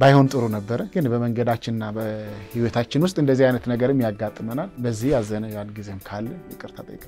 ባይሆን ጥሩ ነበረ። ግን በመንገዳችንና በህይወታችን ውስጥ እንደዚህ አይነት ነገርም ያጋጥመናል። በዚህ ያዘነ ያል ጊዜም ካለ ይቅርታ ጠይቅ።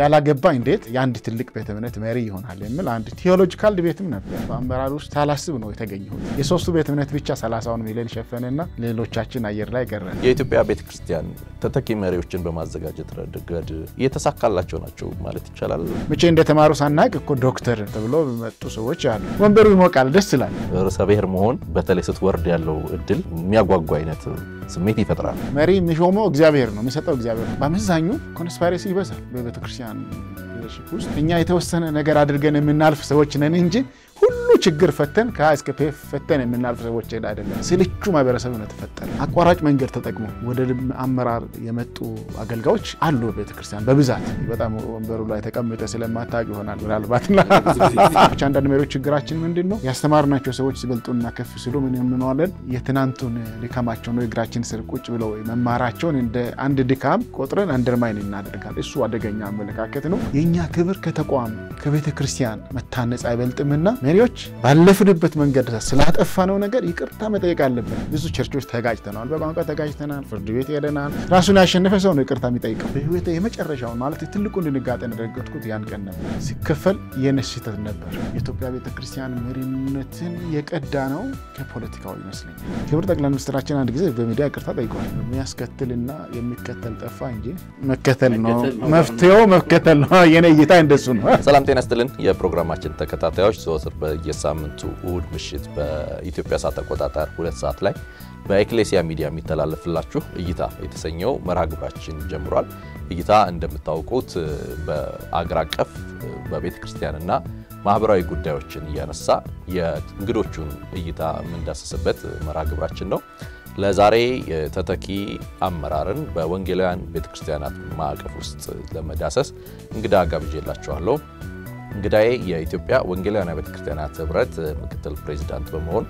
ያላገባ እንዴት የአንድ ትልቅ ቤተ እምነት መሪ ይሆናል የሚል አንድ ቴዎሎጂካል ዲቤትም ነበር። በአመራር ውስጥ ሳላስብ ነው የተገኘሁት። የሶስቱ ቤተ እምነት ብቻ 30ውን ሚሊዮን ሸፈነና ሌሎቻችን አየር ላይ ቀረ። የኢትዮጵያ ቤተ ክርስቲያን ተተኪ መሪዎችን በማዘጋጀት ረገድ እየተሳካላቸው ናቸው ማለት ይቻላል። መቼ እንደተማሩ ሳናቅ እኮ ዶክተር ተብሎ መጡ ሰዎች አሉ። ወንበሩ ይሞቃል፣ ደስ ይላል። ርዕሰ ብሔር መሆን በተለይ ኦልሞስት ወርድ ያለው እድል የሚያጓጓ አይነት ስሜት ይፈጥራል። መሪ የሚሾመው እግዚአብሔር ነው፣ የሚሰጠው እግዚአብሔር ነው። በአመዛኙ ኮንስፓይረሲ ይበዛል በቤተክርስቲያን ውስጥ እኛ የተወሰነ ነገር አድርገን የምናልፍ ሰዎች ነን እንጂ ሁሉ ችግር ፈተን ከሀ እስከ ፔ ፈተን የምናልፍ ሰዎች ሄድ አይደለም። ስልቹ ማህበረሰብ ነው ተፈጠረ። አቋራጭ መንገድ ተጠቅሞ ወደ አመራር የመጡ አገልጋዮች አሉ ቤተክርስቲያን በብዛት በጣም ወንበሩ ላይ ተቀምጠ ስለማታቅ ይሆናል ምናልባትና አንዳንድ መሪዎች ችግራችን ምንድን ነው ያስተማርናቸው ሰዎች ሲበልጡና ከፍ ሲሉ ምን የምንዋለን የትናንቱን ድካማቸው ነው እግራችን ስር ቁጭ ብለው መማራቸውን እንደ አንድ ድካም ቆጥረን አንደርማይን እናደርጋል። እሱ አደገኛ አመለካከት ነው። የእኛ ክብር ከተቋም ከቤተክርስቲያን መታነጽ አይበልጥምና መሪዎች ባለፍንበት መንገድ ስላጠፋነው ነገር ይቅርታ መጠየቅ አለብን። ብዙ ቸርቾች ተጋጭተናል፣ በቋንቋ ተጋጭተናል፣ ፍርድ ቤት ሄደናል። ራሱን ያሸነፈ ሰው ነው ይቅርታ የሚጠይቀው። በህይወት የመጨረሻውን ማለት ትልቁን ድንጋጤ የደረገጥኩት ያን ቀን ነበር። ሲከፈል የነሽተት ነበር። የኢትዮጵያ ቤተ ክርስቲያን መሪነትን የቀዳ ነው ከፖለቲካው ይመስለኛል። ክብር ጠቅላይ ሚኒስትራችን አንድ ጊዜ በሚዲያ ይቅርታ ጠይቀዋል። የሚያስከትልና የሚከተል ጠፋ እንጂ መከተል ነው መፍትሄው፣ መከተል ነው። የኔ እይታ እንደሱ ነው። ሰላም ጤና ስትልን የፕሮግራማችን ተከታታዮች ዘወትር በየሳምንቱ እሁድ ምሽት በኢትዮጵያ ሰዓት አቆጣጠር ሁለት ሰዓት ላይ በኤክሌሲያ ሚዲያ የሚተላለፍላችሁ እይታ የተሰኘው መርሃ ግብራችን ጀምሯል። እይታ እንደምታውቁት በአገር አቀፍ በቤተ ክርስቲያንና ማህበራዊ ጉዳዮችን እያነሳ የእንግዶቹን እይታ የምንዳሰስበት መርሃ ግብራችን ነው። ለዛሬ ተተኪ አመራርን በወንጌላውያን ቤተክርስቲያናት ማዕቀፍ ውስጥ ለመዳሰስ እንግዳ ጋብዤላችኋለሁ። እንግዳዬ የኢትዮጵያ ወንጌላውያን ቤተክርስቲያናት ክርስቲያናት ህብረት ምክትል ፕሬዚዳንት በመሆን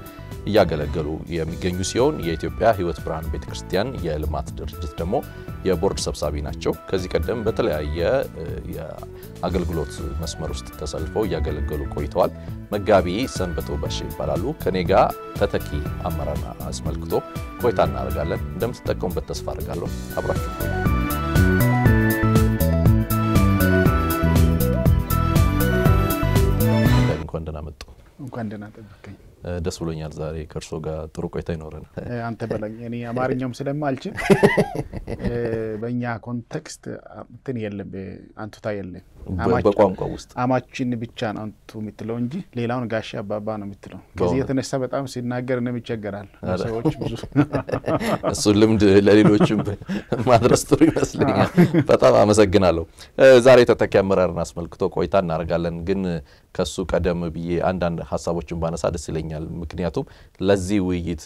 እያገለገሉ የሚገኙ ሲሆን የኢትዮጵያ ህይወት ብርሃን ቤተ ክርስቲያን የልማት ድርጅት ደግሞ የቦርድ ሰብሳቢ ናቸው። ከዚህ ቀደም በተለያየ የአገልግሎት መስመር ውስጥ ተሰልፈው እያገለገሉ ቆይተዋል። መጋቢ ሰንበቶ በሽ ይባላሉ። ከኔ ጋ ተተኪ አመራር አስመልክቶ ቆይታ እናደርጋለን። እንደምትጠቀሙበት ተስፋ አድርጋለሁ። አብራችሁ እንኳን ደህና ጠብቀኝ። ደስ ብሎኛል። ዛሬ ከእርሶ ጋር ጥሩ ቆይታ ይኖረን አንተ በለኝ፣ እኔ አማርኛውም ስለማልችል በእኛ ኮንቴክስት እንትን የለም፣ አንቱታ የለም። በቋንቋ ውስጥ አማችን ብቻ ነው አንቱ የምትለው እንጂ ሌላውን ጋሻ አባባ ነው የምትለው። ከዚህ የተነሳ በጣም ሲናገር ነው ይቸገራል። ሰዎች ብዙ እሱ ልምድ ለሌሎችም ማድረስ ጥሩ ይመስለኛል። በጣም አመሰግናለሁ። ዛሬ ተተኪ አመራርን አስመልክቶ ቆይታ እናደርጋለን፣ ግን ከሱ ቀደም ብዬ አንዳንድ ሀሳቦችን ባነሳ ደስ ይለኛል። ይመስለኛል። ምክንያቱም ለዚህ ውይይት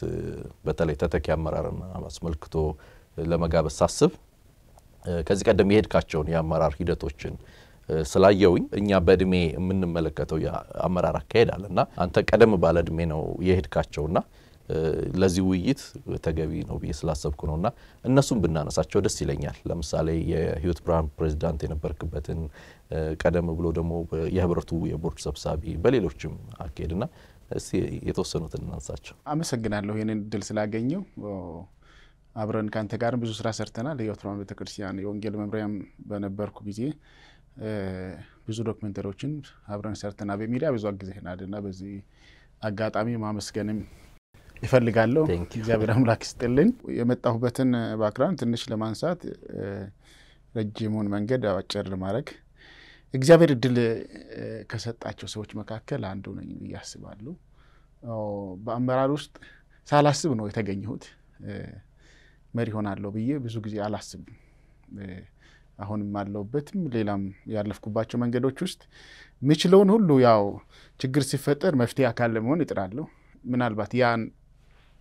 በተለይ ተተኪ አመራርን አስመልክቶ ለመጋበዝ ሳስብ ከዚህ ቀደም የሄድካቸውን የአመራር ሂደቶችን ስላየውኝ እኛ በእድሜ የምንመለከተው የአመራር አካሄድ አለ እና አንተ ቀደም ባለ እድሜ ነው የሄድካቸውና ለዚህ ውይይት ተገቢ ነው ብዬ ስላሰብኩ ነው እና እነሱም ብናነሳቸው ደስ ይለኛል። ለምሳሌ የህይወት ብርሃን ፕሬዚዳንት የነበርክበትን ቀደም ብሎ ደግሞ የህብረቱ የቦርድ ሰብሳቢ በሌሎችም አካሄድና እስቲ የተወሰኑትን እናንሳቸው። አመሰግናለሁ ይህንን እድል ስላገኘው። አብረን ከአንተ ጋር ብዙ ስራ ሰርተናል። የኦቶማን ቤተክርስቲያን የወንጌል መምሪያም በነበርኩ ጊዜ ብዙ ዶክመንተሪዎችን አብረን ሰርተና በሚዲያ ብዙ አግዘህናል እና በዚህ አጋጣሚ ማመስገንም ይፈልጋለሁ። እግዚአብሔር አምላክ ይስጥልኝ። የመጣሁበትን ባክግራውንድ ትንሽ ለማንሳት ረጅሙን መንገድ አጭር ለማድረግ እግዚአብሔር እድል ከሰጣቸው ሰዎች መካከል አንዱ ነኝ ብዬ አስባለሁ። በአመራር ውስጥ ሳላስብ ነው የተገኘሁት። መሪ ሆናለሁ ብዬ ብዙ ጊዜ አላስብም። አሁንም አለሁበትም ሌላም ያለፍኩባቸው መንገዶች ውስጥ ምችለውን ሁሉ ያው ችግር ሲፈጠር መፍትሄ አካል ለመሆን እጥራለሁ። ምናልባት ያን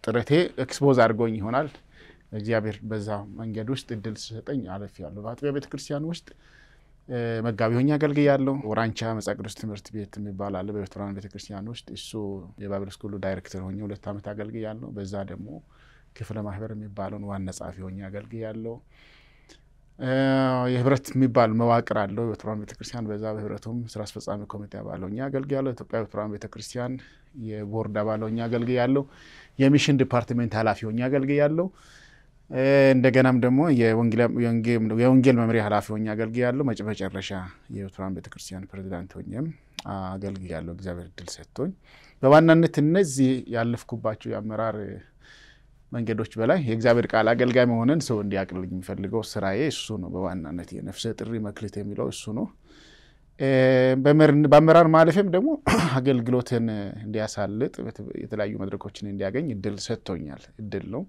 ጥረቴ ኤክስፖዝ አድርጎኝ ይሆናል። እግዚአብሔር በዛ መንገድ ውስጥ እድል ሲሰጠኝ አለፍ ያለሁ በአጥቢያ ቤተክርስቲያን ውስጥ መጋቢ ሆኜ አገልግያለሁ። ወራንቻ መጽሐፍ ቅዱስ ትምህርት ቤት የሚባል አለ በቤተብርሃን ቤተክርስቲያን ውስጥ እሱ የባይብል ስኩሉ ዳይሬክተር ሆኜ ሁለት ዓመት አገልግያለሁ። በዛ ደግሞ ክፍለ ማህበር የሚባለውን ዋና ጸሐፊ ሆኜ አገልግያለሁ። የህብረት የሚባል መዋቅር አለው የቤተብርሃን ቤተክርስቲያን። በዛ በህብረቱም ስራ አስፈጻሚ ኮሚቴ አባል ሆኜ አገልግያለሁ። ኢትዮጵያ ኤርትራን ቤተክርስቲያን የቦርድ አባል ሆኜ አገልግያለሁ። የሚሽን ዲፓርትሜንት ኃላፊ ሆኜ አገልግያለሁ። እንደገናም ደግሞ የወንጌል መምሪያ ኃላፊ ሆኜ አገልግያለሁ። መጨረሻ የኤርትራን ቤተክርስቲያን ፕሬዚዳንት ሆኜም አገልግያለሁ። እግዚአብሔር እድል ሰጥቶኝ በዋናነት እነዚህ ያለፍኩባቸው የአመራር መንገዶች በላይ የእግዚአብሔር ቃል አገልጋይ መሆንን ሰው እንዲያቅልኝ የሚፈልገው ስራዬ እሱ ነው። በዋናነት የነፍሰ ጥሪ መክሊት የሚለው እሱ ነው። በአመራር ማለፌም ደግሞ አገልግሎትን እንዲያሳልጥ የተለያዩ መድረኮችን እንዲያገኝ እድል ሰጥቶኛል። እድል ነው።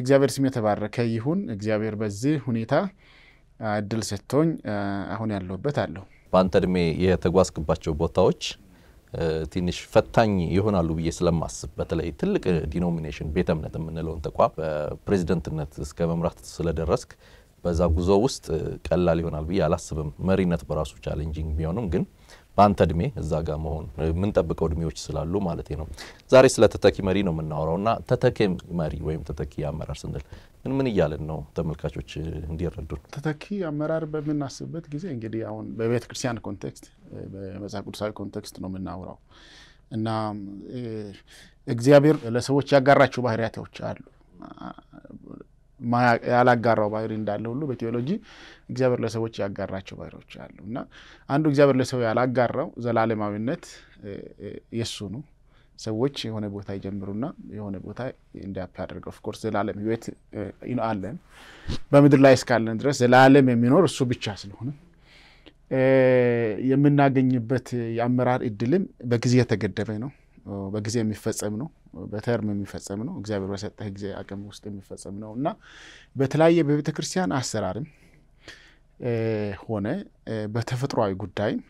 እግዚአብሔር ስም የተባረከ ይሁን። እግዚአብሔር በዚህ ሁኔታ እድል ሰጥቶኝ አሁን ያለሁበት አለሁ። በአንተ እድሜ የተጓዝክባቸው ቦታዎች ትንሽ ፈታኝ ይሆናሉ ብዬ ስለማስብ በተለይ ትልቅ ዲኖሚኔሽን ቤተ እምነት የምንለውን ተቋም በፕሬዚደንትነት እስከ መምራት ስለደረስክ በዛ ጉዞ ውስጥ ቀላል ይሆናል ብዬ አላስብም። መሪነት በራሱ ቻሌንጂንግ ቢሆንም ግን በአንተ እድሜ እዛ ጋር መሆን የምንጠብቀው እድሜዎች ስላሉ ማለት ነው። ዛሬ ስለ ተተኪ መሪ ነው የምናወራው እና ተተኪ መሪ ወይም ተተኪ አመራር ስንል ምን ምን እያለን ነው ተመልካቾች እንዲረዱን? ተተኪ አመራር በምናስብበት ጊዜ እንግዲህ አሁን በቤተ ክርስቲያን ኮንቴክስት፣ በመጽሐፍ ቅዱሳዊ ኮንቴክስት ነው የምናወራው እና እግዚአብሔር ለሰዎች ያጋራቸው ባህሪያቶች አሉ ያላጋራው ባህሪ እንዳለ ሁሉ በቴዎሎጂ እግዚአብሔር ለሰዎች ያጋራቸው ባህሪዎች አሉ እና አንዱ እግዚአብሔር ለሰው ያላጋራው ዘላለማዊነት የሱ ነው። ሰዎች የሆነ ቦታ ይጀምሩና የሆነ ቦታ እንዲያፕ ያደርገው ኦፍኮርስ ዘላለም ህይወት አለን በምድር ላይ እስካለን ድረስ ዘላለም የሚኖር እሱ ብቻ ስለሆነ የምናገኝበት የአመራር እድልም በጊዜ የተገደበ ነው። በጊዜ የሚፈጸም ነው። በተርም የሚፈጸም ነው። እግዚአብሔር በሰጠህ ጊዜ አቅም ውስጥ የሚፈጸም ነው እና በተለያየ በቤተ ክርስቲያን አሰራርም ሆነ በተፈጥሯዊ ጉዳይም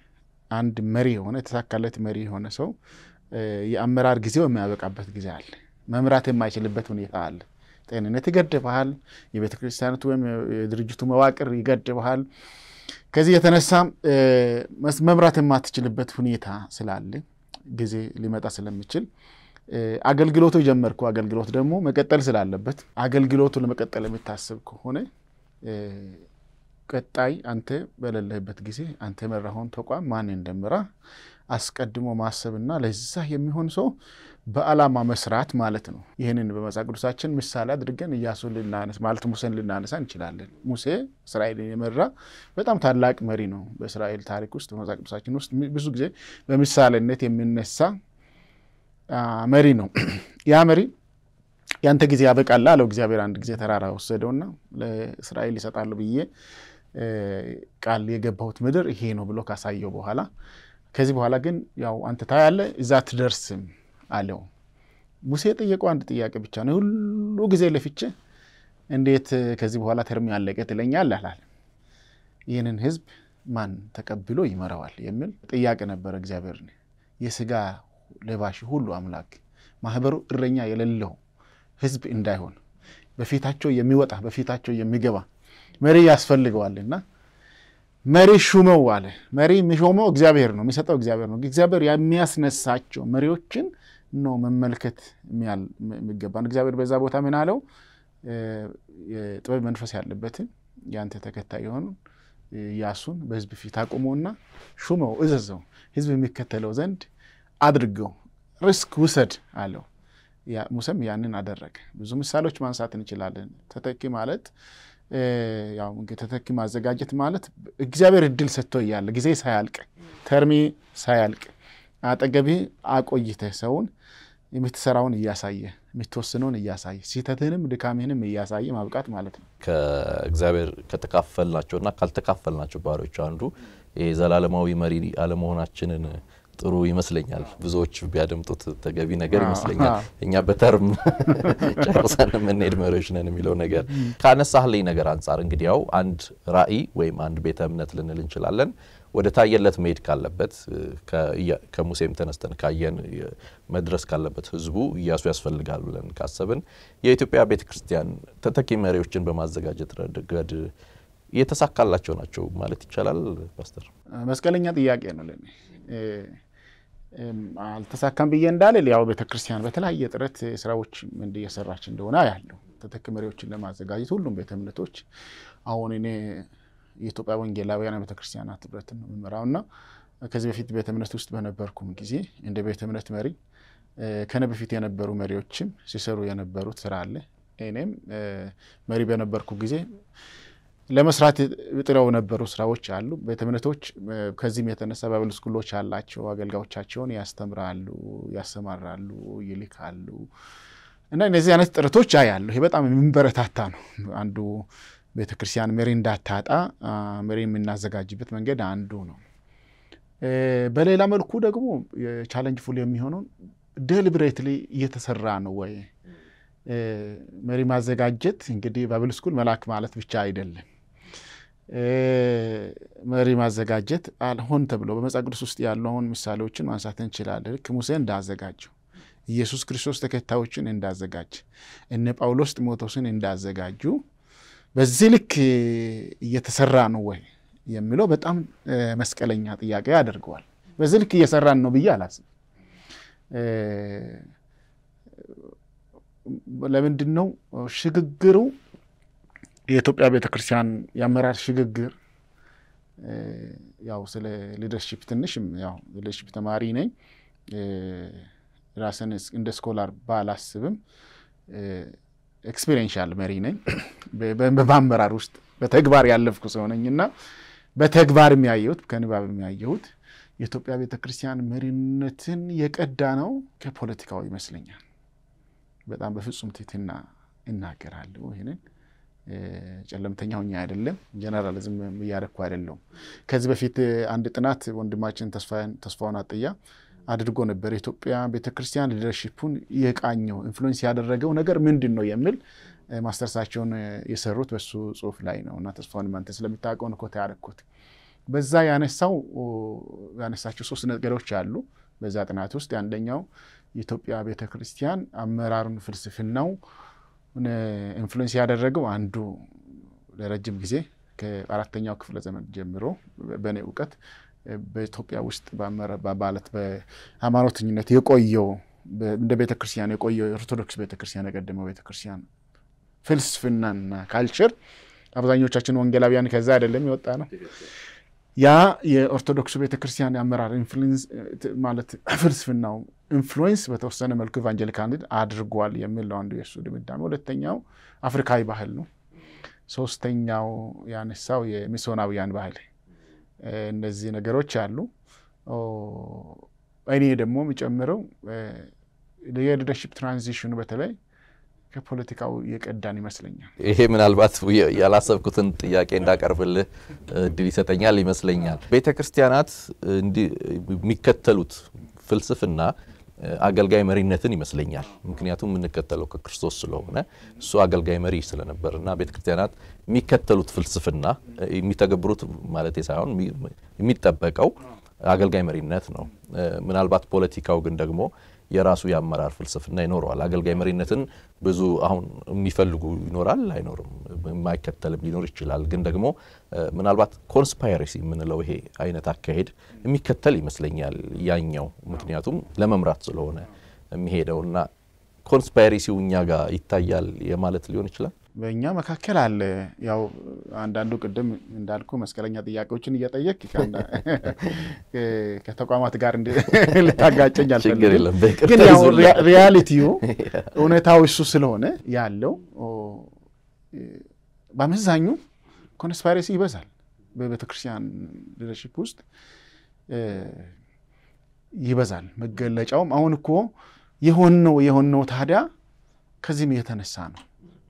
አንድ መሪ የሆነ የተሳካለት መሪ የሆነ ሰው የአመራር ጊዜው የሚያበቃበት ጊዜ አለ። መምራት የማይችልበት ሁኔታ አለ። ጤንነት ይገድብሃል። የቤተ ክርስቲያነቱ ወይም የድርጅቱ መዋቅር ይገድብሃል። ከዚህ የተነሳ መምራት የማትችልበት ሁኔታ ስላለ ጊዜ ሊመጣ ስለሚችል አገልግሎቱ የጀመርከው አገልግሎት ደግሞ መቀጠል ስላለበት አገልግሎቱ ለመቀጠል የሚታሰብ ከሆነ ቀጣይ አንተ በሌለህበት ጊዜ አንተ የመራኸውን ተቋም ማን እንደምራ አስቀድሞ ማሰብና ለዛ የሚሆን ሰው በዓላማ መስራት ማለት ነው። ይህንን በመጽሐፍ ቅዱሳችን ምሳሌ አድርገን ኢያሱ ልናነሳ ማለት ሙሴን ልናነሳ እንችላለን። ሙሴ እስራኤልን የመራ በጣም ታላቅ መሪ ነው። በእስራኤል ታሪክ ውስጥ በመጽሐፍ ቅዱሳችን ውስጥ ብዙ ጊዜ በምሳሌነት የሚነሳ መሪ ነው። ያ መሪ ያንተ ጊዜ ያበቃል አለው። እግዚአብሔር አንድ ጊዜ ተራራ ወሰደውና ለእስራኤል ይሰጣሉ ብዬ ቃል የገባሁት ምድር ይሄ ነው ብሎ ካሳየው በኋላ ከዚህ በኋላ ግን ያው አንተ ታያለህ፣ እዛ ትደርስም አለው። ሙሴ የጠየቀው አንድ ጥያቄ ብቻ ነው። ሁሉ ጊዜ ለፍቼ እንዴት ከዚህ በኋላ ተርም ያለቀ ትለኛል አላል። ይህንን ህዝብ ማን ተቀብሎ ይመራዋል የሚል ጥያቄ ነበረ። እግዚአብሔር የስጋ ለባሽ ሁሉ አምላክ ማህበሩ እረኛ የሌለው ህዝብ እንዳይሆን በፊታቸው የሚወጣ በፊታቸው የሚገባ መሪ ያስፈልገዋልና መሪ ሹመው አለ። መሪ የሚሾመው እግዚአብሔር ነው፣ የሚሰጠው እግዚአብሔር ነው። እግዚአብሔር የሚያስነሳቸው መሪዎችን ነው መመልከት የሚገባን። እግዚአብሔር በዛ ቦታ ምን አለው? የጥበብ መንፈስ ያለበትን የአንተ ተከታይ የሆኑ ኢያሱን በህዝብ ፊት አቁሞና ሹመው እዘዘው ህዝብ የሚከተለው ዘንድ አድርገው ሪስክ ውሰድ አለው። ሙሴም ያንን አደረገ። ብዙ ምሳሌዎች ማንሳት እንችላለን። ተተኪ ማለት ያው ተተኪ ማዘጋጀት ማለት እግዚአብሔር እድል ሰጥቶ እያለ ጊዜ ሳያልቅ ተርሚ ሳያልቅ አጠገቢ አቆይተህ ሰውን የምትሰራውን እያሳየ የምትወስነውን እያሳየ ስህተትህንም ድካምህንም እያሳየ ማብቃት ማለት ነው። ከእግዚአብሔር ከተካፈልናቸውና ካልተካፈልናቸው ባህሪዎች አንዱ ዘላለማዊ መሪ አለመሆናችንን ጥሩ ይመስለኛል። ብዙዎች ቢያደምጡት ተገቢ ነገር ይመስለኛል። እኛ በተርም ጨርሰን የምንሄድ መሪዎች ነን የሚለው ነገር ካነሳህልኝ ነገር አንጻር እንግዲህ ያው አንድ ራዕይ ወይም አንድ ቤተ እምነት ልንል እንችላለን ወደ ታየለት መሄድ ካለበት ከሙሴም ተነስተን ካየን መድረስ ካለበት ህዝቡ እያሱ ያስፈልጋል ብለን ካሰብን የኢትዮጵያ ቤተ ክርስቲያን ተተኪ መሪዎችን በማዘጋጀት ረገድ የተሳካላቸው ናቸው ማለት ይቻላል። ፓስተር መስቀለኛ ጥያቄ ነው ለእኔ አልተሳካም ብዬ እንዳልል ያው ቤተክርስቲያን በተለያየ ጥረት ስራዎች እየሰራች እንደሆነ ያለው ተተኪ መሪዎችን ለማዘጋጀት ሁሉም ቤተ እምነቶች አሁን እኔ የኢትዮጵያ ወንጌላውያን ቤተክርስቲያናት ህብረትን ነው የምመራው እና ከዚህ በፊት ቤተ እምነት ውስጥ በነበርኩም ጊዜ እንደ ቤተ እምነት መሪ ከነ በፊት የነበሩ መሪዎችም ሲሰሩ የነበሩት ስራ አለ። እኔም መሪ በነበርኩ ጊዜ ለመስራት ጥረው ነበሩ ስራዎች አሉ። ቤተ እምነቶች ከዚህም የተነሳ ባይብል ስኩሎች አላቸው። አገልጋዮቻቸውን ያስተምራሉ፣ ያሰማራሉ፣ ይልካሉ እና እነዚህ አይነት ጥረቶች አያሉ። ይሄ በጣም የሚበረታታ ነው። አንዱ ቤተ ክርስቲያን መሪ እንዳታጣ መሪ የምናዘጋጅበት መንገድ አንዱ ነው። በሌላ መልኩ ደግሞ ቻለንጅ ፉል የሚሆነውን ደልብሬትሊ እየተሰራ ነው ወይ መሪ ማዘጋጀት እንግዲህ በብል ስኩል መላክ ማለት ብቻ አይደለም። መሪ ማዘጋጀት ሆን ተብሎ በመጽሐፍ ቅዱስ ውስጥ ያሉ አሁን ምሳሌዎችን ማንሳት እንችላለን። ልክ ሙሴ እንዳዘጋጀው፣ ኢየሱስ ክርስቶስ ተከታዮችን እንዳዘጋጀ፣ እነ ጳውሎስ ጢሞቴዎስን እንዳዘጋጁ በዚህ ልክ እየተሰራ ነው ወይ የሚለው በጣም መስቀለኛ ጥያቄ ያደርገዋል። በዚህ ልክ እየሰራን ነው ብዬ አላስብ። ለምንድን ነው ሽግግሩ? የኢትዮጵያ ቤተክርስቲያን የአመራር ሽግግር ያው ስለ ሊደርሽፕ ትንሽም ያው ሊደርሺፕ ተማሪ ነኝ። ራስን እንደ ስኮላር ባላስብም ኤክስፔሪንሻል መሪ ነኝ። በአመራር ውስጥ በተግባር ያለፍኩ ሰሆነኝ እና በተግባር የሚያየሁት ከንባብ የሚያየሁት የኢትዮጵያ ቤተክርስቲያን መሪነትን የቀዳ ነው ከፖለቲካው ይመስለኛል። በጣም በፍጹም ትህትና እናገራለሁ። ይህንን ጨለምተኛ ሆኜ አይደለም፣ ጀነራሊዝም እያደረኩ አይደለውም። ከዚህ በፊት አንድ ጥናት ወንድማችን ተስፋውን አጥያ አድርጎ ነበር። የኢትዮጵያ ቤተክርስቲያን ሊደርሽፑን የቃኘው ኢንፍሉዌንስ ያደረገው ነገር ምንድን ነው የሚል ማስተርሳቸውን የሰሩት በሱ ጽሁፍ ላይ ነው እና ተስፋውን ማንተ ስለሚታወቀው ንኮት ያደረኩት በዛ ያነሳው ያነሳቸው ሶስት ነገሮች አሉ በዛ ጥናት ውስጥ አንደኛው የኢትዮጵያ ቤተ ክርስቲያን አመራሩን ፍልስፍናው ኢንፍሉዌንስ ያደረገው አንዱ ለረጅም ጊዜ ከአራተኛው ክፍለ ዘመን ጀምሮ በእኔ እውቀት በኢትዮጵያ ውስጥ ማለት በሃይማኖተኝነት የቆየው እንደ ቤተ ክርስቲያን የቆየው የኦርቶዶክስ ቤተ ክርስቲያን የቀደመው ቤተ ክርስቲያን ፍልስፍናና ካልቸር አብዛኞቻችን ወንጌላውያን ከዛ አይደለም የወጣ ነው። ያ የኦርቶዶክስ ቤተክርስቲያን የአመራር ማለት ፍልስፍናው ኢንፍሉዌንስ በተወሰነ መልኩ ኢቫንጀሊካን አድርጓል የሚል ነው አንዱ የእሱ ድምዳሜ። ሁለተኛው አፍሪካዊ ባህል ነው። ሶስተኛው ያነሳው የሚስዮናውያን ባህል። እነዚህ ነገሮች አሉ። እኔ ደግሞ የሚጨምረው የሊደርሽፕ ትራንዚሽኑ በተለይ ከፖለቲካው የቀዳን ይመስለኛል። ይሄ ምናልባት ያላሰብኩትን ጥያቄ እንዳቀርብልህ እድል ይሰጠኛል ይመስለኛል። ቤተ ክርስቲያናት የሚከተሉት ፍልስፍና አገልጋይ መሪነትን ይመስለኛል። ምክንያቱም የምንከተለው ከክርስቶስ ስለሆነ እሱ አገልጋይ መሪ ስለነበር እና ቤተ ክርስቲያናት የሚከተሉት ፍልስፍና የሚተገብሩት ማለት ሳይሆን የሚጠበቀው አገልጋይ መሪነት ነው። ምናልባት ፖለቲካው ግን ደግሞ የራሱ የአመራር ፍልስፍና ይኖረዋል። አገልጋይ መሪነትን ብዙ አሁን የሚፈልጉ ይኖራል፣ አይኖርም፣ የማይከተልም ሊኖር ይችላል። ግን ደግሞ ምናልባት ኮንስፓይረሲ የምንለው ይሄ አይነት አካሄድ የሚከተል ይመስለኛል ያኛው። ምክንያቱም ለመምራት ስለሆነ የሚሄደው እና ኮንስፓይረሲው እኛ ጋር ይታያል የማለት ሊሆን ይችላል። በእኛ መካከል አለ። ያው አንዳንዱ ቅድም እንዳልኩ መስቀለኛ ጥያቄዎችን እየጠየቅ ከተቋማት ጋር ልታጋጨኝ አልፈልግም፣ ግን ያው ሪያሊቲው እውነታው እሱ ስለሆነ ያለው በአመዛኙ ኮንስፓይረሲ ይበዛል በቤተክርስቲያን ሊደርሺፕ ውስጥ ይበዛል። መገለጫውም አሁን እኮ የሆነው የሆነው ታዲያ ከዚህም የተነሳ ነው።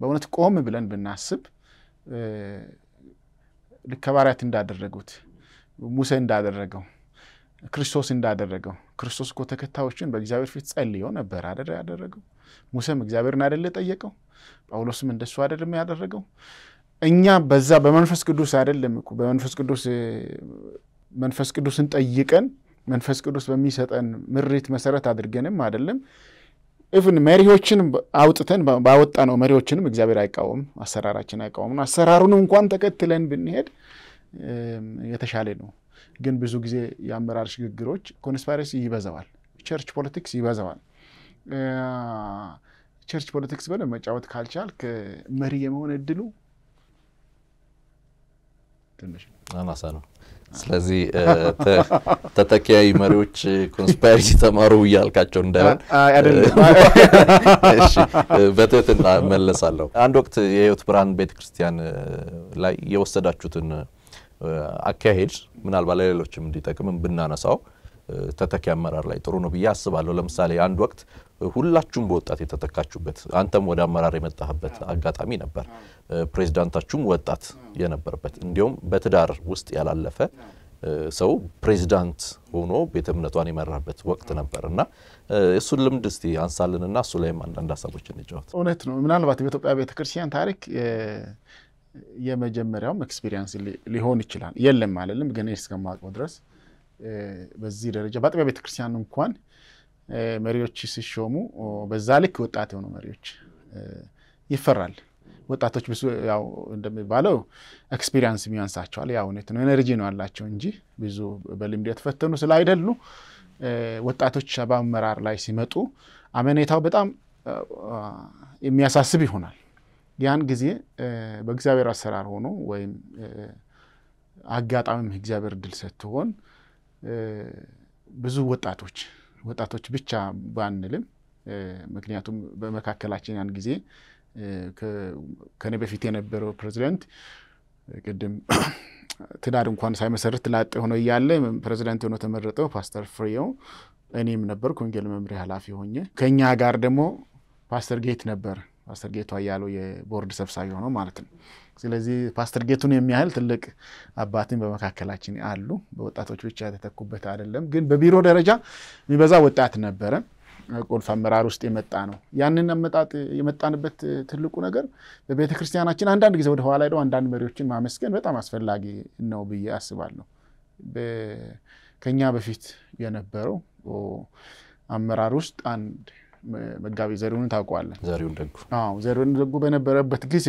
በእውነት ቆም ብለን ብናስብ ልከባሪያት እንዳደረጉት ሙሴ እንዳደረገው ክርስቶስ እንዳደረገው ክርስቶስ እኮ ተከታዮችን በእግዚአብሔር ፊት ጸልየው ነበር አደረ ያደረገው። ሙሴም እግዚአብሔርን አደለ ጠየቀው? ጳውሎስም እንደሱ አይደለም ያደረገው? እኛ በዛ በመንፈስ ቅዱስ አይደለም እኮ በመንፈስ ቅዱስ መንፈስ ቅዱስን ጠይቀን መንፈስ ቅዱስ በሚሰጠን ምሪት መሰረት አድርገንም አይደለም ኢቭን መሪዎችን አውጥተን ባወጣ ነው መሪዎችንም እግዚአብሔር አይቃወም፣ አሰራራችን አይቃወም። አሰራሩን እንኳን ተከትለን ብንሄድ የተሻለ ነው። ግን ብዙ ጊዜ የአመራር ሽግግሮች ኮንስፓይረሲ ይበዛዋል፣ ቸርች ፖለቲክስ ይበዛዋል። ቸርች ፖለቲክስ በለ መጫወት ካልቻል መሪ የመሆን እድሉ ትንሽ ነው፣ አናሳ ነው። ስለዚህ ተተኪያዊ መሪዎች ኮንስፓየር ተማሩ እያልካቸው እንዳይሆን በትህትና መለሳለሁ። አንድ ወቅት የህይወት ብርሃን ቤተክርስቲያን ላይ የወሰዳችሁትን አካሄድ ምናልባት ለሌሎችም እንዲጠቅምም ብናነሳው ተተኪ አመራር ላይ ጥሩ ነው ብዬ አስባለሁ። ለምሳሌ አንድ ወቅት ሁላችሁም በወጣት የተተካችሁበት አንተም ወደ አመራር የመጣህበት አጋጣሚ ነበር። ፕሬዚዳንታችሁም ወጣት የነበረበት እንዲሁም በትዳር ውስጥ ያላለፈ ሰው ፕሬዚዳንት ሆኖ ቤተ እምነቷን የመራበት ወቅት ነበር እና እሱን ልምድ እስቲ አንሳልንና እሱ ላይም አንዳንድ ሀሳቦች እንጫወት። እውነት ነው። ምናልባት በኢትዮጵያ ቤተክርስቲያን ታሪክ የመጀመሪያውም ኤክስፒሪየንስ ሊሆን ይችላል። የለም አለልም፣ ግን እስከማውቀው ድረስ በዚህ ደረጃ በአጥቢያ ቤተክርስቲያን እንኳን መሪዎች ሲሾሙ በዛ ልክ ወጣት የሆኑ መሪዎች ይፈራል። ወጣቶች ብዙ ያው እንደሚባለው ኤክስፒሪንስ የሚያንሳቸዋል። ያ እውነት ነው። ኤነርጂ ነው ያላቸው እንጂ ብዙ በልምድ የተፈተኑ ስላይደሉ ወጣቶች በአመራር ላይ ሲመጡ አመኔታው በጣም የሚያሳስብ ይሆናል። ያን ጊዜ በእግዚአብሔር አሰራር ሆኖ ወይም አጋጣሚም እግዚአብሔር ድል ሰጥቶን ብዙ ወጣቶች ወጣቶች ብቻ ባንልም፣ ምክንያቱም በመካከላችን ያን ጊዜ ከኔ በፊት የነበረው ፕሬዚደንት ቅድም ትዳር እንኳን ሳይመሰርት ላጤ ሆኖ እያለ ፕሬዚደንት ሆኖ ተመረጠው ፓስተር ፍሬው፣ እኔም ነበር ወንጌል መምሪያ ኃላፊ ሆኜ። ከእኛ ጋር ደግሞ ፓስተር ጌት ነበር፣ ፓስተር ጌቱ አያለው የቦርድ ሰብሳቢ ሆኖ ማለት ነው። ስለዚህ ፓስተር ጌቱን የሚያህል ትልቅ አባትን በመካከላችን አሉ። በወጣቶች ብቻ የተተኩበት አይደለም፣ ግን በቢሮ ደረጃ የሚበዛ ወጣት ነበረ። ቁልፍ አመራር ውስጥ የመጣ ነው። ያንን የመጣንበት ትልቁ ነገር በቤተ ክርስቲያናችን አንዳንድ ጊዜ ወደ ኋላ ሄደው አንዳንድ መሪዎችን ማመስገን በጣም አስፈላጊ ነው ብዬ አስባለሁ። ከኛ በፊት የነበረው አመራር ውስጥ አንድ መጋቢ ዘሪውን ታውቀዋለን። ዘሪሁን ደጉ በነበረበት ጊዜ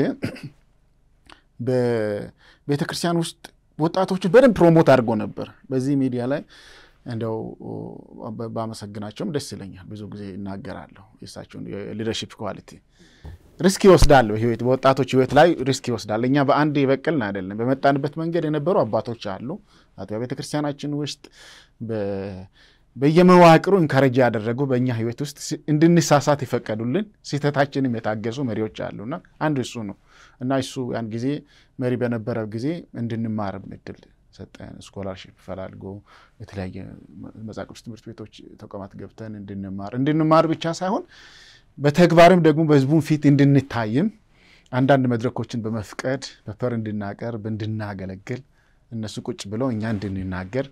በቤተ ክርስቲያን ውስጥ ወጣቶችን በደንብ ፕሮሞት አድርጎ ነበር። በዚህ ሚዲያ ላይ እንደው ባመሰግናቸውም ደስ ይለኛል። ብዙ ጊዜ እናገራለሁ። የእሳቸውን የሊደርሺፕ ኳሊቲ ሪስክ ይወስዳሉ። ህይወት በወጣቶች ህይወት ላይ ሪስክ ይወስዳል። እኛ በአንድ የበቀልን አይደለም። በመጣንበት መንገድ የነበሩ አባቶች አሉ። አጥቢያ ቤተክርስቲያናችን ውስጥ በየመዋቅሩ እንካረጃ ያደረጉ በእኛ ህይወት ውስጥ እንድንሳሳት ይፈቀዱልን ስህተታችንም የታገሱ መሪዎች አሉና አንዱ እሱ ነው። እና እሱ ያን ጊዜ መሪ በነበረ ጊዜ እንድንማር እድል ሰጠን። ስኮላርሽፕ ፈላልጎ የተለያየ መጽሐፍ ቅዱስ ትምህርት ቤቶች ተቋማት ገብተን እንድንማር እንድንማር ብቻ ሳይሆን በተግባርም ደግሞ በህዝቡን ፊት እንድንታይም አንዳንድ መድረኮችን በመፍቀድ በፐር እንድናቀርብ እንድናገለግል እነሱ ቁጭ ብለው እኛ እንድንናገር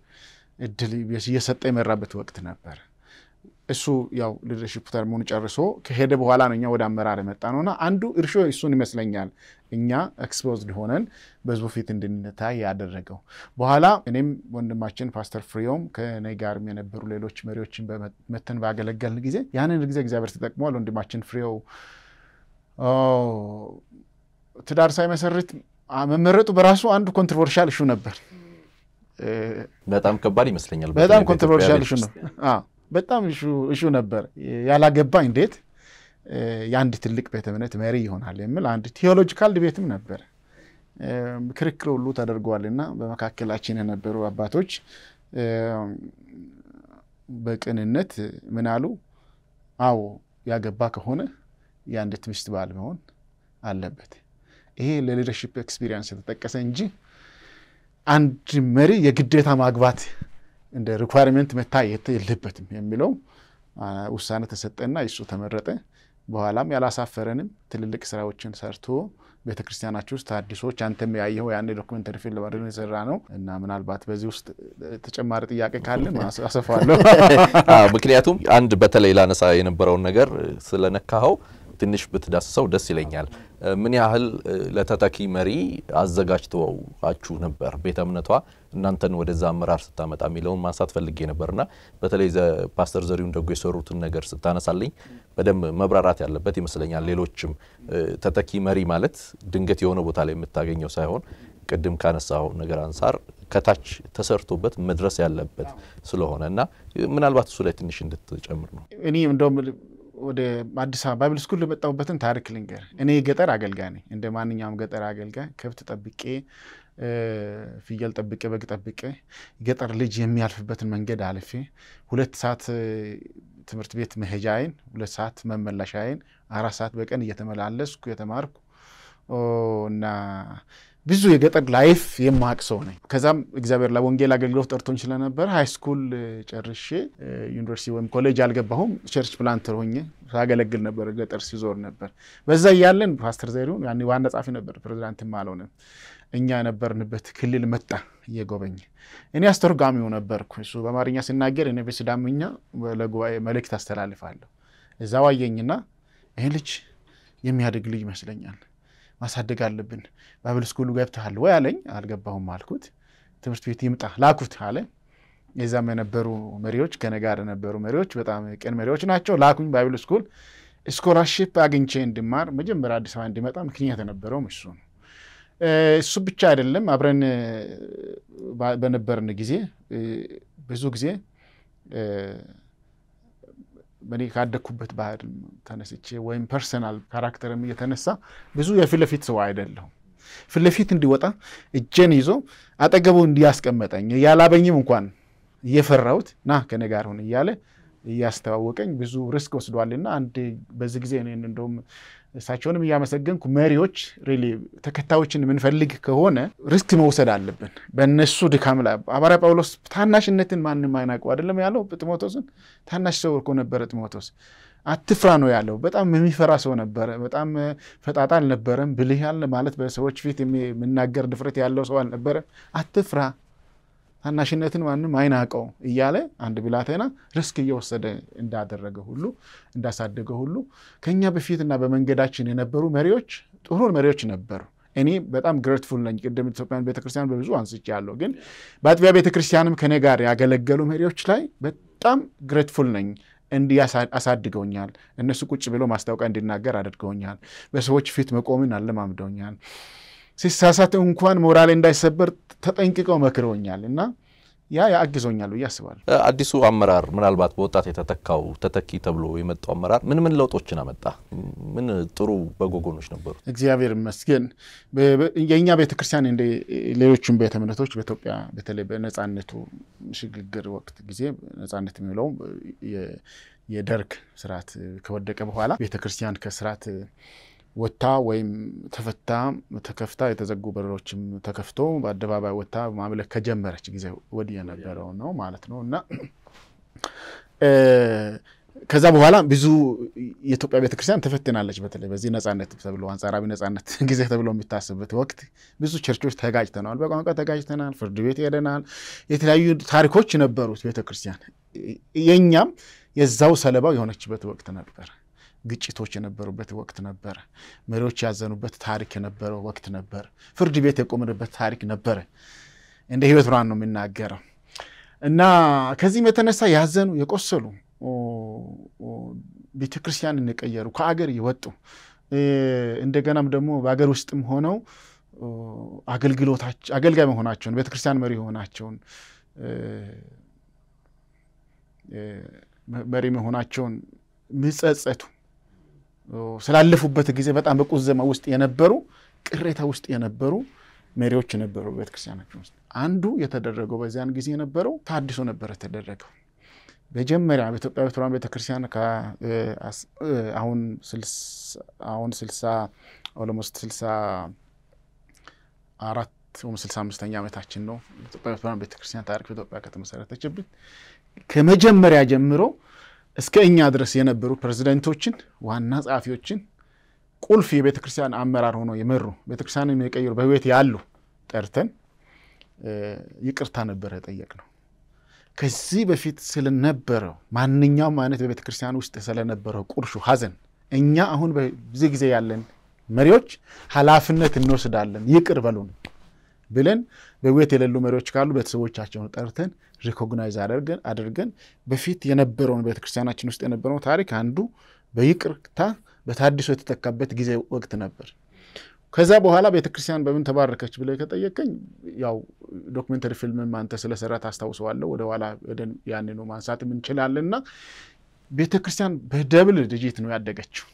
እድል እየሰጠ የመራበት ወቅት ነበር። እሱ ያው ሊደርሽፕ ተርሞን ጨርሶ ከሄደ በኋላ ነው እኛ ወደ አመራር የመጣ ነውና አንዱ እርሾ እሱን ይመስለኛል እኛ ኤክስፖዝድ ሆነን በህዝቡ ፊት እንድንታይ ያደረገው። በኋላ እኔም ወንድማችን ፓስተር ፍሪዮም ከእኔ ጋርም የነበሩ ሌሎች መሪዎችን መተን ባገለገልን ጊዜ ያንን ጊዜ እግዚአብሔር ተጠቅሟል። ወንድማችን ፍሪዮ ትዳር ሳይመሰርት መመረጡ በራሱ አንዱ ኮንትሮቨርሻል እሹ ነበር። በጣም ከባድ ይመስለኛል። በጣም ኮንትሮቨርሻል እሹ ነው። በጣም እሹ ነበር። ያላገባ እንዴት የአንድ ትልቅ ቤተ እምነት መሪ ይሆናል የሚል አንድ ቴዎሎጂካል ዲቤትም ነበር። ክርክር ሁሉ እና በመካከላችን የነበሩ አባቶች በቅንነት ምን አሉ? አዎ ያገባ ከሆነ የአንድ ትምስት ባል መሆን አለበት። ይሄ ለሊደርሽፕ ኤክስፒሪየንስ የተጠቀሰ እንጂ አንድ መሪ የግዴታ ማግባት እንደ ሪኳርመንት መታየት የለበትም የሚለው ውሳኔ ተሰጠና እሱ ተመረጠ። በኋላም ያላሳፈረንም ትልልቅ ስራዎችን ሰርቶ ቤተክርስቲያናችሁ ውስጥ አዲሶች አንተም ያየው ያን ዶክመንተሪ ፊልም ለማድረግ የሰራ ነው እና ምናልባት በዚህ ውስጥ ተጨማሪ ጥያቄ ካለን አሰፋለሁ። ምክንያቱም አንድ በተለይ ላነሳ የነበረውን ነገር ስለነካኸው ትንሽ ብትዳስሰው ደስ ይለኛል። ምን ያህል ለተተኪ መሪ አዘጋጅተዋችሁ ነበር? ቤተ እምነቷ እናንተን ወደዛ አመራር ስታመጣ የሚለውን ማንሳት ፈልጌ ነበርና በተለይ ፓስተር ዘሪሁን ደጎ የሰሩትን ነገር ስታነሳልኝ በደንብ መብራራት ያለበት ይመስለኛል። ሌሎችም ተተኪ መሪ ማለት ድንገት የሆነ ቦታ ላይ የምታገኘው ሳይሆን ቅድም ካነሳው ነገር አንጻር ከታች ተሰርቶበት መድረስ ያለበት ስለሆነ እና ምናልባት እሱ ላይ ትንሽ እንድትጨምር ነው እኔ እንደውም ወደ አዲስ አበባ ባይብል ስኩል የመጣሁበትን ታሪክ ልንገር። እኔ ገጠር አገልጋይ ነኝ። እንደ ማንኛውም ገጠር አገልጋይ ከብት ጠብቄ፣ ፍየል ጠብቄ፣ በግ ጠብቄ ገጠር ልጅ የሚያልፍበትን መንገድ አልፌ ሁለት ሰዓት ትምህርት ቤት መሄጃዬን፣ ሁለት ሰዓት መመላሻዬን፣ አራት ሰዓት በቀን እየተመላለስኩ የተማርኩ እና ብዙ የገጠር ላይፍ የማቅ ሰው ነኝ። ከዛም እግዚአብሔር ለወንጌል አገልግሎት ጠርቶኝ ስለነበረ ሃይስኩል ጨርሼ ዩኒቨርሲቲ ወይም ኮሌጅ አልገባሁም። ቸርች ፕላንተር ሆኜ ሳገለግል ነበር፣ ገጠር ሲዞር ነበር። በዛ እያለን ፓስተር ዘሪሁን ያኔ ዋና ጻፊ ነበር፣ ፕሬዚዳንትም አልሆነ። እኛ የነበርንበት ክልል መጣ እየጎበኘ። እኔ አስተርጓሚው ነበርኩ። እሱ በአማርኛ ሲናገር፣ እኔ በሲዳምኛ ለጉባኤ መልእክት አስተላልፋለሁ። እዛ ዋየኝና ይህ ልጅ የሚያድግ ልጅ ይመስለኛል ማሳደግ አለብን። ባይብል ስኩሉ ገብተሃል ወይ አለኝ። አልገባሁም አልኩት። ትምህርት ቤት ይምጣ ላኩት አለ። የዛም የነበሩ መሪዎች ከነጋር የነበሩ መሪዎች በጣም ቅን መሪዎች ናቸው። ላኩኝ ባይብል ስኩል ስኮላርሽፕ አግኝቼ እንድማር መጀመሪያ አዲስ አበባ እንዲመጣ ምክንያት የነበረውም እሱ ነው። እሱ ብቻ አይደለም። አብረን በነበርን ጊዜ ብዙ ጊዜ በእኔ ካደግኩበት ባህል ተነስቼ ወይም ፐርሰናል ካራክተርም እየተነሳ ብዙ የፊት ለፊት ሰው አይደለሁም። ፊት ለፊት እንዲወጣ እጄን ይዞ አጠገቡ እንዲያስቀመጠኝ ያላበኝም እንኳን እየፈራሁት ና ከኔ ጋር ሁን እያለ እያስተዋወቀኝ ብዙ ሪስክ ወስዷልና አንድ በዚህ ጊዜ እንደውም እሳቸውንም እያመሰገንኩ መሪዎች ተከታዮችን የምንፈልግ ከሆነ ሪስክ መውሰድ አለብን። በእነሱ ድካም ላይ ሐዋርያ ጳውሎስ ታናሽነትን ማንም አይናቀው አይደለም ያለው ጢሞቴዎስን። ታናሽ ሰው እኮ ነበረ ጢሞቴዎስ፣ አትፍራ ነው ያለው። በጣም የሚፈራ ሰው ነበረ። በጣም ፈጣጣ አልነበረም። ብልህ ማለት በሰዎች ፊት የሚናገር ድፍረት ያለው ሰው አልነበረም። አትፍራ ታናሽነትን ማንም አይናቀው እያለ አንድ ብላቴና ርስክ እየወሰደ እንዳደረገ ሁሉ እንዳሳደገ ሁሉ ከኛ በፊትና በመንገዳችን የነበሩ መሪዎች ጥሩ መሪዎች ነበሩ። እኔ በጣም ግሬትፉል ነኝ። ቅድም ኢትዮጵያን ቤተክርስቲያን በብዙ ያለው ግን በአጥቢያ ቤተክርስቲያንም ከኔ ጋር ያገለገሉ መሪዎች ላይ በጣም ግሬትፉል ነኝ። እንዲህ አሳድገውኛል። እነሱ ቁጭ ብሎ ማስታወቂያ እንዲናገር አድርገውኛል። በሰዎች ፊት መቆምን አለማምደውኛል። ሲሳሳት እንኳን ሞራሌ እንዳይሰበር ተጠንቅቀው መክረውኛል እና ያ ያግዞኛል ብዬ አስባለሁ። አዲሱ አመራር ምናልባት በወጣት የተተካው ተተኪ ተብሎ የመጣው አመራር ምን ምን ለውጦችን አመጣ? ምን ጥሩ በጎ ጎኖች ነበሩ? እግዚአብሔር ይመስገን። የእኛ ቤተክርስቲያን እንደ ሌሎቹም ቤተ እምነቶች በኢትዮጵያ በተለይ በነፃነቱ ሽግግር ወቅት ጊዜ ነፃነት የሚለው የደርግ ስርዓት ከወደቀ በኋላ ቤተክርስቲያን ከስርዓት ወታ ወይም ተፈታ ተከፍታ የተዘጉ በሮችም ተከፍቶ በአደባባይ ወታ ማምለክ ከጀመረች ጊዜ ወዲህ የነበረው ነው ማለት ነው እና ከዛ በኋላ ብዙ የኢትዮጵያ ቤተክርስቲያን ተፈትናለች። በተለይ በዚህ ነጻነት ተብሎ አንጻራዊ ነጻነት ጊዜ ተብሎ የሚታስብበት ወቅት ብዙ ቸርቾች ተጋጭተናል፣ በቋንቋ ተጋጭተናል፣ ፍርድ ቤት ሄደናል። የተለያዩ ታሪኮች ነበሩት ቤተክርስቲያን የእኛም የዛው ሰለባው የሆነችበት ወቅት ነበር። ግጭቶች የነበሩበት ወቅት ነበር። መሪዎች ያዘኑበት ታሪክ የነበረው ወቅት ነበር። ፍርድ ቤት የቆምንበት ታሪክ ነበር። እንደ ህይወት ብርሃን ነው የሚናገረው እና ከዚህም የተነሳ ያዘኑ የቆሰሉ ቤተክርስቲያንን የቀየሩ ከአገር የወጡ እንደገናም ደግሞ በአገር ውስጥም ሆነው አገልግሎታቸው አገልጋይ መሆናቸውን ቤተክርስቲያን መሪ የሆናቸውን መሪ መሆናቸውን ምጸጸቱ ስላለፉበት ጊዜ በጣም በቁዘማ ውስጥ የነበሩ ቅሬታ ውስጥ የነበሩ መሪዎች ነበሩ። ቤተክርስቲያናችን ውስጥ አንዱ የተደረገው በዚያን ጊዜ የነበረው ታድሶ ነበር የተደረገው። መጀመሪያ በኢትዮጵያ ኦርቶዶክስ ቤተክርስቲያን አሁን ስልሳ ኦሎሞስት ስልሳ አራት ወይም ስልሳ አምስተኛ ዓመታችን ነው። ኢትዮጵያ ኦርቶዶክስ ቤተክርስቲያን ታሪክ በኢትዮጵያ ከተመሰረተችበት ከመጀመሪያ ጀምሮ እስከ እኛ ድረስ የነበሩ ፕሬዚደንቶችን፣ ዋና ጸሐፊዎችን፣ ቁልፍ የቤተ ክርስቲያን አመራር ሆኖ የመሩ ቤተ ክርስቲያንን የቀየሩ በህይወት ያሉ ጠርተን ይቅርታ ነበረ ጠየቅ ነው። ከዚህ በፊት ስለነበረው ማንኛውም አይነት በቤተ ክርስቲያን ውስጥ ስለነበረው ቁርሹ፣ ሀዘን እኛ አሁን በዚህ ጊዜ ያለን መሪዎች ኃላፊነት እንወስዳለን፣ ይቅር በሉን። ብለን በቤት የሌሉ መሪዎች ካሉ ቤተሰቦቻቸውን ጠርተን ሪኮግናይዝ አድርገን በፊት የነበረውን ቤተክርስቲያናችን ውስጥ የነበረው ታሪክ አንዱ በይቅርታ በታድሶ የተተካበት ጊዜ ወቅት ነበር። ከዛ በኋላ ቤተክርስቲያን በምን ተባረከች ብለ ከጠየቀኝ ያው ዶክመንተሪ ፊልምም አንተ ስለሰራ ታስታውሰዋለሁ። ወደኋላ ወደን ያንኑ ማንሳት እንችላለንና ቤተክርስቲያን በደብል ድጅት ነው ያደገችው።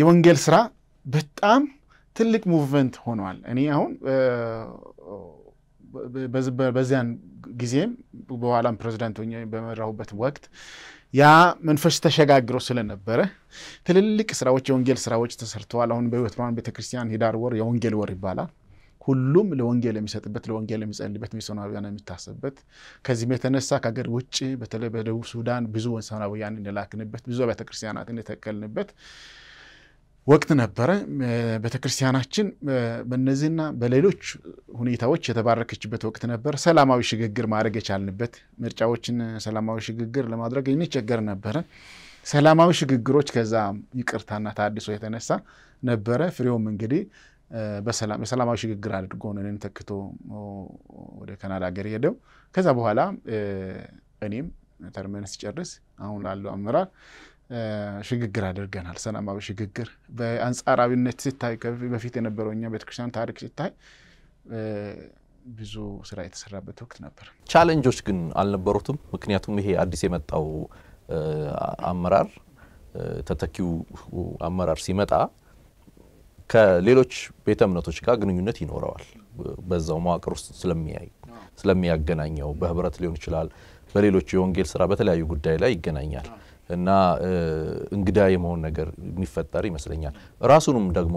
የወንጌል ስራ በጣም ትልቅ ሙቭመንት ሆኗል። እኔ አሁን በዚያን ጊዜም በኋላም ፕሬዚዳንት ሆኜ በመራሁበት ወቅት ያ መንፈስ ተሸጋግሮ ስለነበረ ትልልቅ ስራዎች፣ የወንጌል ስራዎች ተሰርተዋል። አሁን በሕይወት ቤተክርስቲያን ሂዳር ወር የወንጌል ወር ይባላል። ሁሉም ለወንጌል የሚሰጥበት ለወንጌል የሚጸልበት ሚስዮናውያን የሚታሰብበት ከዚህም የተነሳ ከሀገር ውጭ በተለይ በደቡብ ሱዳን ብዙ ወንሰናውያን እንላክንበት ብዙ ቤተክርስቲያናት የተከልንበት ወቅት ነበረ። ቤተክርስቲያናችን በእነዚህና በሌሎች ሁኔታዎች የተባረከችበት ወቅት ነበር። ሰላማዊ ሽግግር ማድረግ የቻልንበት ምርጫዎችን ሰላማዊ ሽግግር ለማድረግ እንቸገር ነበረ። ሰላማዊ ሽግግሮች ከዛ ይቅርታና ታድሶ የተነሳ ነበረ። ፍሬውም እንግዲህ በሰላማዊ ሽግግር አድርጎ ነው እኔን ተክቶ ወደ ካናዳ ሀገር ሄደው ከዛ በኋላ እኔም ተርመን ሲጨርስ አሁን ላለው አመራር ሽግግር አድርገናል። ሰላማዊ ሽግግር በአንጻራዊነት ሲታይ በፊት የነበረው እኛ ቤተክርስቲያን ታሪክ ሲታይ ብዙ ስራ የተሰራበት ወቅት ነበር። ቻለንጆች ግን አልነበሩትም። ምክንያቱም ይሄ አዲስ የመጣው አመራር ተተኪው አመራር ሲመጣ ከሌሎች ቤተ እምነቶች ጋር ግንኙነት ይኖረዋል። በዛው መዋቅር ውስጥ ስለሚያይ ስለሚያገናኘው በህብረት ሊሆን ይችላል፣ በሌሎች የወንጌል ስራ በተለያዩ ጉዳይ ላይ ይገናኛል። እና እንግዳ የመሆን ነገር የሚፈጠር ይመስለኛል። ራሱንም ደግሞ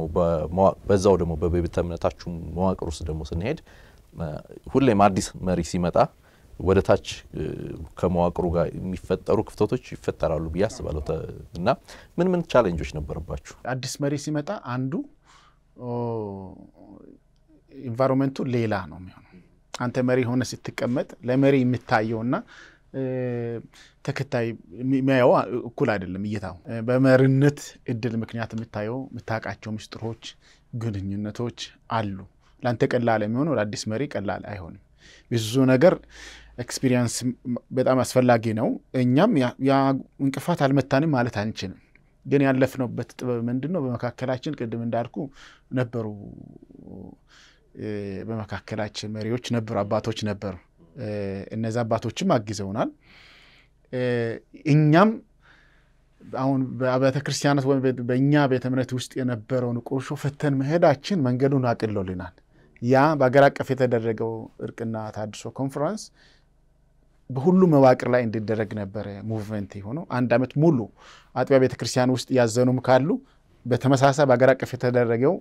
በዛው ደግሞ በቤተ እምነታችሁ መዋቅር ውስጥ ደግሞ ስንሄድ ሁሌም አዲስ መሪ ሲመጣ ወደ ታች ከመዋቅሩ ጋር የሚፈጠሩ ክፍተቶች ይፈጠራሉ ብዬ አስባለሁ። እና ምን ምን ቻሌንጆች ነበረባችሁ? አዲስ መሪ ሲመጣ አንዱ ኢንቫይሮንመንቱ ሌላ ነው የሚሆነው። አንተ መሪ ሆነ ስትቀመጥ ለመሪ የምታየውና ተከታይ የሚያየው እኩል አይደለም። እይታው በመሪነት እድል ምክንያት የምታየው የምታውቃቸው ምስጢሮች፣ ግንኙነቶች አሉ። ለአንተ ቀላል የሚሆነው ለአዲስ መሪ ቀላል አይሆንም። ብዙ ነገር ኤክስፒሪየንስ በጣም አስፈላጊ ነው። እኛም ያ እንቅፋት አልመታንም ማለት አንችልም። ግን ያለፍነውበት ጥበብ ምንድን ነው? በመካከላችን ቅድም እንዳልኩ ነበሩ፣ በመካከላችን መሪዎች ነበሩ፣ አባቶች ነበሩ። እነዚ አባቶችም አግዘውናል። እኛም አሁን በአብያተ ክርስቲያናት ወይም በእኛ ቤተ እምነት ውስጥ የነበረውን ቁርሾ ፈተን መሄዳችን መንገዱን አቅሎልናል። ያ በአገር አቀፍ የተደረገው እርቅና ታድሶ ኮንፈረንስ በሁሉም መዋቅር ላይ እንዲደረግ ነበረ ሙቭመንት የሆነው አንድ ዓመት ሙሉ አጥቢያ ቤተክርስቲያን ውስጥ ያዘኑም ካሉ በተመሳሳይ በአገር አቀፍ የተደረገው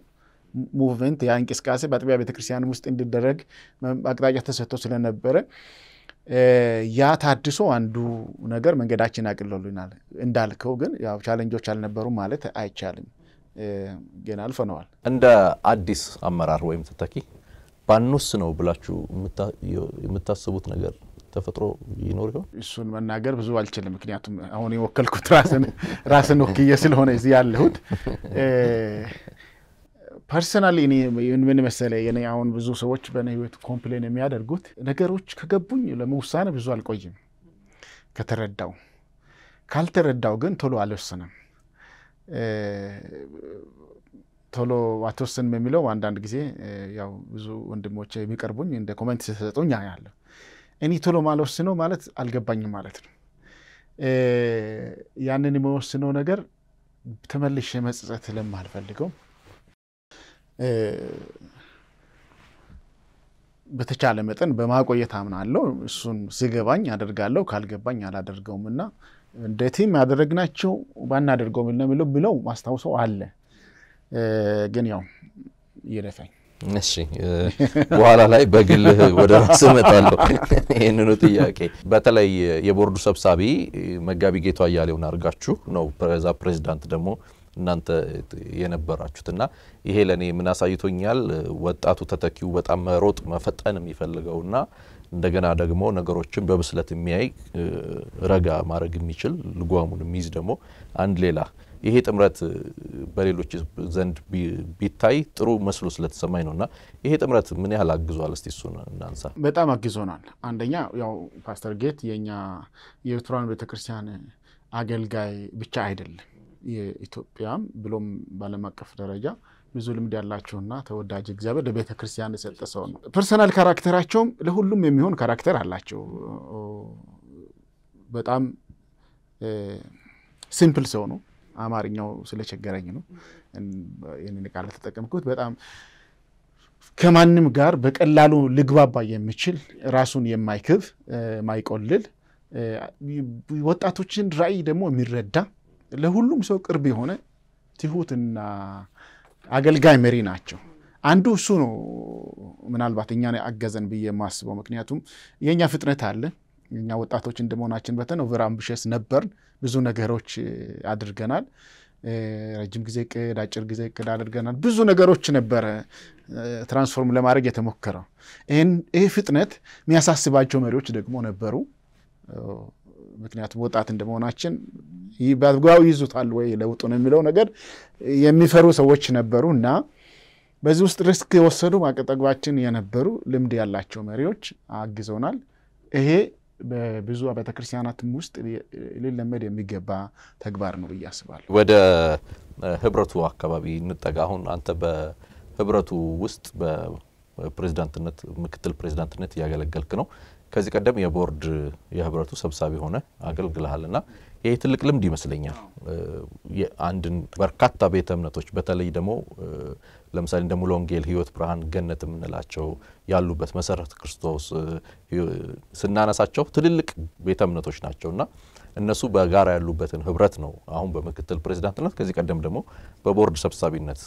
ሙቭመንት ያ እንቅስቃሴ በአጥቢያ ቤተክርስቲያን ውስጥ እንዲደረግ አቅጣጫ ተሰጥቶ ስለነበረ ያ ታድሶ አንዱ ነገር መንገዳችን አቅሎልናል። እንዳልከው ግን ያው ቻለንጆች አልነበሩም ማለት አይቻልም። ግን አልፈነዋል። እንደ አዲስ አመራር ወይም ተተኪ ባንወስ ነው ብላችሁ የምታስቡት ነገር ተፈጥሮ ይኖር ይሆን? እሱን መናገር ብዙ አልችልም። ምክንያቱም አሁን የወከልኩት ራስን ወክዬ ስለሆነ እዚህ ያለሁት ፐርሰናሊ ምን መሰለ አሁን ብዙ ሰዎች በእኔ ህይወት ኮምፕሌን የሚያደርጉት ነገሮች ከገቡኝ ለመውሳኔ ብዙ አልቆይም ከተረዳው ካልተረዳው ግን ቶሎ አልወስንም። ቶሎ አትወስንም የሚለው አንዳንድ ጊዜ ያው ብዙ ወንድሞች የሚቀርቡኝ እንደ ኮመንት ሲሰጡኝ ያያለሁ። እኔ ቶሎ ማልወስነው ማለት አልገባኝም ማለት ነው። ያንን የመወስነው ነገር ተመልሼ መጸጸት ለማልፈልገው በተቻለ መጠን በማቆየት አምናለው። እሱን ሲገባኝ አደርጋለሁ፣ ካልገባኝ አላደርገውም እና እንደ ቲም ያደረግናቸው ባናደርገው ነው ብለው ማስታውሰው አለ። ግን ያው ይረፈኝ። እሺ በኋላ ላይ በግልህ ወደ ራስ እመጣለሁ። ይህንኑ ጥያቄ በተለይ የቦርዱ ሰብሳቢ መጋቢ ጌቱ አያሌውን አድርጋችሁ ነው ከዛ ፕሬዚዳንት ደግሞ እናንተ የነበራችሁት እና ይሄ ለእኔ ምን አሳይቶኛል? ወጣቱ ተተኪው በጣም መሮጥ መፈጠን የሚፈልገውና እንደገና ደግሞ ነገሮችን በብስለት የሚያይ ረጋ ማድረግ የሚችል ልጓሙን የሚይዝ ደግሞ አንድ ሌላ ይሄ ጥምረት በሌሎች ዘንድ ቢታይ ጥሩ መስሎ ስለተሰማኝ ነው እና ይሄ ጥምረት ምን ያህል አግዟል? እስቲ እሱን እናንሳ። በጣም አግዞናል። አንደኛ ያው ፓስተር ጌት የኛ የኤርትራን ቤተክርስቲያን አገልጋይ ብቻ አይደለም የኢትዮጵያም ብሎም በአለም አቀፍ ደረጃ ብዙ ልምድ ያላቸውና ተወዳጅ እግዚአብሔር ለቤተ ክርስቲያን የሰጠ ሰው ነው። ፐርሰናል ካራክተራቸውም ለሁሉም የሚሆን ካራክተር አላቸው። በጣም ሲምፕል ሰው ነው። አማርኛው ስለቸገረኝ ነው ይህንን ቃል ተጠቀምኩት። በጣም ከማንም ጋር በቀላሉ ልግባባ የሚችል ራሱን የማይክብ ማይቆልል ወጣቶችን ራዕይ ደግሞ የሚረዳ ለሁሉም ሰው ቅርብ የሆነ ትሁትና አገልጋይ መሪ ናቸው። አንዱ እሱ ነው። ምናልባት እኛ አገዘን ብዬ የማስበው ምክንያቱም የእኛ ፍጥነት አለ። እኛ ወጣቶች እንደመሆናችን በተን ኦቨር አምቢሸስ ነበርን። ብዙ ነገሮች አድርገናል። ረጅም ጊዜ እቅድ፣ አጭር ጊዜ እቅድ አድርገናል። ብዙ ነገሮች ነበረ ትራንስፎርም ለማድረግ የተሞከረው። ይህ ፍጥነት የሚያሳስባቸው መሪዎች ደግሞ ነበሩ። ምክንያቱም ወጣት እንደመሆናችን በአግባቡ ይዙታል ወይ ለውጡን የሚለው ነገር የሚፈሩ ሰዎች ነበሩ እና በዚህ ውስጥ ሪስክ የወሰዱ አጠገባችን የነበሩ ልምድ ያላቸው መሪዎች አግዘውናል። ይሄ በብዙ ቤተክርስቲያናትም ውስጥ ሊለመድ የሚገባ ተግባር ነው ብዬ አስባለሁ። ወደ ህብረቱ አካባቢ እንጠጋ። አሁን አንተ በህብረቱ ውስጥ በፕሬዚዳንትነት ምክትል ፕሬዚዳንትነት እያገለገልክ ነው። ከዚህ ቀደም የቦርድ የህብረቱ ሰብሳቢ ሆነ ና ይህ ትልቅ ልምድ ይመስለኛል። አንድን በርካታ ቤተ እምነቶች በተለይ ደግሞ ለምሳሌ እንደ ሙሉ ወንጌል፣ ህይወት፣ ብርሃን፣ ገነት የምንላቸው ያሉበት መሰረተ ክርስቶስ ስናነሳቸው ትልልቅ ቤተ እምነቶች ናቸው ና እነሱ በጋራ ያሉበትን ህብረት ነው አሁን በምክትል ፕሬዚዳንትነት ከዚህ ቀደም ደግሞ በቦርድ ሰብሳቢነት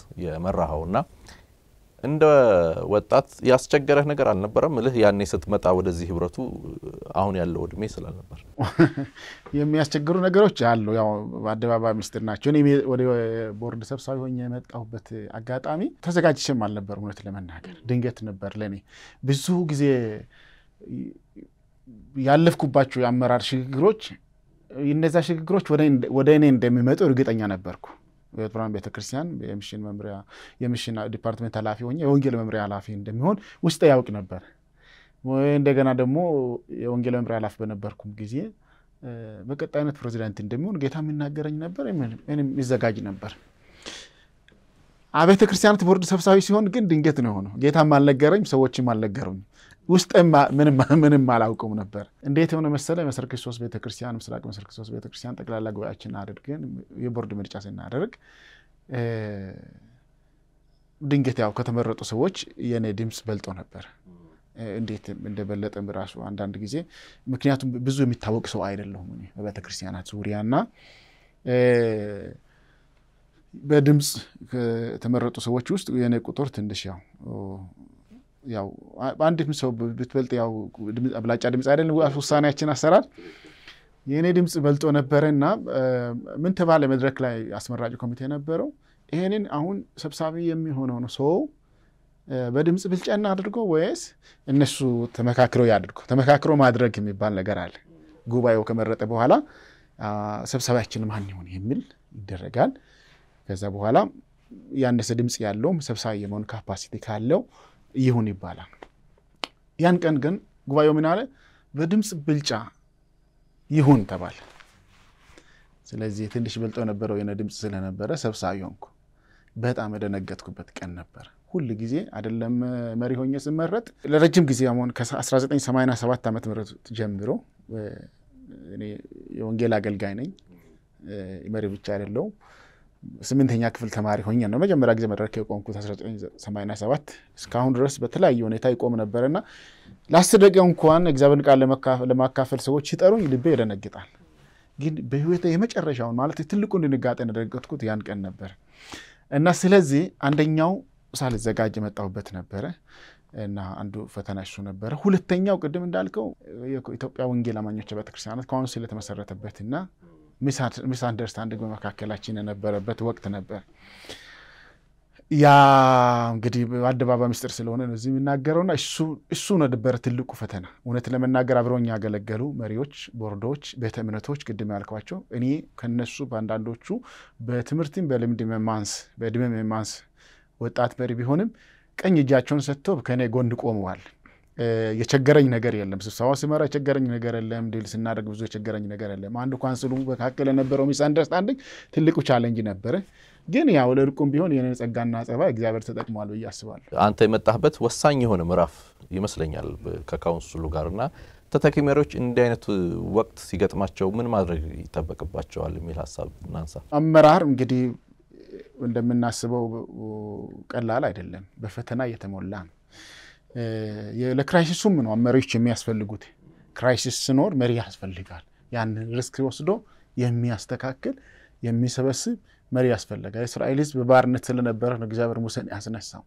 ና እንደ ወጣት ያስቸገረህ ነገር አልነበረም? እልህ ያኔ ስትመጣ ወደዚህ ህብረቱ አሁን ያለው እድሜ ስላልነበር የሚያስቸግሩ ነገሮች አሉ። ያው አደባባይ ምስጢር ናቸው። እኔ ወደ ቦርድ ሰብሳቢ ሆኜ የመጣሁበት አጋጣሚ ተዘጋጅቼም አልነበር እውነት ለመናገር ድንገት ነበር ለእኔ ብዙ ጊዜ ያለፍኩባቸው የአመራር ሽግግሮች እነዚያ ሽግግሮች ወደ እኔ እንደሚመጡ እርግጠኛ ነበርኩ። ብርሃን ቤተክርስቲያን የሚሽን መምሪያ የሚሽን ዲፓርትሜንት ኃላፊ ሆኜ የወንጌል መምሪያ ኃላፊ እንደሚሆን ውስጥ ያውቅ ነበር። እንደገና ደግሞ የወንጌል መምሪያ ኃላፊ በነበርኩም ጊዜ በቀጣይነት ፕሬዚዳንት እንደሚሆን ጌታ የሚናገረኝ ነበር፣ ይዘጋጅ ነበር። አብያተ ክርስቲያናት ቦርድ ሰብሳቢ ሲሆን ግን ድንገት ነው የሆነው። ጌታም አልነገረኝ፣ ሰዎችም አልነገሩኝ። ውስጥ ምንም አላውቅም ነበር። እንዴት የሆነ መሰለ መሰረ ክርስቶስ ቤተክርስቲያን ምስራቅ መሰረ ክርስቶስ ቤተክርስቲያን ጠቅላላ ጉባኤያችን አድርገን የቦርድ ምርጫ ስናደርግ ድንገት ያው ከተመረጡ ሰዎች የእኔ ድምፅ በልጦ ነበር። እንዴት እንደበለጠ ራሱ አንዳንድ ጊዜ ምክንያቱም ብዙ የሚታወቅ ሰው አይደለሁም በቤተክርስቲያናት ዙሪያ እና በድምፅ ከተመረጡ ሰዎች ውስጥ የእኔ ቁጥር ትንሽ ያው ያው አንድም ሰው ብትበልጥ ያው አብላጫ ድምፅ አይደል ውሳኔያችን አሰራር የእኔ ድምፅ በልጦ ነበረ እና ምን ተባለ መድረክ ላይ አስመራጭ ኮሚቴ ነበረው ይሄንን አሁን ሰብሳቢ የሚሆነው ነው ሰው በድምፅ ብልጫና አድርጎ ወይስ እነሱ ተመካክሮ ያድርጎ ተመካክሮ ማድረግ የሚባል ነገር አለ ጉባኤው ከመረጠ በኋላ ሰብሳቢያችን ማን ይሆን የሚል ይደረጋል ከዛ በኋላ ያነሰ ድምፅ ያለውም ሰብሳቢ የመሆን ካፓሲቲ ካለው ይሁን ይባላል። ያን ቀን ግን ጉባኤው ምን አለ? በድምፅ ብልጫ ይሁን ተባለ። ስለዚህ ትንሽ በልጦ የነበረው የነ ድምፅ ስለነበረ ሰብሳቢ ሆንኩ። በጣም የደነገጥኩበት ቀን ነበር። ሁል ጊዜ አይደለም መሪ ሆኜ ስመረጥ ለረጅም ጊዜ አሁን ከ1987 ዓመተ ምህረት ጀምሮ እኔ የወንጌል አገልጋይ ነኝ። መሪ ብቻ አይደለውም። ስምንተኛ ክፍል ተማሪ ሆኜ ነው መጀመሪያ ጊዜ መድረክ የቆምኩት 1987 እስካሁን ድረስ በተለያየ ሁኔታ ይቆም ነበርና ለአስር ደቂቃ እንኳን እግዚአብሔርን ቃል ለማካፈል ሰዎች ሲጠሩኝ ልቤ ይደነግጣል። ግን በህይወቴ የመጨረሻውን ማለት ትልቁን ድንጋጤ የደረገጥኩት ያን ቀን ነበር እና ስለዚህ አንደኛው ሳልዘጋጅ የመጣሁበት ነበረ እና አንዱ ፈተና እሱ ነበረ። ሁለተኛው ቅድም እንዳልከው የኢትዮጵያ ወንጌል አማኞች ቤተክርስቲያናት ካውንስል የተመሰረተበትና ሚስ አንደርስታንዲንግ በመካከላችን የነበረበት ወቅት ነበር። ያ እንግዲህ አደባባይ ምስጢር ስለሆነ ነው እዚህ የሚናገረውና እሱ ነበረ ትልቁ ፈተና። እውነት ለመናገር አብረውኝ ያገለገሉ መሪዎች፣ ቦርዶች፣ ቤተ እምነቶች ቅድም ያልኳቸው እኔ ከነሱ በአንዳንዶቹ በትምህርትም በልምድ መማንስ በእድሜ መማንስ ወጣት መሪ ቢሆንም ቀኝ እጃቸውን ሰጥቶ ከእኔ ጎን ቆመዋል። የቸገረኝ ነገር የለም። ስብሰባ ሲመራ የቸገረኝ ነገር የለም። ድል ስናደርግ ብዙ የቸገረኝ ነገር የለም። አንዱ ካንስሉ መካከል የነበረው ሚስ አንደርስታንዲንግ ትልቁ ቻለንጅ ነበረ። ግን ያው ለልቁም ቢሆን የኔ ጸጋና ጸባ እግዚአብሔር ተጠቅሟል ብዬ አስባለሁ። አንተ የመጣህበት ወሳኝ የሆነ ምዕራፍ ይመስለኛል ከካውንስሉ ጋርና ተተኪ መሪዎች እንዲህ አይነት ወቅት ሲገጥማቸው ምን ማድረግ ይጠበቅባቸዋል የሚል ሀሳብ እናንሳ። አመራር እንግዲህ እንደምናስበው ቀላል አይደለም፣ በፈተና እየተሞላ ነው። ለክራይሲሱም ነው መሪዎች የሚያስፈልጉት። ክራይሲስ ስኖር መሪ ያስፈልጋል። ያንን ሪስክ ወስዶ የሚያስተካክል የሚሰበስብ መሪ ያስፈልጋል። እስራኤል ሕዝብ በባርነት ስለነበረ ነው እግዚአብሔር ሙሴን ያስነሳው።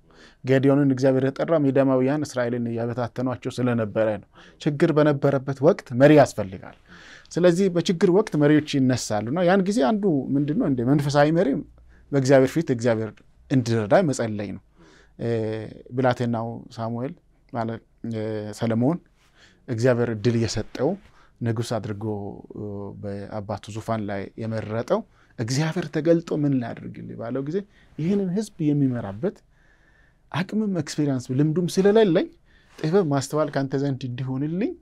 ጌዲዮንን እግዚአብሔር የጠራ ሚዳማውያን እስራኤልን እያበታተኗቸው ስለነበረ ነው። ችግር በነበረበት ወቅት መሪ ያስፈልጋል። ስለዚህ በችግር ወቅት መሪዎች ይነሳሉ እና ያን ጊዜ አንዱ ምንድነው እንደ መንፈሳዊ መሪ በእግዚአብሔር ፊት እግዚአብሔር እንዲረዳ መጸለይ ነው። ብላቴናው ሳሙኤል ሰለሞን እግዚአብሔር እድል እየሰጠው ንጉስ አድርጎ በአባቱ ዙፋን ላይ የመረጠው እግዚአብሔር ተገልጦ ምን ላያደርግልህ ባለው ጊዜ ይህንን ህዝብ የሚመራበት አቅምም ኤክስፔሪንስ ልምዱም ስለሌለኝ ጥበብ ማስተዋል ከአንተ ዘንድ እንዲሆንልኝ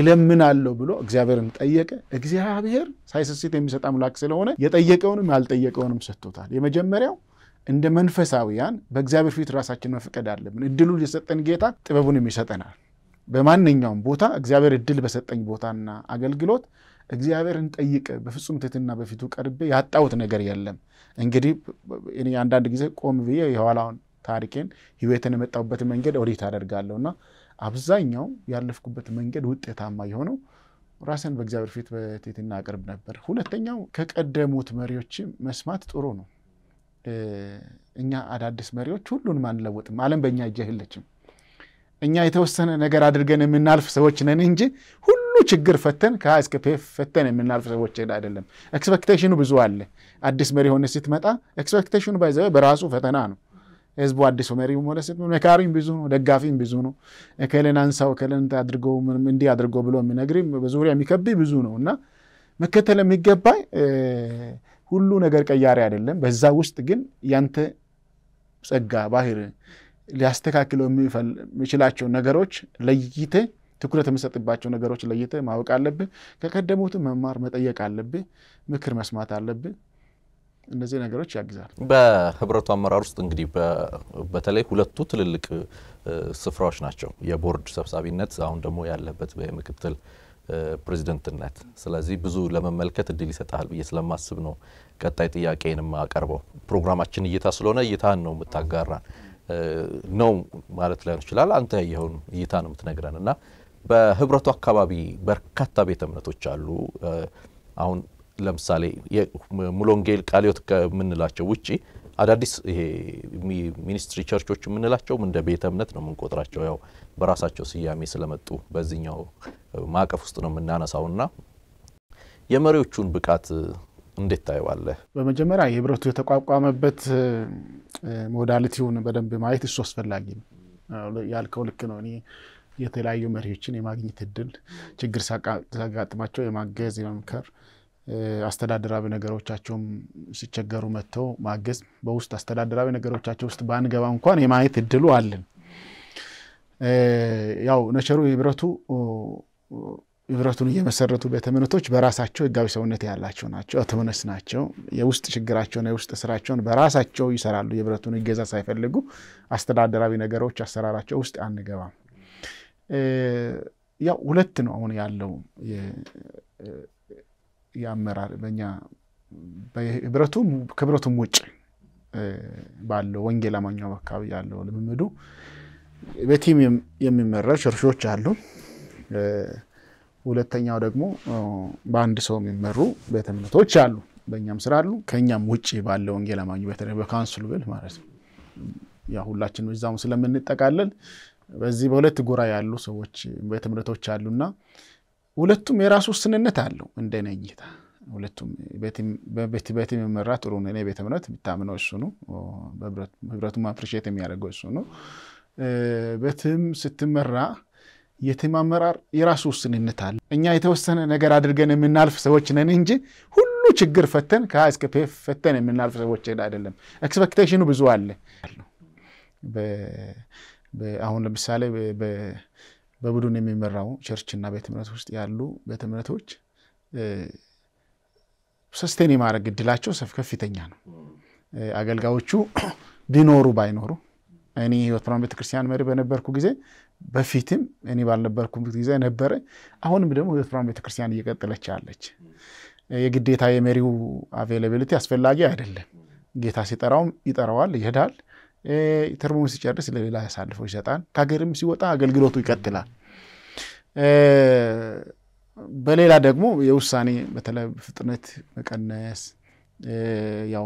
እለምናለሁ ብሎ እግዚአብሔርን ጠየቀ። እግዚአብሔር ሳይሰስት የሚሰጥ አምላክ ስለሆነ የጠየቀውንም ያልጠየቀውንም ሰጥቶታል። የመጀመሪያው እንደ መንፈሳዊያን በእግዚአብሔር ፊት ራሳችን መፍቀድ አለብን። እድሉ የሰጠን ጌታ ጥበቡንም ይሰጠናል። በማንኛውም ቦታ እግዚአብሔር እድል በሰጠኝ ቦታና አገልግሎት እግዚአብሔርን ጠይቀ በፍጹም ትህትና በፊቱ ቀርቤ ያጣሁት ነገር የለም። እንግዲህ አንዳንድ ጊዜ ቆም ብዬ የኋላውን ታሪኬን ህይወትን የመጣሁበት መንገድ ኦዲት አደርጋለሁ እና አብዛኛው ያለፍኩበት መንገድ ውጤታማ የሆነው ራስን በእግዚአብሔር ፊት በትህትና አቅርብ ነበር። ሁለተኛው ከቀደሙት መሪዎች መስማት ጥሩ ነው። እኛ አዳዲስ መሪዎች ሁሉንም አንለውጥም። ዓለም በእኛ እጅ አይደለችም። እኛ የተወሰነ ነገር አድርገን የምናልፍ ሰዎች ነን እንጂ ሁሉ ችግር ፈተን ከሀ እስከ ፔ ፈተን የምናልፍ ሰዎች አይደለም። ኤክስፔክቴሽኑ ብዙ አለ። አዲስ መሪ ሆነ ስትመጣ ኤክስፔክቴሽኑ ባይዘ በራሱ ፈተና ነው። ህዝቡ አዲሱ መሪ ሆነ መካሪም ብዙ ነው፣ ደጋፊም ብዙ ነው። እከሌን አንሳው እከሌን አድርገው እንዲህ አድርገው ብሎ የሚነግር በዙሪያ የሚከብ ብዙ ነው እና መከተል የሚገባ ሁሉ ነገር ቀያሪ አይደለም። በዛ ውስጥ ግን ያንተ ጸጋ ባህር ሊያስተካክለው የሚችላቸው ነገሮች ለይተ ትኩረት የምሰጥባቸው ነገሮች ለይተ ማወቅ አለብህ። ከቀደሙትም መማር መጠየቅ አለብህ። ምክር መስማት አለብህ። እነዚህ ነገሮች ያግዛል። በህብረቱ አመራር ውስጥ እንግዲህ በተለይ ሁለቱ ትልልቅ ስፍራዎች ናቸው፣ የቦርድ ሰብሳቢነት አሁን ደግሞ ያለበት በምክትል ፕሬዝደንትነት። ስለዚህ ብዙ ለመመልከት እድል ይሰጣል ብዬ ስለማስብ ነው ቀጣይ ጥያቄን የማቀርበው። ፕሮግራማችን እይታ ስለሆነ እይታን ነው የምታጋራ ነው ማለት ላይሆን ይችላል። አንተ ያየኸውን እይታ ነው የምትነግረን እና በህብረቱ አካባቢ በርካታ ቤተ እምነቶች አሉ። አሁን ለምሳሌ ሙሉ ወንጌል ቃለ ሕይወት ከምንላቸው ውጭ አዳዲስ ይሄ ሚኒስትሪ ቸርቾች የምንላቸውም እንደ ቤተ እምነት ነው የምንቆጥራቸው። ያው በራሳቸው ስያሜ ስለመጡ በዚህኛው ማዕቀፍ ውስጥ ነው የምናነሳውና የመሪዎቹን ብቃት እንዴት ታየዋለህ? በመጀመሪያ የህብረቱ የተቋቋመበት ሞዳሊቲውን በደንብ ማየት እሱ አስፈላጊ ነው። ያልከው ልክ ነው። እኔ የተለያዩ መሪዎችን የማግኘት እድል ችግር ሲያጋጥማቸው የማገዝ የመምከር አስተዳደራዊ ነገሮቻቸውም ሲቸገሩ መጥተው ማገዝ በውስጥ አስተዳደራዊ ነገሮቻቸው ውስጥ ባንገባ እንኳን የማየት እድሉ አለን። ያው ነቸሩ ይብረቱ ህብረቱን እየመሰረቱ ቤተ እምነቶች በራሳቸው ህጋዊ ሰውነት ያላቸው ናቸው፣ ተመነስ ናቸው። የውስጥ ችግራቸውና የውስጥ ስራቸውን በራሳቸው ይሰራሉ። የህብረቱን እገዛ ሳይፈልጉ አስተዳደራዊ ነገሮች አሰራራቸው ውስጥ አንገባም። ያው ሁለት ነው አሁን ያለው የአመራር በእኛ በህብረቱም ከህብረቱም ውጭ ባለው ወንጌል አማኛው አካባቢ ያለው ልምምዱ በቲም የሚመራ ቸርቾች አሉ። ሁለተኛው ደግሞ በአንድ ሰው የሚመሩ ቤተ እምነቶች አሉ። በእኛም ስራ አሉ። ከእኛም ውጭ ባለ ወንጌል አማኙ በተለይ በካውንስሉ ብል ማለት ነው ሁላችን እዛም ስለምንጠቃለን በዚህ በሁለት ጎራ ያሉ ሰዎች ቤተ እምነቶች አሉና ሁለቱም የራሱ ውስንነት አለው። እንደኔ እይታ ሁለቱም በቤት የሚመራ ጥሩ ነው። እኔ ቤተ እምነት የምታምነው እሱ ነው። ህብረቱም አፕሪሼት የሚያደርገው እሱ ነው። በትም ስትመራ የትም አመራር የራሱ ውስንነት አለ። እኛ የተወሰነ ነገር አድርገን የምናልፍ ሰዎች ነን እንጂ ሁሉ ችግር ፈተን ከሀ እስከ ፔ ፈተን የምናልፍ ሰዎች አይደለም። ኤክስፔክቴሽኑ ብዙ አለ። አሁን ለምሳሌ በቡድን የሚመራው ቸርችና ቤተ እምነት ውስጥ ያሉ ቤተ እምነቶች ሰስቴን የማድረግ እድላቸው ከፍተኛ ነው። አገልጋዮቹ ቢኖሩ ባይኖሩ እኔ ህይወት ብርሃን ቤተክርስቲያን መሪ በነበርኩ ጊዜ በፊትም እኔ ባልነበርኩ ጊዜ ነበረ። አሁንም ደግሞ ህይወት ብርሃን ቤተክርስቲያን እየቀጠለች አለች የግዴታ የመሪው አቬላቢሊቲ አስፈላጊ አይደለም። ጌታ ሲጠራውም ይጠራዋል፣ ይሄዳል። ተርሙን ሲጨርስ ለሌላ ያሳልፈው ይሰጣል። ከሀገርም ሲወጣ አገልግሎቱ ይቀጥላል። በሌላ ደግሞ የውሳኔ በተለይ ፍጥነት መቀነስ ያው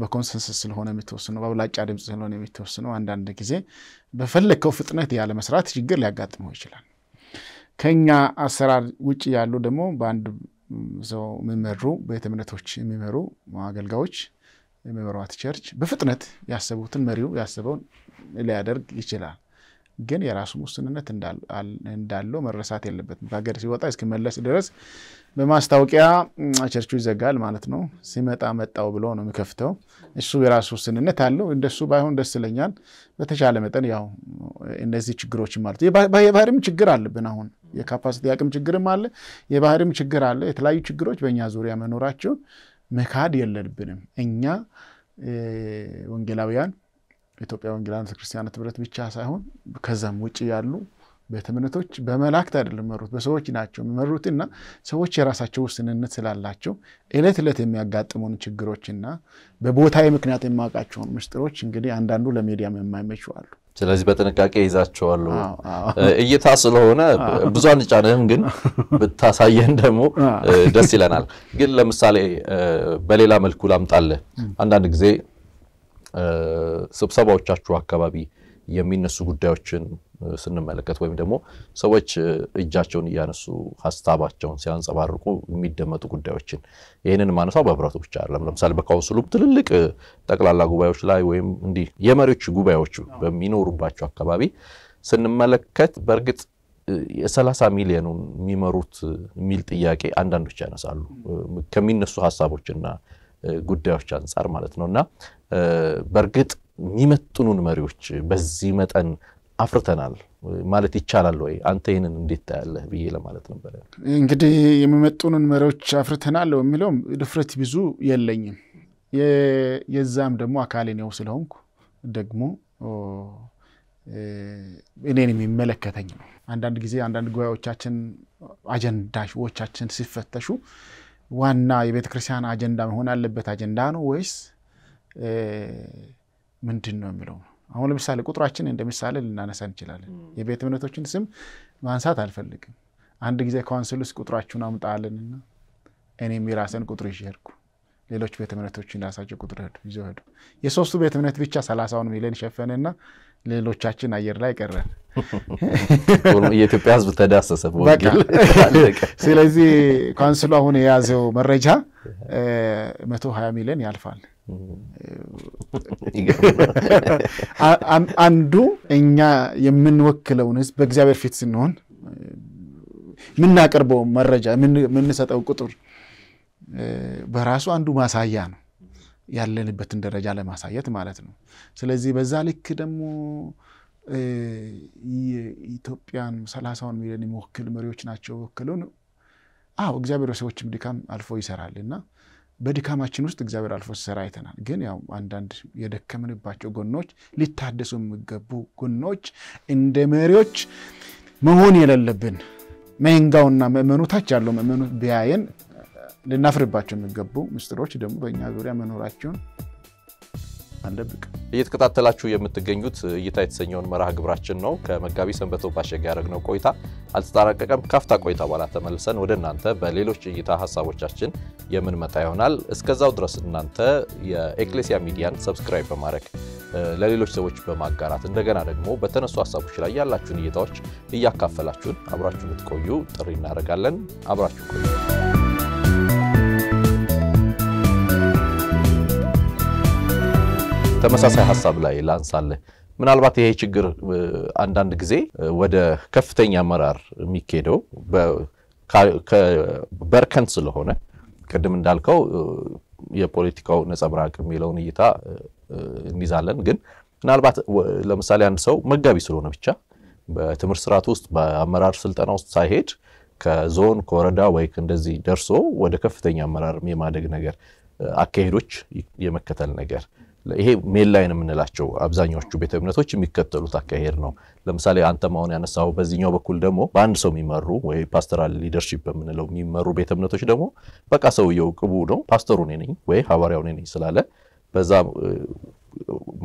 በኮንሰንሰስ ስለሆነ የሚተወስነው በአብላጫ ድምፅ ስለሆነ የሚተወስነው አንዳንድ ጊዜ በፈለግከው ፍጥነት ያለ መስራት ችግር ሊያጋጥመው ይችላል። ከኛ አሰራር ውጭ ያሉ ደግሞ በአንድ ሰው የሚመሩ ቤተ እምነቶች የሚመሩ አገልጋዮች የሚመሯት ቸርች በፍጥነት ያሰቡትን መሪው ያሰበውን ሊያደርግ ይችላል። ግን የራሱ ውስንነት እንዳለው መረሳት የለበትም። ከሀገር ሲወጣ እስኪመለስ ድረስ በማስታወቂያ ቸርቹ ይዘጋል ማለት ነው። ሲመጣ መጣው ብሎ ነው የሚከፍተው። እሱ የራሱ ውስንነት አለው። እንደሱ ባይሆን ደስ ይለኛል። በተቻለ መጠን ያው እነዚህ ችግሮች ማለት የባህሪም ችግር አለብን። አሁን የካፓሲቲ አቅም ችግርም አለ፣ የባህሪም ችግር አለ። የተለያዩ ችግሮች በእኛ ዙሪያ መኖራቸውን መካድ የለብንም እኛ ወንጌላውያን ኢትዮጵያ ወንጌላ ወንጌላውያን ቤተክርስቲያናት ህብረት ብቻ ሳይሆን ከዛም ውጭ ያሉ ቤተ እምነቶች በመላእክት አይደለም መሩት በሰዎች ናቸው የሚመሩት። እና ሰዎች የራሳቸው ውስንነት ስላላቸው እለት ዕለት የሚያጋጥሙን ችግሮችና በቦታዊ ምክንያት የማውቃቸውን ምስጢሮች እንግዲህ አንዳንዱ ለሚዲያም የማይመቹ አሉ። ስለዚህ በጥንቃቄ ይዛቸዋሉ። እይታ ስለሆነ ብዙ አንጫንህም፣ ግን ብታሳየን ደግሞ ደስ ይለናል። ግን ለምሳሌ በሌላ መልኩ ላምጣልህ አንዳንድ ጊዜ ስብሰባዎቻችሁ አካባቢ የሚነሱ ጉዳዮችን ስንመለከት ወይም ደግሞ ሰዎች እጃቸውን እያነሱ ሀሳባቸውን ሲያንጸባርቁ የሚደመጡ ጉዳዮችን ይህንን ማነሳው በህብረቱ ብቻ አይደለም። ለምሳሌ በካውንስሉም ትልልቅ ጠቅላላ ጉባኤዎች ላይ ወይም እንዲህ የመሪዎች ጉባኤዎች በሚኖሩባቸው አካባቢ ስንመለከት በእርግጥ የሰላሳ ሚሊዮኑን የሚመሩት የሚል ጥያቄ አንዳንዶች ያነሳሉ ከሚነሱ ሀሳቦችና ጉዳዮች አንጻር ማለት ነው እና በእርግጥ የሚመጥኑን መሪዎች በዚህ መጠን አፍርተናል ማለት ይቻላል ወይ? አንተ ይህንን እንዴት ታያለህ ብዬ ለማለት ነበር። እንግዲህ የሚመጡንን መሪዎች አፍርተናል የሚለውም ድፍረት ብዙ የለኝም። የዛም ደግሞ አካል እኔው ስለሆንኩ ደግሞ እኔን የሚመለከተኝ ነው። አንዳንድ ጊዜ አንዳንድ ጉባኤዎቻችን አጀንዳዎቻችን ሲፈተሹ ዋና የቤተ ክርስቲያን አጀንዳ መሆን ያለበት አጀንዳ ነው ወይስ ምንድን ነው የሚለው ነው። አሁን ለምሳሌ ቁጥራችን እንደ ምሳሌ ልናነሳ እንችላለን። የቤተ እምነቶችን ስም ማንሳት አልፈልግም። አንድ ጊዜ ካውንስል ውስጥ ቁጥራችሁን አምጣለንና እኔም የራሴን ቁጥር ይዤ ሌሎች ቤተ እምነቶች የራሳቸው ቁጥር ሄዱ ይዞ ሄዱ። የሶስቱ ቤተ እምነት ብቻ ሰላሳውን ሚሊዮን ሸፈነና ሌሎቻችን አየር ላይ ቀረን። የኢትዮጵያ ሕዝብ ተዳሰሰ። ስለዚህ ካውንስሉ አሁን የያዘው መረጃ መቶ ሀያ ሚሊዮን ያልፋል። አንዱ እኛ የምንወክለውን ሕዝብ በእግዚአብሔር ፊት ስንሆን የምናቀርበው መረጃ የምንሰጠው ቁጥር በራሱ አንዱ ማሳያ ነው ያለንበትን ደረጃ ለማሳየት ማለት ነው። ስለዚህ በዛ ልክ ደግሞ የኢትዮጵያን ሰላሳውን ሚሊዮን የሚወክል መሪዎች ናቸው ወክሉን። አዎ እግዚአብሔር ሰዎችም ድካም አልፎ ይሰራል እና በድካማችን ውስጥ እግዚአብሔር አልፎ ሲሰራ አይተናል። ግን ያው አንዳንድ የደከምንባቸው ጎኖች፣ ሊታደሱ የሚገቡ ጎኖች እንደ መሪዎች መሆን የሌለብን መንጋውና ምእመኑ ታች ያለው ምእመኑ ቢያየን ልናፍርባቸው የሚገቡ ምስጢሮች ደግሞ በእኛ ዙሪያ መኖራቸውን አንደብቅ። እየተከታተላችሁ የምትገኙት እይታ የተሰኘውን መርሃ ግብራችን ነው። ከመጋቢ ሰንበተው ባሸጋ ያደረግነው ቆይታ አልተጠናቀቀም። ካፍታ ቆይታ በኋላ ተመልሰን ወደ እናንተ በሌሎች እይታ ሀሳቦቻችን የምንመጣ ይሆናል። እስከዛው ድረስ እናንተ የኤክሌሲያ ሚዲያን ሰብስክራይብ በማድረግ ለሌሎች ሰዎች በማጋራት እንደገና ደግሞ በተነሱ ሀሳቦች ላይ ያላችሁን እይታዎች እያካፈላችሁን አብራችሁ ልትቆዩ ጥሪ እናደርጋለን። አብራችሁ ቆዩ። ተመሳሳይ ሀሳብ ላይ ላንሳለህ። ምናልባት ይሄ ችግር አንዳንድ ጊዜ ወደ ከፍተኛ አመራር የሚካሄደው በርከን ስለሆነ ቅድም እንዳልከው የፖለቲካው ነጸብራቅ የሚለውን እይታ እንይዛለን። ግን ምናልባት ለምሳሌ አንድ ሰው መጋቢ ስለሆነ ብቻ በትምህርት ስርዓት ውስጥ በአመራር ስልጠና ውስጥ ሳይሄድ ከዞን ከወረዳ ወይ እንደዚህ ደርሶ ወደ ከፍተኛ አመራር የማደግ ነገር አካሄዶች የመከተል ነገር ይሄ ሜል ላይን የምንላቸው አብዛኛዎቹ ቤተ እምነቶች የሚከተሉት አካሄድ ነው። ለምሳሌ አንተ ማሆን ያነሳው በዚህኛው በኩል ደግሞ በአንድ ሰው የሚመሩ ወይ ፓስተራል ሊደርሺፕ በምንለው የሚመሩ ቤተ እምነቶች ደግሞ በቃ ሰውየው ቅቡ ነው ፓስተሩ እኔ ነኝ ወይ ሐዋርያው እኔ ነኝ ስላለ በዛ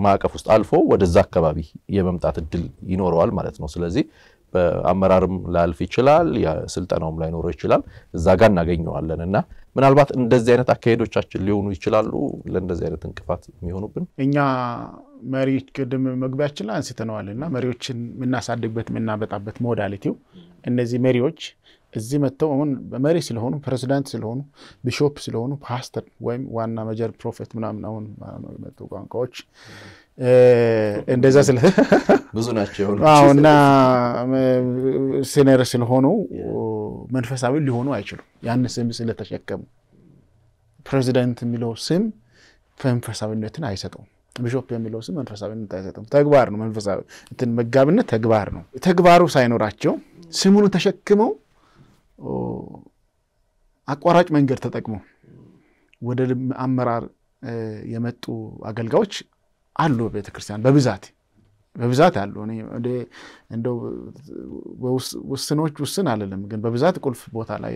ማዕቀፍ ውስጥ አልፎ ወደዛ አካባቢ የመምጣት እድል ይኖረዋል ማለት ነው። ስለዚህ በአመራርም ላልፍ ይችላል፣ ስልጠናውም ላይኖረው ይችላል። እዛ ጋር እናገኘዋለን እና ምናልባት እንደዚህ አይነት አካሄዶቻችን ሊሆኑ ይችላሉ ለእንደዚህ አይነት እንቅፋት የሚሆኑብን እኛ መሪ ቅድም መግቢያችን ላይ አንስተነዋል እና መሪዎችን የምናሳድግበት የምናበጣበት ሞዳሊቲው እነዚህ መሪዎች እዚህ መጥተው አሁን መሪ ስለሆኑ ፕሬዚዳንት ስለሆኑ ቢሾፕ ስለሆኑ ፓስተር ወይም ዋና መጀር ፕሮፌት ምናምን አሁን ቋንቋዎች እንደዛ ስለ ብዙ ናቸው እና ሲነር ስለሆኑ መንፈሳዊ ሊሆኑ አይችሉም። ያን ስም ስለተሸከሙ ፕሬዚደንት የሚለው ስም መንፈሳዊነትን አይሰጠውም። ቢሾፕ የሚለው ስም መንፈሳዊነት አይሰጠውም። ተግባር ነው። መንፈሳዊ እንትን መጋቢነት ተግባር ነው። ተግባሩ ሳይኖራቸው ስሙን ተሸክመው አቋራጭ መንገድ ተጠቅመው ወደ አመራር የመጡ አገልጋዮች አሉ ክርስቲያን በብዛት በብዛት አሉ። እንደው ውስኖች ውስን አለልም፣ ግን በብዛት ቁልፍ ቦታ ላይ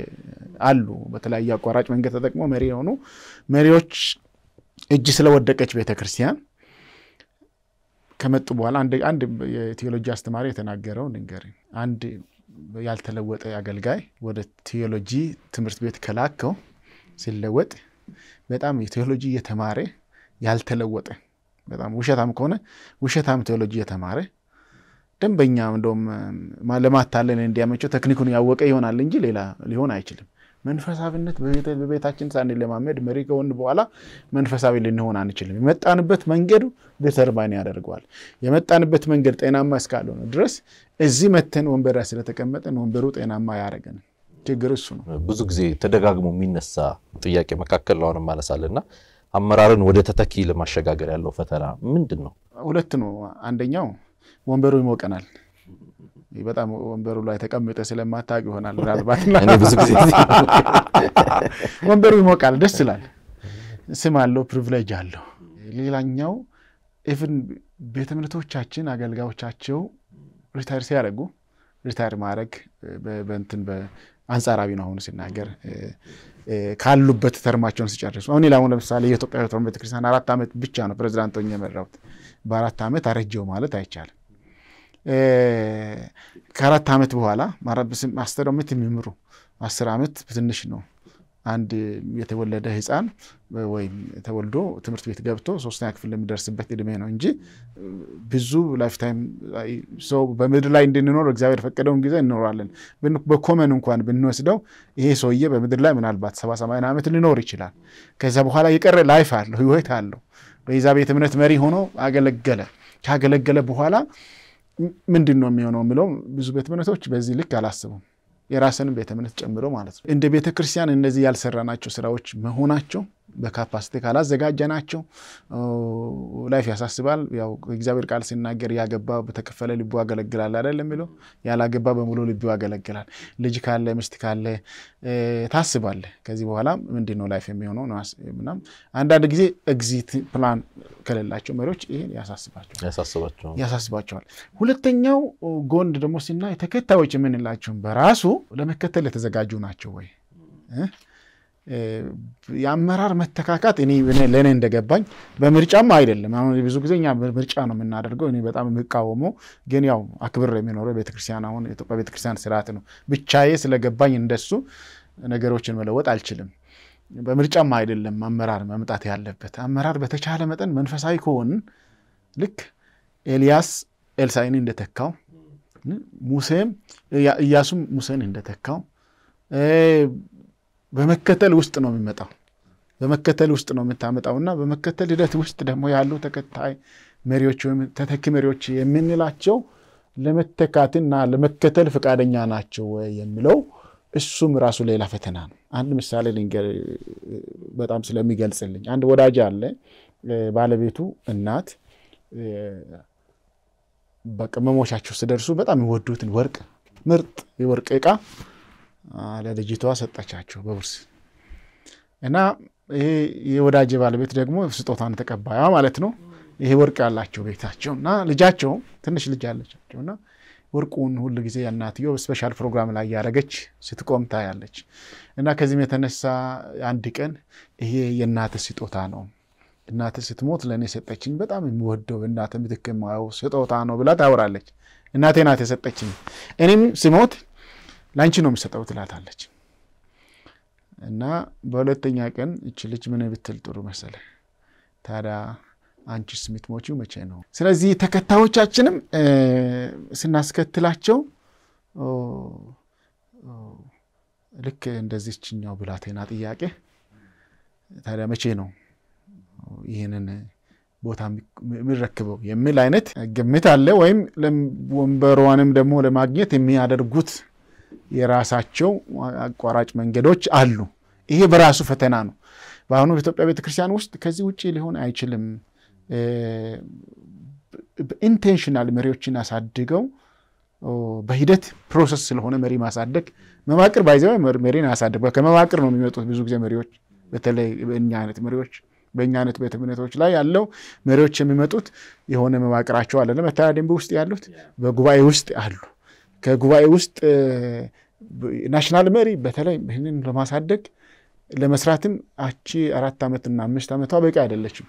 አሉ። በተለያየ አቋራጭ መንገድ ተጠቅሞ መሪ የሆኑ መሪዎች እጅ ስለወደቀች ቤተክርስቲያን ከመጡ በኋላ አንድ የቴዎሎጂ አስተማሪ የተናገረው ንገር አንድ ያልተለወጠ አገልጋይ ወደ ቴዎሎጂ ትምህርት ቤት ከላከው ሲለወጥ በጣም የቴዎሎጂ እየተማረ ያልተለወጠ በጣም ውሸታም ከሆነ ውሸታም ቴዎሎጂ የተማረ ደንበኛ እንደውም ለማታለን እንዲያመቸው ቴክኒኩን ያወቀ ይሆናል እንጂ ሌላ ሊሆን አይችልም። መንፈሳዊነት በቤታችን ሳንለማመድ መሪ ከሆን በኋላ መንፈሳዊ ልንሆን አንችልም። የመጣንበት መንገዱ ዲተርማይን ያደርገዋል። የመጣንበት መንገድ ጤናማ እስካልሆነ ድረስ እዚህ መተን ወንበር ላይ ስለተቀመጠን ወንበሩ ጤናማ ያደረገን ችግር እሱ ነው። ብዙ ጊዜ ተደጋግሞ የሚነሳ ጥያቄ መካከል ለአሁንም አነሳልና አመራርን ወደ ተተኪ ለማሸጋገር ያለው ፈተና ምንድን ነው? ሁለት ነው። አንደኛው ወንበሩ ይሞቀናል። በጣም ወንበሩ ላይ ተቀምጠ ስለማታቅ ይሆናል ምናልባት ወንበሩ ይሞቃል፣ ደስ ይላል፣ ስም አለው፣ ፕሪቪሌጅ አለው። ሌላኛው ኢቭን ቤተ እምነቶቻችን አገልጋዮቻቸው ሪታይር ሲያደርጉ ሪታይር ማድረግ በእንትን አንጻራዊ ነው አሁን ሲናገር ካሉበት ተርማቸውን ሲጨርሱ አሁን ላሁን ለምሳሌ የኢትዮጵያ ኦርቶዶክስ ቤተክርስቲያን አራት ዓመት ብቻ ነው ፕሬዚዳንት ሆኜ የመራሁት። በአራት ዓመት አረጀው ማለት አይቻልም። ከአራት ዓመት በኋላ ማስተር ምት የሚምሩ አስር ዓመት ትንሽ ነው። አንድ የተወለደ ህፃን ወይም ተወልዶ ትምህርት ቤት ገብቶ ሶስተኛ ክፍል ለሚደርስበት እድሜ ነው እንጂ ብዙ ላይፍታይም ሰው በምድር ላይ እንድንኖር እግዚአብሔር ፈቀደውን ጊዜ እንኖራለን። በኮመን እንኳን ብንወስደው ይሄ ሰውዬ በምድር ላይ ምናልባት ሰባ ሰማንያ ዓመት ሊኖር ይችላል። ከዛ በኋላ የቀረ ላይፍ አለው፣ ህይወት አለው። በዛ እምነት መሪ ሆኖ አገለገለ። ካገለገለ በኋላ ምንድን ነው የሚሆነው የሚለው ብዙ ቤተ እምነቶች በዚህ ልክ አላስቡም። የራስንም ቤተ እምነት ጨምሮ ማለት ነው። እንደ ቤተ ክርስቲያን እነዚህ ያልሰራናቸው ስራዎች መሆናቸው በካፓሲቲ ናቸው። ላይፍ ያሳስባል። ያው እግዚአብሔር ቃል ሲናገር ያገባ በተከፈለ ልቡ ያገለግላል አይደል የሚለው፣ ያላገባ በሙሉ ልቡ ያገለግላል። ልጅ ካለ ሚስት ካለ ታስባለ። ከዚህ በኋላ ምንድን ነው ላይፍ የሚሆነው አንዳንድ ጊዜ ኤግዚት ፕላን ከሌላቸው መሪዎች ይሄን ያሳስባቸዋል። ሁለተኛው ጎንድ ደግሞ ሲና ተከታዮች የምንላቸውን በራሱ ለመከተል የተዘጋጁ ናቸው ወይ የአመራር መተካካት እኔ ለእኔ እንደገባኝ በምርጫም አይደለም። አሁን ብዙ ጊዜ እኛ ምርጫ ነው የምናደርገው። እኔ በጣም የምቃወመው ግን ያው አክብር የሚኖረው ቤተክርስቲያን አሁን የኢትዮጵያ ቤተክርስቲያን ስርዓት ነው። ብቻዬ ስለገባኝ እንደሱ ነገሮችን መለወጥ አልችልም። በምርጫም አይደለም አመራር መምጣት ያለበት። አመራር በተቻለ መጠን መንፈሳዊ ከሆን ልክ ኤልያስ ኤልሳይን እንደተካው፣ ሙሴም እያሱም ሙሴን እንደተካው በመከተል ውስጥ ነው የሚመጣው። በመከተል ውስጥ ነው የምታመጣው እና በመከተል ሂደት ውስጥ ደግሞ ያሉ ተከታይ መሪዎች ወይም ተተኪ መሪዎች የምንላቸው ለመተካትና ለመከተል ፈቃደኛ ናቸው የሚለው እሱም ራሱ ሌላ ፈተና ነው። አንድ ምሳሌ በጣም ስለሚገልጽልኝ አንድ ወዳጅ አለ። ባለቤቱ እናት በቅመሞቻቸው ስደርሱ በጣም የወዱትን ወርቅ ምርጥ የወርቅ ዕቃ ለልጅቷ ሰጠቻቸው በውርስ እና ይሄ የወዳጅ ባለቤት ደግሞ ስጦታን ተቀባዩ ማለት ነው። ይሄ ወርቅ ያላቸው ቤታቸው እና ልጃቸው ትንሽ ልጅ ያለቻቸው እና ወርቁን ሁሉ ጊዜ እናትዮ ስፔሻል ፕሮግራም ላይ ያደረገች ስትቆም ታያለች። እና ከዚህም የተነሳ አንድ ቀን ይሄ የእናት ስጦታ ነው እናት ስትሞት ለእኔ ሰጠችኝ፣ በጣም የሚወደው እናት ምትክ ስጦታ ነው ብላ ታወራለች። እናቴ ናት የሰጠችኝ እኔም ስሞት ለአንቺ ነው የሚሰጠው ትላታለች። እና በሁለተኛ ቀን እች ልጅ ምን ብትል ጥሩ መሰለ፣ ታዲያ አንቺስ የምትሞቺው መቼ ነው? ስለዚህ ተከታዮቻችንም ስናስከትላቸው ልክ ችኛው ብላቴና ጥያቄ ታዲያ መቼ ነው ይህንን ቦታ የሚረክበው የሚል አይነት ግምት አለ። ወይም ወንበሯንም ደግሞ ለማግኘት የሚያደርጉት የራሳቸው አቋራጭ መንገዶች አሉ። ይሄ በራሱ ፈተና ነው። በአሁኑ በኢትዮጵያ ቤተክርስቲያን ውስጥ ከዚህ ውጭ ሊሆን አይችልም። ኢንቴንሽናል መሪዎችን አሳድገው በሂደት ፕሮሰስ ስለሆነ መሪ ማሳደግ መማቅር ባይዘ መሪን አያሳድግ ከመማቅር ነው የሚመጡት ብዙ ጊዜ መሪዎች፣ በተለይ በእኛ አይነት መሪዎች በእኛ አይነት ቤተ እምነቶች ላይ ያለው መሪዎች የሚመጡት የሆነ መማቅራቸው አለ። መተዳደሪያ ደንብ ውስጥ ያሉት በጉባኤ ውስጥ አሉ። ከጉባኤ ውስጥ ናሽናል መሪ በተለይ ይህንን ለማሳደግ ለመስራትም አቺ አራት ዓመትና አምስት ዓመቷ በቂ አይደለችም።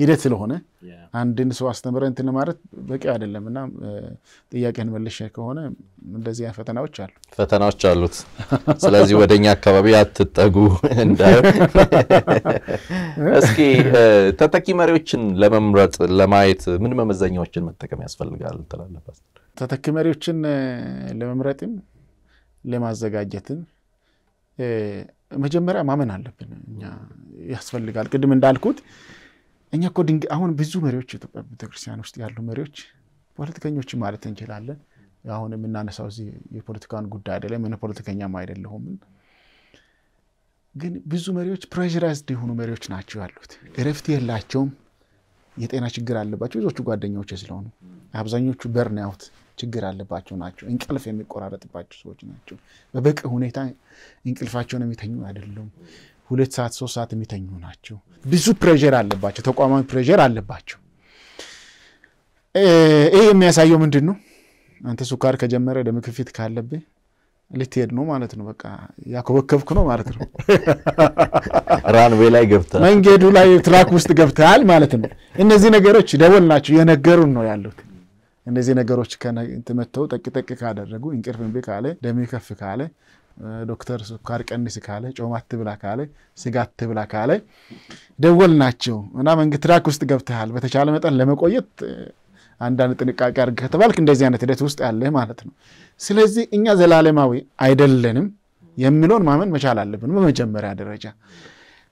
ሂደት ስለሆነ አንድን ሰው አስተምረ እንትን ማለት በቂ አይደለም እና ጥያቄን መልሸ ከሆነ እንደዚህ ፈተናዎች አሉ ፈተናዎች አሉት። ስለዚህ ወደ እኛ አካባቢ አትጠጉ እንዳ እስኪ ተተኪ መሪዎችን ለመምረጥ ለማየት ምን መመዘኛዎችን መጠቀም ያስፈልጋል ትላለህ ተተኪ መሪዎችን ለመምረጥም ለማዘጋጀትም መጀመሪያ ማመን አለብን። እኛ ያስፈልጋል። ቅድም እንዳልኩት እኛ እኮ አሁን ብዙ መሪዎች ኢትዮጵያ ቤተክርስቲያን ውስጥ ያሉ መሪዎች ፖለቲከኞች ማለት እንችላለን። አሁን የምናነሳው እዚህ የፖለቲካን ጉዳይ አይደለም። እኔ ፖለቲከኛም አይደለሁም። ግን ብዙ መሪዎች ፕሬሽራይዝድ የሆኑ መሪዎች ናቸው ያሉት። እረፍት የላቸውም። የጤና ችግር አለባቸው። ብዙዎቹ ጓደኞች ስለሆኑ አብዛኞቹ በርን ችግር አለባቸው ናቸው። እንቅልፍ የሚቆራረጥባቸው ሰዎች ናቸው። በበቂ ሁኔታ እንቅልፋቸውን የሚተኙ አይደሉም። ሁለት ሰዓት ሶስት ሰዓት የሚተኙ ናቸው። ብዙ ፕሬር አለባቸው፣ ተቋማዊ ፕሬር አለባቸው። ይህ የሚያሳየው ምንድን ነው? አንተ ሱካር ከጀመረ ደም ግፊት ካለብህ ልትሄድ ነው ማለት ነው። በቃ ያኮበከብክ ነው ማለት ነው። ላይ ገብተሃል፣ መንገዱ ላይ ትራክ ውስጥ ገብተሃል ማለት ነው። እነዚህ ነገሮች ደወል ናቸው፣ የነገሩን ነው ያሉት። እነዚህ ነገሮች ከትመተው ጠቅ ጠቅ ካደረጉ እንቅልፍ እምቢ ካለ ደሜ ከፍ ካለ ዶክተር ስኳር ቀንስ ካለ ጮማ አትብላ ካለ ስጋ አትብላ ካለ ደወል ናቸው እና መንግስት ትራክ ውስጥ ገብተሃል። በተቻለ መጠን ለመቆየት አንዳንድ ጥንቃቄ አድርግ ከተባልክ እንደዚህ አይነት ሂደት ውስጥ ያለ ማለት ነው። ስለዚህ እኛ ዘላለማዊ አይደለንም የሚለውን ማመን መቻል አለብን በመጀመሪያ ደረጃ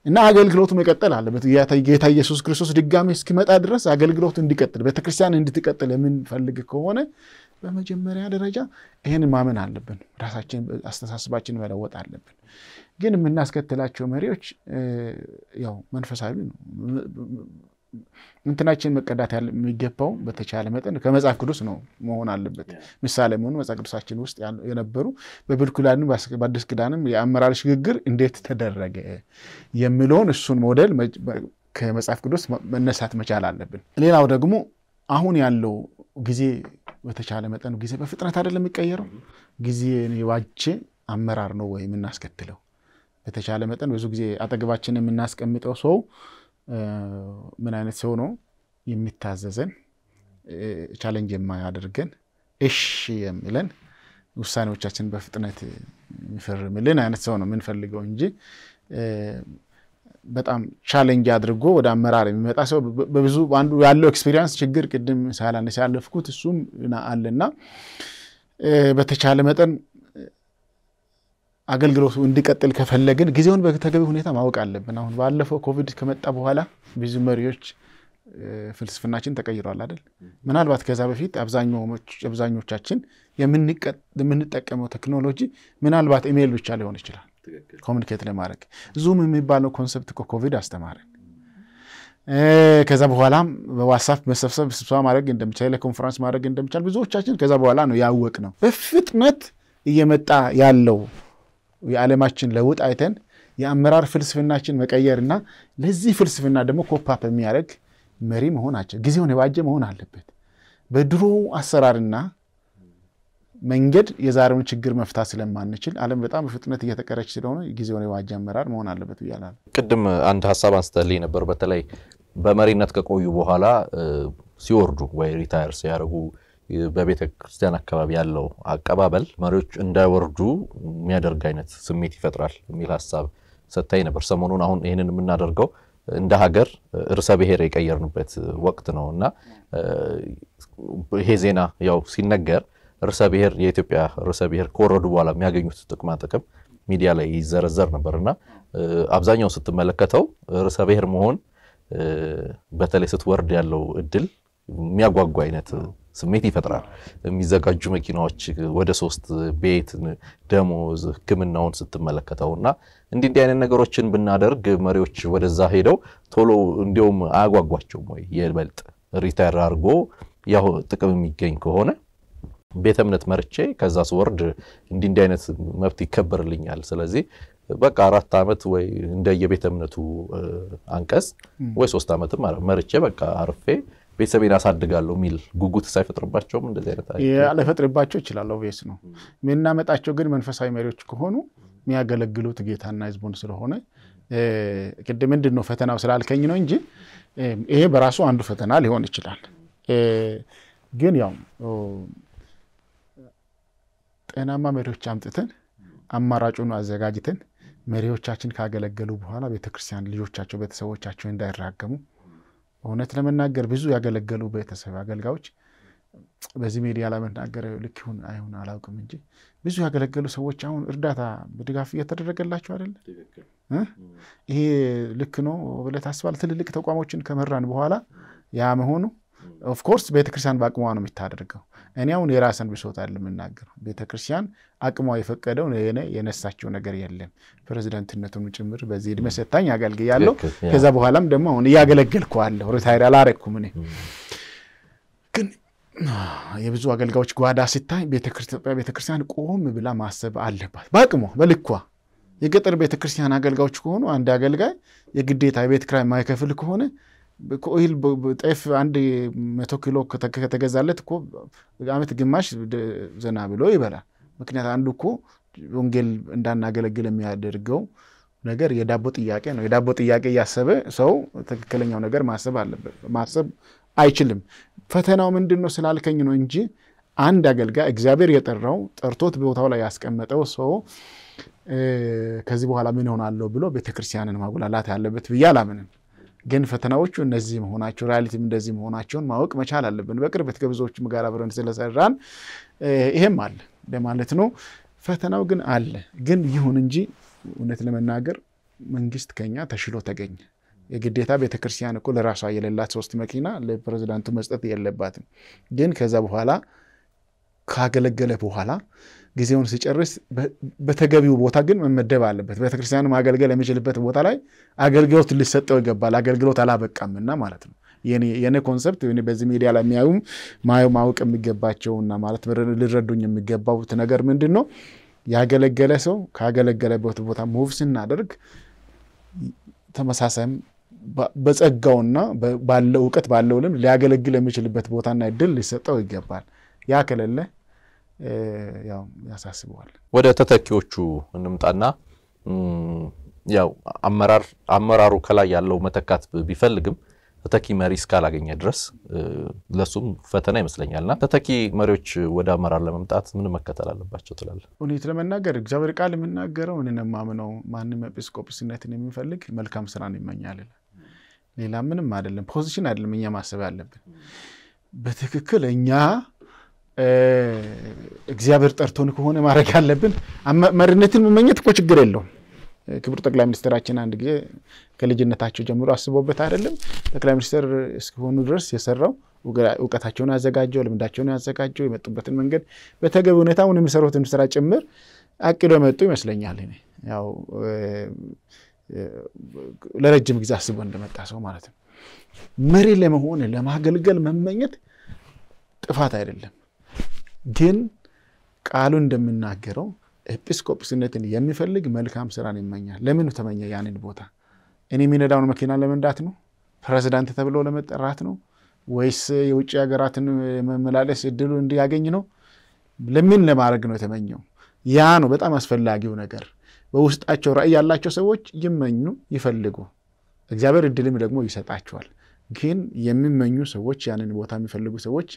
እና አገልግሎቱ መቀጠል አለበት። ጌታ ኢየሱስ ክርስቶስ ድጋሜ እስኪመጣ ድረስ አገልግሎቱ እንዲቀጥል ቤተክርስቲያን እንድትቀጥል የምንፈልግ ከሆነ በመጀመሪያ ደረጃ ይህን ማመን አለብን። ራሳችን አስተሳስባችን መለወጥ አለብን። ግን የምናስከትላቸው መሪዎች ያው መንፈሳዊ ነው እንትናችን መቀዳት የሚገባው በተቻለ መጠን ከመጽሐፍ ቅዱስ ነው መሆን አለበት። ምሳሌ መሆኑ መጽሐፍ ቅዱሳችን ውስጥ የነበሩ በብሉይ ኪዳንም በአዲስ ኪዳንም የአመራር ሽግግር እንዴት ተደረገ የሚለውን እሱን ሞዴል ከመጽሐፍ ቅዱስ መነሳት መቻል አለብን። ሌላው ደግሞ አሁን ያለው ጊዜ በተቻለ መጠን ጊዜ በፍጥነት አይደለም የሚቀየረው። ጊዜ የዋጀ አመራር ነው ወይ የምናስከትለው? በተቻለ መጠን ብዙ ጊዜ አጠገባችን የምናስቀምጠው ሰው ምን አይነት ሰው ነው የሚታዘዘን፣ ቻለንጅ የማያደርገን፣ እሺ የሚለን፣ ውሳኔዎቻችን በፍጥነት የሚፈርምልን አይነት ሰው ነው የምንፈልገው እንጂ በጣም ቻለንጅ አድርጎ ወደ አመራር የሚመጣ ሰው በብዙ አንዱ ያለው ኤክስፔሪንስ ችግር ቅድም ሳላነስ ያለፍኩት እሱም አለና በተቻለ መጠን አገልግሎቱ እንዲቀጥል ከፈለግን ጊዜውን በተገቢ ሁኔታ ማወቅ አለብን። አሁን ባለፈው ኮቪድ ከመጣ በኋላ ብዙ መሪዎች ፍልስፍናችን ተቀይሯል አይደል? ምናልባት ከዛ በፊት አብዛኞቻችን የምንጠቀመው ቴክኖሎጂ ምናልባት ኢሜይል ብቻ ሊሆን ይችላል ኮሚኒኬት ለማድረግ። ዙም የሚባለው ኮንሰፕት እኮ ኮቪድ አስተማረን። ከዛ በኋላም በዋትሳፕ መሰብሰብ ስብሰባ ማድረግ እንደሚቻል፣ ለኮንፈረንስ ማድረግ እንደሚቻል ብዙዎቻችን ከዛ በኋላ ነው ያወቅ ነው በፍጥነት እየመጣ ያለው የዓለማችን ለውጥ አይተን የአመራር ፍልስፍናችን መቀየርና ለዚህ ፍልስፍና ደግሞ ኮፓፕ የሚያደርግ መሪ መሆናቸው ጊዜውን የዋጀ መሆን አለበት። በድሮ አሰራርና መንገድ የዛሬውን ችግር መፍታት ስለማንችል ዓለም በጣም በፍጥነት እየተቀረች ስለሆነ ጊዜውን የዋጀ አመራር መሆን አለበት ብያለሁ። ቅድም አንድ ሀሳብ አንስተልኝ ነበር። በተለይ በመሪነት ከቆዩ በኋላ ሲወርዱ ወይ ሪታየር ሲያደርጉ በቤተ ክርስቲያን አካባቢ ያለው አቀባበል መሪዎች እንዳይወርዱ የሚያደርግ አይነት ስሜት ይፈጥራል የሚል ሀሳብ ሰታኝ ነበር። ሰሞኑን አሁን ይህንን የምናደርገው እንደ ሀገር ርዕሰ ብሔር የቀየርንበት ወቅት ነው እና ይሄ ዜና ያው ሲነገር ርዕሰ ብሔር የኢትዮጵያ ርዕሰ ብሔር ከወረዱ በኋላ የሚያገኙት ጥቅማ ጥቅም ሚዲያ ላይ ይዘረዘር ነበር እና አብዛኛው ስትመለከተው ርዕሰ ብሔር መሆን በተለይ ስትወርድ ያለው እድል የሚያጓጓ አይነት ስሜት ይፈጥራል። የሚዘጋጁ መኪናዎች፣ ወደ ሶስት ቤት፣ ደሞዝ፣ ህክምናውን ስትመለከተው እና እንዲህ እንዲህ አይነት ነገሮችን ብናደርግ መሪዎች ወደዛ ሄደው ቶሎ እንዲሁም አያጓጓቸውም ወይ? የበልጥ ሪታየር አድርጎ ያው ጥቅም የሚገኝ ከሆነ ቤተ እምነት መርቼ ከዛ ስወርድ እንዲህ እንዲህ አይነት መብት ይከበርልኛል። ስለዚህ በቃ አራት ዓመት ወይ እንደየቤተ እምነቱ አንቀጽ ወይ ሶስት ዓመትም መርቼ በቃ አርፌ ቤተሰቤን አሳድጋለሁ የሚል ጉጉት ሳይፈጥርባቸውም እንደዚህ አይነት ላይፈጥርባቸው ይችላል። ኦብቪየስ ነው የምናመጣቸው። ግን መንፈሳዊ መሪዎች ከሆኑ የሚያገለግሉት ጌታና ህዝቡን ስለሆነ ቅድም ምንድን ነው ፈተናው ስላልከኝ ነው እንጂ ይሄ በራሱ አንዱ ፈተና ሊሆን ይችላል። ግን ያው ጤናማ መሪዎች አምጥተን አማራጩን አዘጋጅተን መሪዎቻችን ካገለገሉ በኋላ ቤተክርስቲያን ልጆቻቸው፣ ቤተሰቦቻቸው እንዳይራገሙ እውነት ለመናገር ብዙ ያገለገሉ ቤተሰብ አገልጋዮች በዚህ ሚዲያ ለመናገር ልክ ይሁን አይሁን አላውቅም እንጂ ብዙ ያገለገሉ ሰዎች አሁን እርዳታ ድጋፍ እየተደረገላቸው አይደለ? ይሄ ልክ ነው ብለህ ታስባለህ? ትልልቅ ተቋሞችን ከመራን በኋላ ያ መሆኑ ኦፍኮርስ ቤተክርስቲያን በአቅሟ ነው የምታደርገው። እኔ አሁን የራስን ብሶት አለ የምናገር ቤተ አቅሟ የፈቀደው የሆነ የነሳችው ነገር የለም። ፕሬዚደንትነቱን ጭምር በዚህ እድሜ ሰታኝ አገልግያለሁ። ከዛ በኋላም ደግሞ አሁን እያገለገልኩዋለሁ። ሪታይር አላረግኩም እኔ ግን የብዙ አገልጋዮች ጓዳ ሲታይ ኢትዮጵያ ቤተክርስቲያን ቆም ብላ ማሰብ አለባት። በአቅሟ በልኳ የገጠር ቤተክርስቲያን አገልጋዮች ከሆኑ አንድ አገልጋይ የግዴታ የቤት ክራይ ማይከፍል ከሆነ ኦይል ጤፍ አንድ መቶ ኪሎ ከተገዛለት እኮ ዓመት ግማሽ ዘና ብሎ ይበላል። ምክንያት አንዱ እኮ ወንጌል እንዳናገለግል የሚያደርገው ነገር የዳቦ ጥያቄ ነው። የዳቦ ጥያቄ እያሰበ ሰው ትክክለኛው ነገር ማሰብ አለበት፣ ማሰብ አይችልም። ፈተናው ምንድን ነው ስላልከኝ ነው እንጂ አንድ አገልጋይ እግዚአብሔር የጠራው ጠርቶት ቦታው ላይ ያስቀመጠው ሰው ከዚህ በኋላ ምን ሆናለሁ ብሎ ቤተክርስቲያንን ማጉላላት ያለበት ብዬ አላምንም። ግን ፈተናዎቹ እነዚህ መሆናቸው ሪያሊቲም እንደዚህ መሆናቸውን ማወቅ መቻል አለብን። በቅርበት ከብዙዎችም ጋር አብረን ስለሰራን ይሄም አለ ለማለት ነው። ፈተናው ግን አለ። ግን ይሁን እንጂ እውነት ለመናገር መንግስት ከኛ ተሽሎ ተገኘ። የግዴታ ቤተክርስቲያን እኮ ለራሷ የሌላት ሶስት መኪና ለፕሬዚዳንቱ መስጠት የለባትም። ግን ከዛ በኋላ ካገለገለ በኋላ ጊዜውን ሲጨርስ በተገቢው ቦታ ግን መመደብ አለበት። ቤተክርስቲያን ማገልገል የሚችልበት ቦታ ላይ አገልግሎት ሊሰጠው ይገባል። አገልግሎት አላበቃምና ማለት ነው። የኔ ኮንሰፕት በዚህ ሚዲያ ላይ የሚያዩም ማየው ማወቅ የሚገባቸውና ማለት ሊረዱኝ የሚገባት ነገር ምንድን ነው? ያገለገለ ሰው ካገለገለበት ቦታ ሙቭ ስናደርግ ተመሳሳይም በጸጋውና ባለው እውቀት ባለው ልምድ ሊያገለግል የሚችልበት ቦታና እድል ሊሰጠው ይገባል። ያ ከሌለ ያው ያሳስበዋል። ወደ ተተኪዎቹ እንምጣና ያው አመራር አመራሩ ከላይ ያለው መተካት ቢፈልግም ተተኪ መሪ እስካላገኘ ድረስ ለሱም ፈተና ይመስለኛልና ተተኪ መሪዎች ወደ አመራር ለመምጣት ምን መከተል አለባቸው ትላለ? እውነት ለመናገር እግዚአብሔር ቃል የምናገረው እኔ የማምነው ማንም ኤጲስቆጶስነትን የሚፈልግ መልካም ስራን ይመኛል። ሌላ ምንም አይደለም። ፖዚሽን አይደለም እኛ ማሰብ ያለብን በትክክል እኛ እግዚአብሔር ጠርቶን ከሆነ ማድረግ አለብን። መሪነትን መመኘት እኮ ችግር የለውም። ክቡር ጠቅላይ ሚኒስትራችን አንድ ጊዜ ከልጅነታቸው ጀምሮ አስበውበት አይደለም ጠቅላይ ሚኒስትር እስኪሆኑ ድረስ የሰራው እውቀታቸውን ያዘጋጀው፣ ልምዳቸውን ያዘጋጀው፣ የመጡበትን መንገድ በተገቢ ሁኔታ አሁን የሚሰሩትን ስራ ጭምር አቅዶ መጡ ይመስለኛል። ያው ለረጅም ጊዜ አስቦ እንደመጣ ሰው ማለት ነው። መሪ ለመሆን ለማገልገል መመኘት ጥፋት አይደለም። ግን ቃሉ እንደምናገረው ኤጲስቆጵስነትን የሚፈልግ መልካም ስራን ይመኛል። ለምን ተመኘ ያንን ቦታ? እኔ የሚነዳውን መኪና ለመንዳት ነው? ፕሬዚዳንት ተብሎ ለመጠራት ነው? ወይስ የውጭ ሀገራትን መመላለስ እድሉ እንዲያገኝ ነው? ለምን ለማድረግ ነው የተመኘው? ያ ነው በጣም አስፈላጊው ነገር። በውስጣቸው ራዕይ ያላቸው ሰዎች ይመኙ፣ ይፈልጉ። እግዚአብሔር እድልም ደግሞ ይሰጣቸዋል። ግን የሚመኙ ሰዎች ያንን ቦታ የሚፈልጉ ሰዎች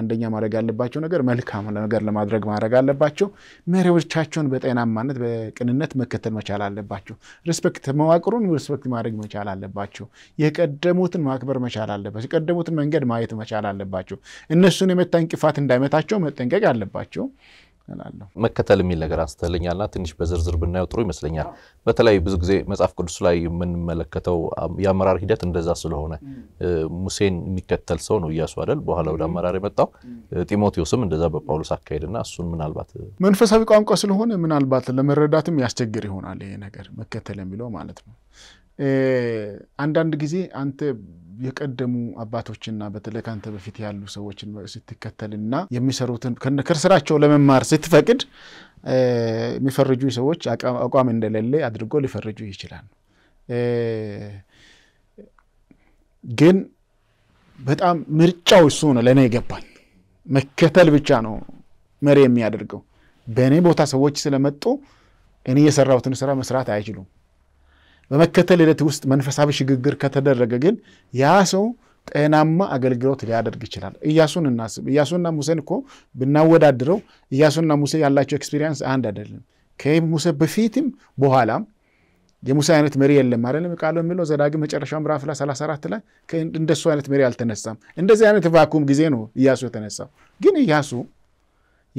አንደኛ ማድረግ ያለባቸው ነገር መልካም ነገር ለማድረግ ማድረግ አለባቸው። መሪዎቻቸውን በጤናማነት በቅንነት መከተል መቻል አለባቸው። ሪስፔክት መዋቅሩን ሪስፔክት ማድረግ መቻል አለባቸው። የቀደሙትን ማክበር መቻል አለባቸው። የቀደሙትን መንገድ ማየት መቻል አለባቸው። እነሱን የመታ እንቅፋት እንዳይመታቸው መጠንቀቅ አለባቸው። መከተል የሚል ነገር አንስተልኛልና ትንሽ በዝርዝር ብናየው ጥሩ ይመስለኛል። በተለይ ብዙ ጊዜ መጽሐፍ ቅዱስ ላይ የምንመለከተው የአመራር ሂደት እንደዛ ስለሆነ ሙሴን የሚከተል ሰው ነው እያሱ አይደል? በኋላ ወደ አመራር የመጣው ጢሞቴዎስም እንደዛ በጳውሎስ አካሄድና እሱን ምናልባት መንፈሳዊ ቋንቋ ስለሆነ ምናልባት ለመረዳትም ያስቸግር ይሆናል ይሄ ነገር መከተል የሚለው ማለት ነው። አንዳንድ ጊዜ አንተ የቀደሙ አባቶችና በተለይ ከአንተ በፊት ያሉ ሰዎችን ስትከተልና የሚሰሩትን ከስራቸው ለመማር ስትፈቅድ የሚፈርጁ ሰዎች አቋም እንደሌለ አድርጎ ሊፈርጁ ይችላል። ግን በጣም ምርጫው እሱ ነው። ለእኔ ይገባል። መከተል ብቻ ነው መሪ የሚያደርገው። በእኔ ቦታ ሰዎች ስለመጡ እኔ የሰራሁትን ስራ መስራት አይችሉም። በመከተል ሂደት ውስጥ መንፈሳዊ ሽግግር ከተደረገ ግን ያ ሰው ጤናማ አገልግሎት ሊያደርግ ይችላል። እያሱን እናስብ። እያሱና ሙሴን እኮ ብናወዳድረው እያሱና ሙሴ ያላቸው ኤክስፒሪንስ አንድ አይደለም። ከሙሴ በፊትም በኋላም የሙሴ አይነት መሪ የለም አይደለም ቃሉ የሚለው ዘዳግም መጨረሻው ምዕራፍ ላይ 34 ላይ እንደሱ አይነት መሪ አልተነሳም። እንደዚህ አይነት ቫኩም ጊዜ ነው እያሱ የተነሳው። ግን እያሱ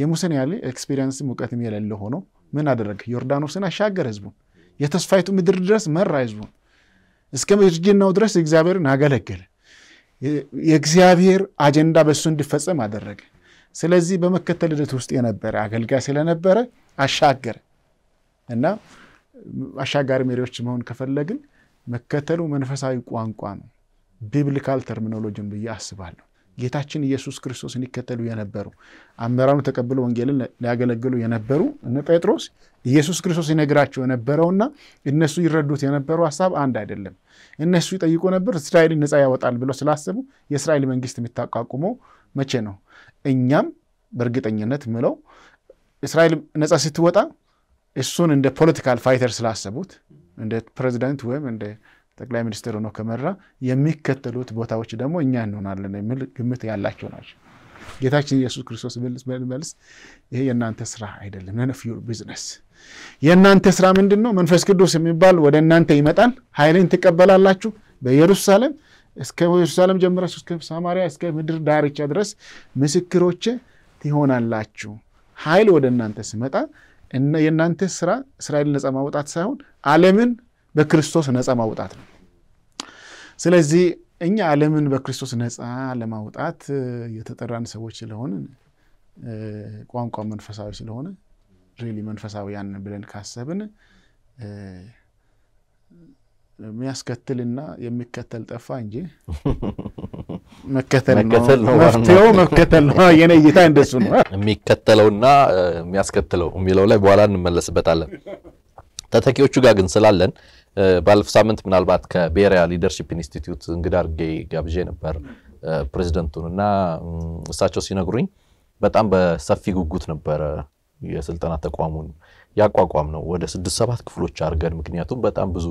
የሙሴን ያለ ኤክስፒሪንስም እውቀትም የሌለ ሆኖ ምን አደረገ? ዮርዳኖስን አሻገር ህዝቡን የተስፋይቱ ምድር ድረስ መራ ህዝቡን እስከ እርጅናው ድረስ እግዚአብሔርን አገለገለ። የእግዚአብሔር አጀንዳ በእሱ እንዲፈጸም አደረገ። ስለዚህ በመከተል ሂደት ውስጥ የነበረ አገልጋይ ስለነበረ አሻገረ እና አሻጋሪ መሪዎች መሆን ከፈለግን መከተሉ መንፈሳዊ ቋንቋ ነው፣ ቢብሊካል ተርሚኖሎጂን ብዬ አስባለሁ። ጌታችን ኢየሱስ ክርስቶስን ይከተሉ የነበሩ አመራሩን ተቀብሎ ወንጌልን ሊያገለግሉ የነበሩ እነ ጴጥሮስ ኢየሱስ ክርስቶስ ይነግራቸው የነበረውና እነሱ ይረዱት የነበረው ሀሳብ አንድ አይደለም። እነሱ ይጠይቁ ነበር እስራኤልን ነፃ ያወጣል ብለው ስላሰቡ የእስራኤል መንግስት የሚታቋቁመው መቼ ነው? እኛም በእርግጠኝነት ምለው እስራኤል ነፃ ስትወጣ እሱን እንደ ፖለቲካል ፋይተር ስላሰቡት እንደ ፕሬዚዳንት ወይም እንደ ጠቅላይ ሚኒስትር ሆኖ ከመራ የሚከተሉት ቦታዎች ደግሞ እኛ እንሆናለን የሚል ግምት ያላቸው ናቸው። ጌታችን ኢየሱስ ክርስቶስ መልስ ይሄ የእናንተ ስራ አይደለም፣ ነን ኦፍ ዩር ቢዝነስ የእናንተ ስራ ምንድን ነው? መንፈስ ቅዱስ የሚባል ወደ እናንተ ይመጣል፣ ኃይልን ትቀበላላችሁ። በኢየሩሳሌም እስከ ኢየሩሳሌም ጀምራችሁ እስከ ሳማሪያ እስከ ምድር ዳርቻ ድረስ ምስክሮቼ ትሆናላችሁ። ኃይል ወደ እናንተ ሲመጣ የእናንተ ስራ እስራኤልን ነፃ ማውጣት ሳይሆን ዓለምን በክርስቶስ ነፃ ማውጣት ነው። ስለዚህ እኛ ዓለምን በክርስቶስ ነፃ ለማውጣት የተጠራን ሰዎች ስለሆነ ቋንቋ መንፈሳዊ ስለሆነ ሪሊ መንፈሳዊያን ብለን ካሰብን የሚያስከትልና የሚከተል ጠፋ እንጂ መከተል መከተል ነው። የኔ እይታ እንደሱ ነው። የሚከተለውና የሚያስከትለው የሚለው ላይ በኋላ እንመለስበታለን። ተተኪዎቹ ጋር ግን ስላለን ባለፍ ሳምንት ምናልባት ከብሔራዊ ሊደርሽፕ ኢንስቲትዩት እንግዳ አድርጌ ጋብዤ ነበር ፕሬዚደንቱን እና እሳቸው ሲነግሩኝ በጣም በሰፊ ጉጉት ነበረ የስልጠና ተቋሙን ያቋቋም ነው ወደ ስድስት ሰባት ክፍሎች አድርገን ምክንያቱም በጣም ብዙ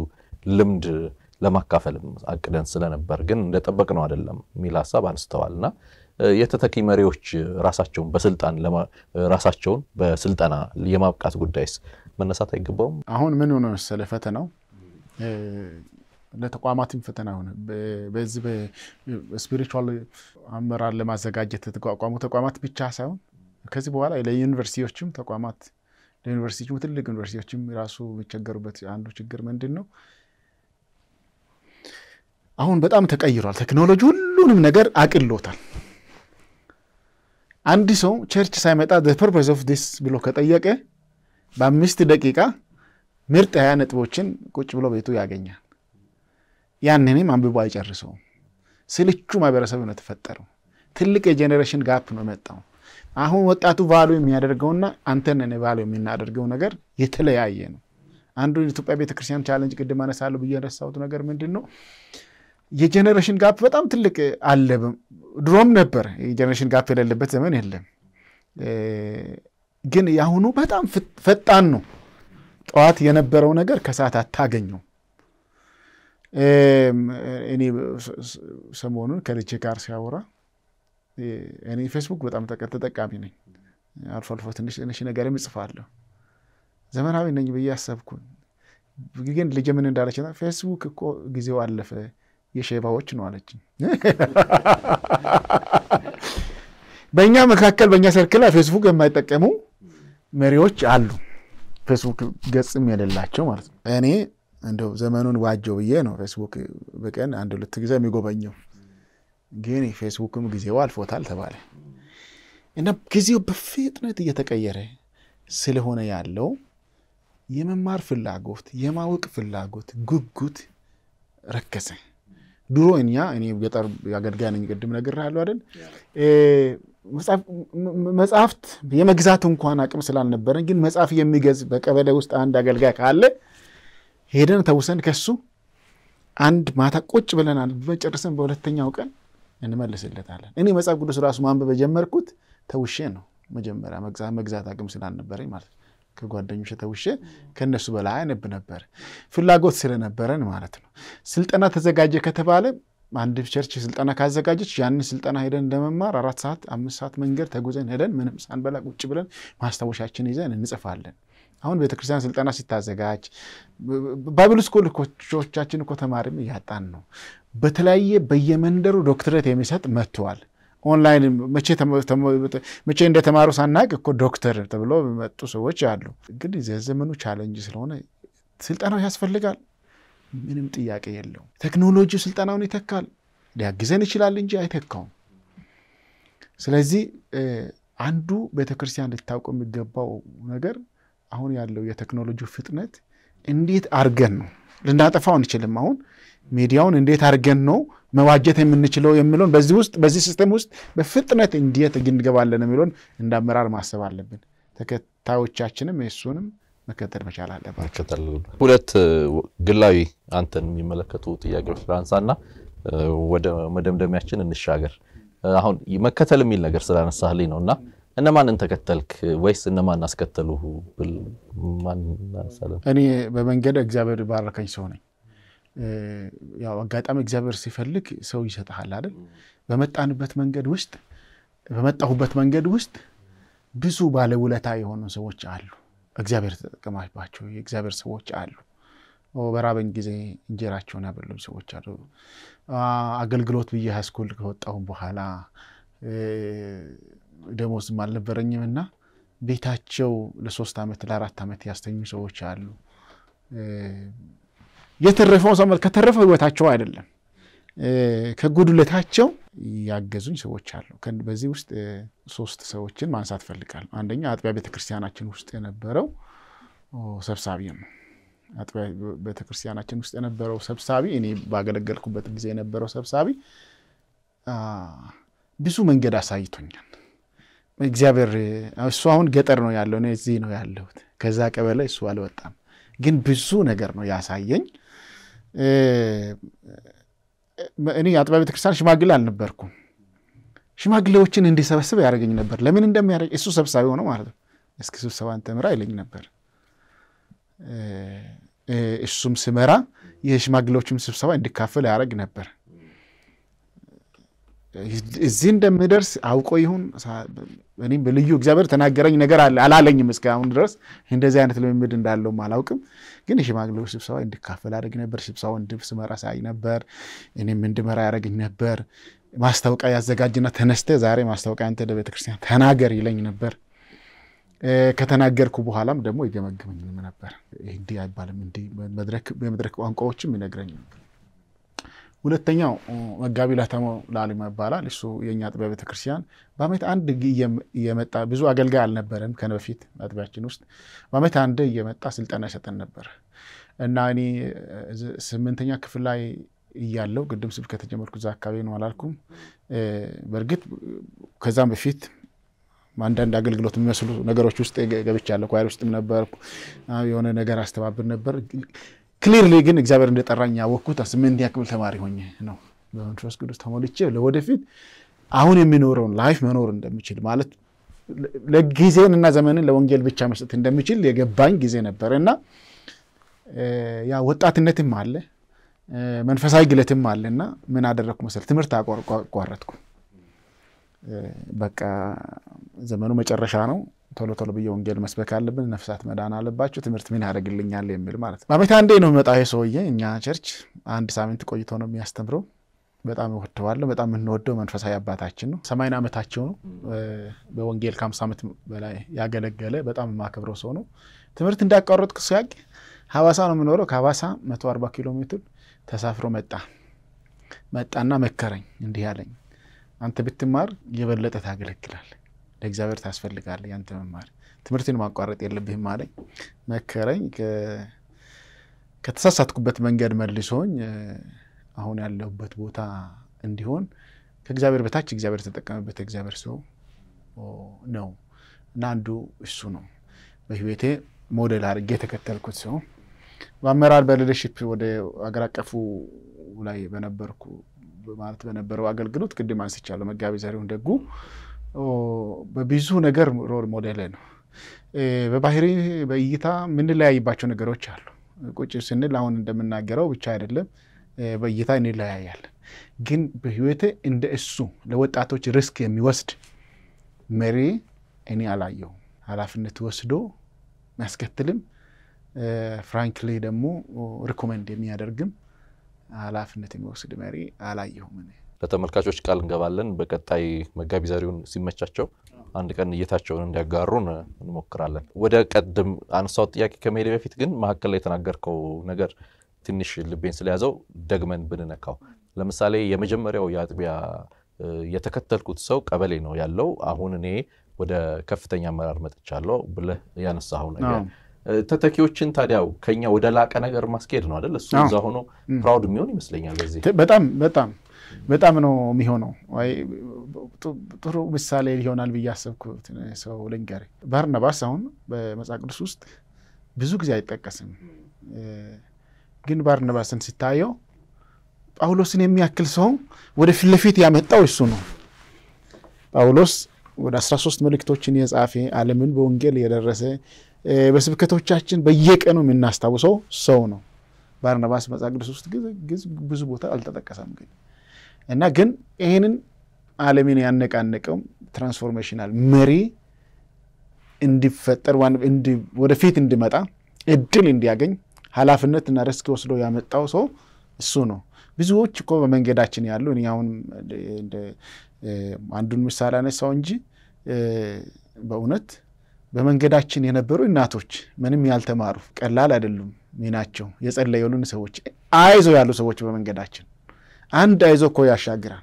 ልምድ ለማካፈልም አቅደን ስለነበር ግን እንደጠበቅ ነው አይደለም የሚል ሀሳብ አንስተዋል እና የተተኪ መሪዎች ራሳቸውን በስልጣን ራሳቸውን በስልጠና የማብቃት ጉዳይስ መነሳት አይገባውም። አሁን ምን ሆነ መሰለ ፈተናው ለተቋማትም ፈተና ሆነ። በዚህ በስፒሪቹዋል አመራር ለማዘጋጀት የተቋቋሙ ተቋማት ብቻ ሳይሆን ከዚህ በኋላ ለዩኒቨርሲቲዎችም ተቋማት ለዩኒቨርሲቲዎችም ትልቅ ዩኒቨርሲቲዎችም ራሱ የሚቸገሩበት አንዱ ችግር ምንድን ነው? አሁን በጣም ተቀይሯል። ቴክኖሎጂ ሁሉንም ነገር አቅሎታል። አንድ ሰው ቸርች ሳይመጣ ዘ ፐርፐስ ኦፍ ዲስ ብሎ ከጠየቀ በአምስት ደቂቃ ምርጥ ሀያ ነጥቦችን ቁጭ ብሎ ቤቱ ያገኛል። ያንንም አንብቦ አይጨርሰውም። ስልቹ ማህበረሰብ ነው የተፈጠረው። ትልቅ የጄኔሬሽን ጋፕ ነው የመጣው። አሁን ወጣቱ ቫሉ የሚያደርገውና አንተን ቫሉ የምናደርገው ነገር የተለያየ ነው። አንዱ የኢትዮጵያ ቤተክርስቲያን ቻለንጅ ቅድም አነሳለሁ ብዬ ረሳሁት ነገር ምንድን ነው? የጀኔሬሽን ጋፕ በጣም ትልቅ አለ። ድሮም ነበር የጀኔሬሽን ጋፕ የሌለበት ዘመን የለም። ግን የአሁኑ በጣም ፈጣን ነው። ጠዋት የነበረው ነገር ከሰዓት አታገኘው። እኔ ሰሞኑን ከልጄ ጋር ሲያወራ እኔ ፌስቡክ በጣም ተጠቃሚ ነኝ። አልፎ አልፎ ትንሽ ትንሽ ነገርም ዘመናዊ ነኝ ብዬ አሰብኩን። ግን ልጅ ምን እንዳለች ፌስቡክ እኮ ጊዜው አለፈ የሼባዎች ነው አለችኝ። በእኛ መካከል በእኛ ላይ ፌስቡክ የማይጠቀሙ መሪዎች አሉ። ፌስቡክ ገጽም የሌላቸው ማለት ነው። እኔ እንደው ዘመኑን ዋጀው ብዬ ነው ፌስቡክ በቀን አንድ ሁለት ጊዜ የሚጎበኘው። ግን የፌስቡክም ጊዜው አልፎታል ተባለ እና ጊዜው በፍጥነት እየተቀየረ ስለሆነ ያለው የመማር ፍላጎት፣ የማወቅ ፍላጎት፣ ጉጉት ረከሰ። ድሮ እኛ እኔ ገጠር አገልጋይ ነኝ፣ ቅድም ነግሬሃለሁ አይደል? መጽሐፍት የመግዛት እንኳን አቅም ስላልነበረን ግን መጽሐፍ የሚገዝ በቀበሌ ውስጥ አንድ አገልጋይ ካለ ሄደን ተውሰን ከሱ አንድ ማታ ቁጭ ብለናል። በጨርሰን በሁለተኛው ቀን እንመልስለታለን። እኔ መጽሐፍ ቅዱስ ራሱ ማንበብ የጀመርኩት ተውሼ ነው። መጀመሪያ መግዛት አቅም ስላልነበረኝ ማለት ነው። ከጓደኞች ተውሼ ከእነሱ በላይ አነብ ነበር፣ ፍላጎት ስለነበረን ማለት ነው። ስልጠና ተዘጋጀ ከተባለ አንድ ቸርች ስልጠና ካዘጋጀች ያንን ስልጠና ሄደን ለመማር አራት ሰዓት አምስት ሰዓት መንገድ ተጉዘን ሄደን ምንም ሳንበላ ቁጭ ብለን ማስታወሻችን ይዘን እንጽፋለን። አሁን ቤተክርስቲያን ስልጠና ሲታዘጋጅ ባይብል ስኩል ኮቾቻችን እኮ ተማሪም እያጣን ነው። በተለያየ በየመንደሩ ዶክትሬት የሚሰጥ መጥተዋል። ኦንላይን መቼ እንደተማሩ ሳናቅ እኮ ዶክተር ተብሎ መጡ ሰዎች አሉ። እንግዲህ የዘመኑ ቻለንጅ ስለሆነ ስልጠናው ያስፈልጋል። ምንም ጥያቄ የለውም። ቴክኖሎጂው ስልጠናውን ይተካል፣ ሊያግዘን ይችላል እንጂ አይተካውም። ስለዚህ አንዱ ቤተክርስቲያን ልታውቁ የሚገባው ነገር አሁን ያለው የቴክኖሎጂ ፍጥነት እንዴት አድርገን ነው ልናጠፋው አንችልም። አሁን ሚዲያውን እንዴት አድርገን ነው መዋጀት የምንችለው የሚለውን በዚህ ውስጥ በዚህ ሲስተም ውስጥ በፍጥነት እንዴት እንገባለን የሚለውን እንደ አመራር ማሰብ አለብን። ተከታዮቻችንም እሱንም መከተል መቻል አለባቸው። ሁለት ግላዊ አንተን የሚመለከቱ ጥያቄዎች ላንሳና ወደ መደምደሚያችን እንሻገር። አሁን መከተል የሚል ነገር ስላነሳህልኝ ነው እና እነማንን ተከተልክ ወይስ እነማን አስከተሉ ብል እኔ በመንገድ እግዚአብሔር ባረከኝ ሰው ነኝ። ያው አጋጣሚ እግዚአብሔር ሲፈልግ ሰው ይሰጥሃል አይደል? በመጣንበት መንገድ ውስጥ በመጣሁበት መንገድ ውስጥ ብዙ ባለውለታ የሆኑ ሰዎች አሉ። እግዚአብሔር ተጠቀማባቸው የእግዚአብሔር ሰዎች አሉ። በራበኝ ጊዜ እንጀራቸውን ያበሉኝ ሰዎች አሉ። አገልግሎት ብዬ ሃይስኩል ከወጣሁ በኋላ ደሞዝም አልነበረኝም እና ቤታቸው ለሶስት ዓመት ለአራት ዓመት ያስተኙ ሰዎች አሉ። የተረፈው ሰው ከተረፈው ህይወታቸው አይደለም ከጉድለታቸው ያገዙኝ ሰዎች አሉ። በዚህ ውስጥ ሶስት ሰዎችን ማንሳት ፈልጋለሁ። አንደኛ አጥቢያ ቤተክርስቲያናችን ውስጥ የነበረው ሰብሳቢ ነው። አጥቢያ ቤተክርስቲያናችን ውስጥ የነበረው ሰብሳቢ እኔ ባገለገልኩበት ጊዜ የነበረው ሰብሳቢ ብዙ መንገድ አሳይቶኛል። እግዚአብሔር እሱ አሁን ገጠር ነው ያለው፣ እኔ እዚህ ነው ያለሁት። ከዛ ቀበሌ እሱ አልወጣም፣ ግን ብዙ ነገር ነው ያሳየኝ። እኔ አጥቢያ ቤተክርስቲያን ሽማግሌ አልነበርኩም። ሽማግሌዎችን እንዲሰበስብ ያደረገኝ ነበር። ለምን እንደሚያደረግ እሱ ሰብሳቢ ሆነ ማለት ነው። እስኪ ስብሰባን ተምራ ይለኝ ነበር። እሱም ስመራ የሽማግሌዎችም ስብሰባ እንዲካፈል ያደረግ ነበር። እዚህ እንደምደርስ አውቆ ይሁን እኔም በልዩ እግዚአብሔር ተናገረኝ ነገር አለ አላለኝም። እስካሁን ድረስ እንደዚህ አይነት ልምምድ እንዳለውም አላውቅም። ግን የሽማግሌዎች ስብሰባ እንድካፈል አደረግ ነበር። ስብሰባውን እንድስመራ ሳይ ነበር። እኔም እንድመራ ያደረግኝ ነበር። ማስታወቂያ ያዘጋጅና ተነስተ ዛሬ ማስታወቂያ አንተ ለቤተክርስቲያን ተናገር ይለኝ ነበር። ከተናገርኩ በኋላም ደግሞ ይገመግመኝም ነበር። እንዲህ አይባልም፣ እንዲህ በመድረክ ቋንቋዎችም ይነግረኝ ነበር። ሁለተኛው መጋቢ ላተሞ ላሊማ ይባላል። እሱ የእኛ አጥቢያ ቤተክርስቲያን በአመት አንድ እየመጣ ብዙ አገልጋይ አልነበረም ከነ በፊት አጥቢያችን ውስጥ በአመት አንድ እየመጣ ስልጠና ይሰጠን ነበር እና እኔ ስምንተኛ ክፍል ላይ እያለው ቅድም ስብ ከተጀመርኩ እዛ አካባቢ ነው አላልኩም። በእርግጥ ከዛም በፊት አንዳንድ አገልግሎት የሚመስሉ ነገሮች ውስጥ ገብቻለሁ። ኳይር ውስጥም ነበር የሆነ ነገር አስተባብር ነበር ክሊርሊ ግን እግዚአብሔር እንደጠራኝ ያወቅኩት ስምንት ክፍል ተማሪ ሆኜ ነው። በመንፈስ ቅዱስ ተሞልቼ ለወደፊት አሁን የሚኖረውን ላይፍ መኖር እንደምችል ማለት ለጊዜን እና ዘመንን ለወንጌል ብቻ መስጠት እንደምችል የገባኝ ጊዜ ነበር እና ያ ወጣትነትም አለ መንፈሳዊ ግለትም አለ እና ምን አደረግኩ መሰል ትምህርት አቋረጥኩ። በቃ ዘመኑ መጨረሻ ነው። ቶሎ ቶሎ ብዬ ወንጌል መስበክ አለብን፣ ነፍሳት መዳን አለባቸው፣ ትምህርት ምን ያደርግልኛል የሚል ማለት ነው። በዓመት አንዴ ነው የሚመጣው ይሄ ሰውዬ። እኛ ቸርች አንድ ሳምንት ቆይቶ ነው የሚያስተምረው። በጣም እወደዋለሁ። በጣም የምንወደው መንፈሳዊ አባታችን ነው። ሰማንያ ዓመታቸው ነው። በወንጌል ከአምሳ ዓመት በላይ ያገለገለ በጣም የማከብረው ሰው ነው። ትምህርት እንዳቋረጥኩ ሲያቅ ሐዋሳ ነው የምኖረው። ከሐዋሳ 140 ኪሎ ሜትር ተሳፍሮ መጣ መጣና መከረኝ። እንዲህ ያለኝ አንተ ብትማር የበለጠ ታገለግላል ለእግዚአብሔር ታስፈልጋለህ ያንተ መማር ትምህርትን ማቋረጥ የለብህም አለኝ። መከረኝ። ከተሳሳትኩበት መንገድ መልሶኝ አሁን ያለሁበት ቦታ እንዲሆን ከእግዚአብሔር በታች እግዚአብሔር ተጠቀመበት እግዚአብሔር ሰው ነው እና አንዱ እሱ ነው። በህይወቴ ሞዴል አድርጌ የተከተልኩት ሰው በአመራር በሊደርሺፕ ወደ አገር አቀፉ ላይ በነበርኩ ማለት በነበረው አገልግሎት ቅድም አንስቻለሁ። መጋቢ ዘሪሁን ደጉ በብዙ ነገር ሮል ሞዴል ነው። በባህሪ በእይታ የምንለያይባቸው ነገሮች አሉ። ቁጭ ስንል አሁን እንደምናገረው ብቻ አይደለም፣ በእይታ እንለያያለን። ግን በህይወቴ እንደ እሱ ለወጣቶች ሪስክ የሚወስድ መሪ እኔ አላየው። ኃላፊነት ወስዶ የሚያስከትልም ፍራንክሊ ደግሞ ሪኮመንድ የሚያደርግም ኃላፊነት የሚወስድ መሪ አላየሁም። ለተመልካቾች ቃል እንገባለን። በቀጣይ መጋቢ ዘሪሁን ሲመቻቸው አንድ ቀን እይታቸውን እንዲያጋሩን እንሞክራለን። ወደ ቀድም አንሳው ጥያቄ ከመሄድ በፊት ግን መካከል ላይ የተናገርከው ነገር ትንሽ ልቤን ስለያዘው ደግመን ብንነካው፣ ለምሳሌ የመጀመሪያው የአጥቢያ የተከተልኩት ሰው ቀበሌ ነው ያለው፣ አሁን እኔ ወደ ከፍተኛ አመራር መጥቻለሁ ብለህ ያነሳኸው ነገር ተተኪዎችን ታዲያው ከኛ ወደ ላቀ ነገር ማስኬድ ነው አይደል? እሱ እዛ ሆኖ ፕራውድ የሚሆን ይመስለኛል። በዚህ በጣም በጣም በጣም ነው የሚሆነው። ጥሩ ምሳሌ ሊሆናል ብዬ አሰብኩት ሰው ልንገር፣ ባርናባስ አሁን በመጽሐፍ ቅዱስ ውስጥ ብዙ ጊዜ አይጠቀስም፣ ግን ባርናባስን ስታየው ጳውሎስን የሚያክል ሰው ወደ ፊት ለፊት ያመጣው እሱ ነው። ጳውሎስ ወደ 13 መልእክቶችን የጻፈ ዓለምን በወንጌል የደረሰ በስብከቶቻችን በየቀኑ የምናስታውሰው ሰው ነው። ባርናባስ መጽሐፍ ቅዱስ ውስጥ ብዙ ቦታ አልተጠቀሰም ግን እና ግን ይህንን ዓለምን ያነቃነቀው ትራንስፎርሜሽናል መሪ እንዲፈጠር ወደፊት እንዲመጣ እድል እንዲያገኝ ኃላፊነት እና ረስክ ወስዶ ያመጣው ሰው እሱ ነው። ብዙዎች እኮ በመንገዳችን ያሉ እኔ አሁን አንዱን ምሳሌ አነሳው እንጂ በእውነት በመንገዳችን የነበሩ እናቶች ምንም ያልተማሩ ቀላል አይደሉም ሚናቸው የጸለየሉን ሰዎች አይዞ ያሉ ሰዎች በመንገዳችን አንድ አይዞ እኮ ያሻግራል።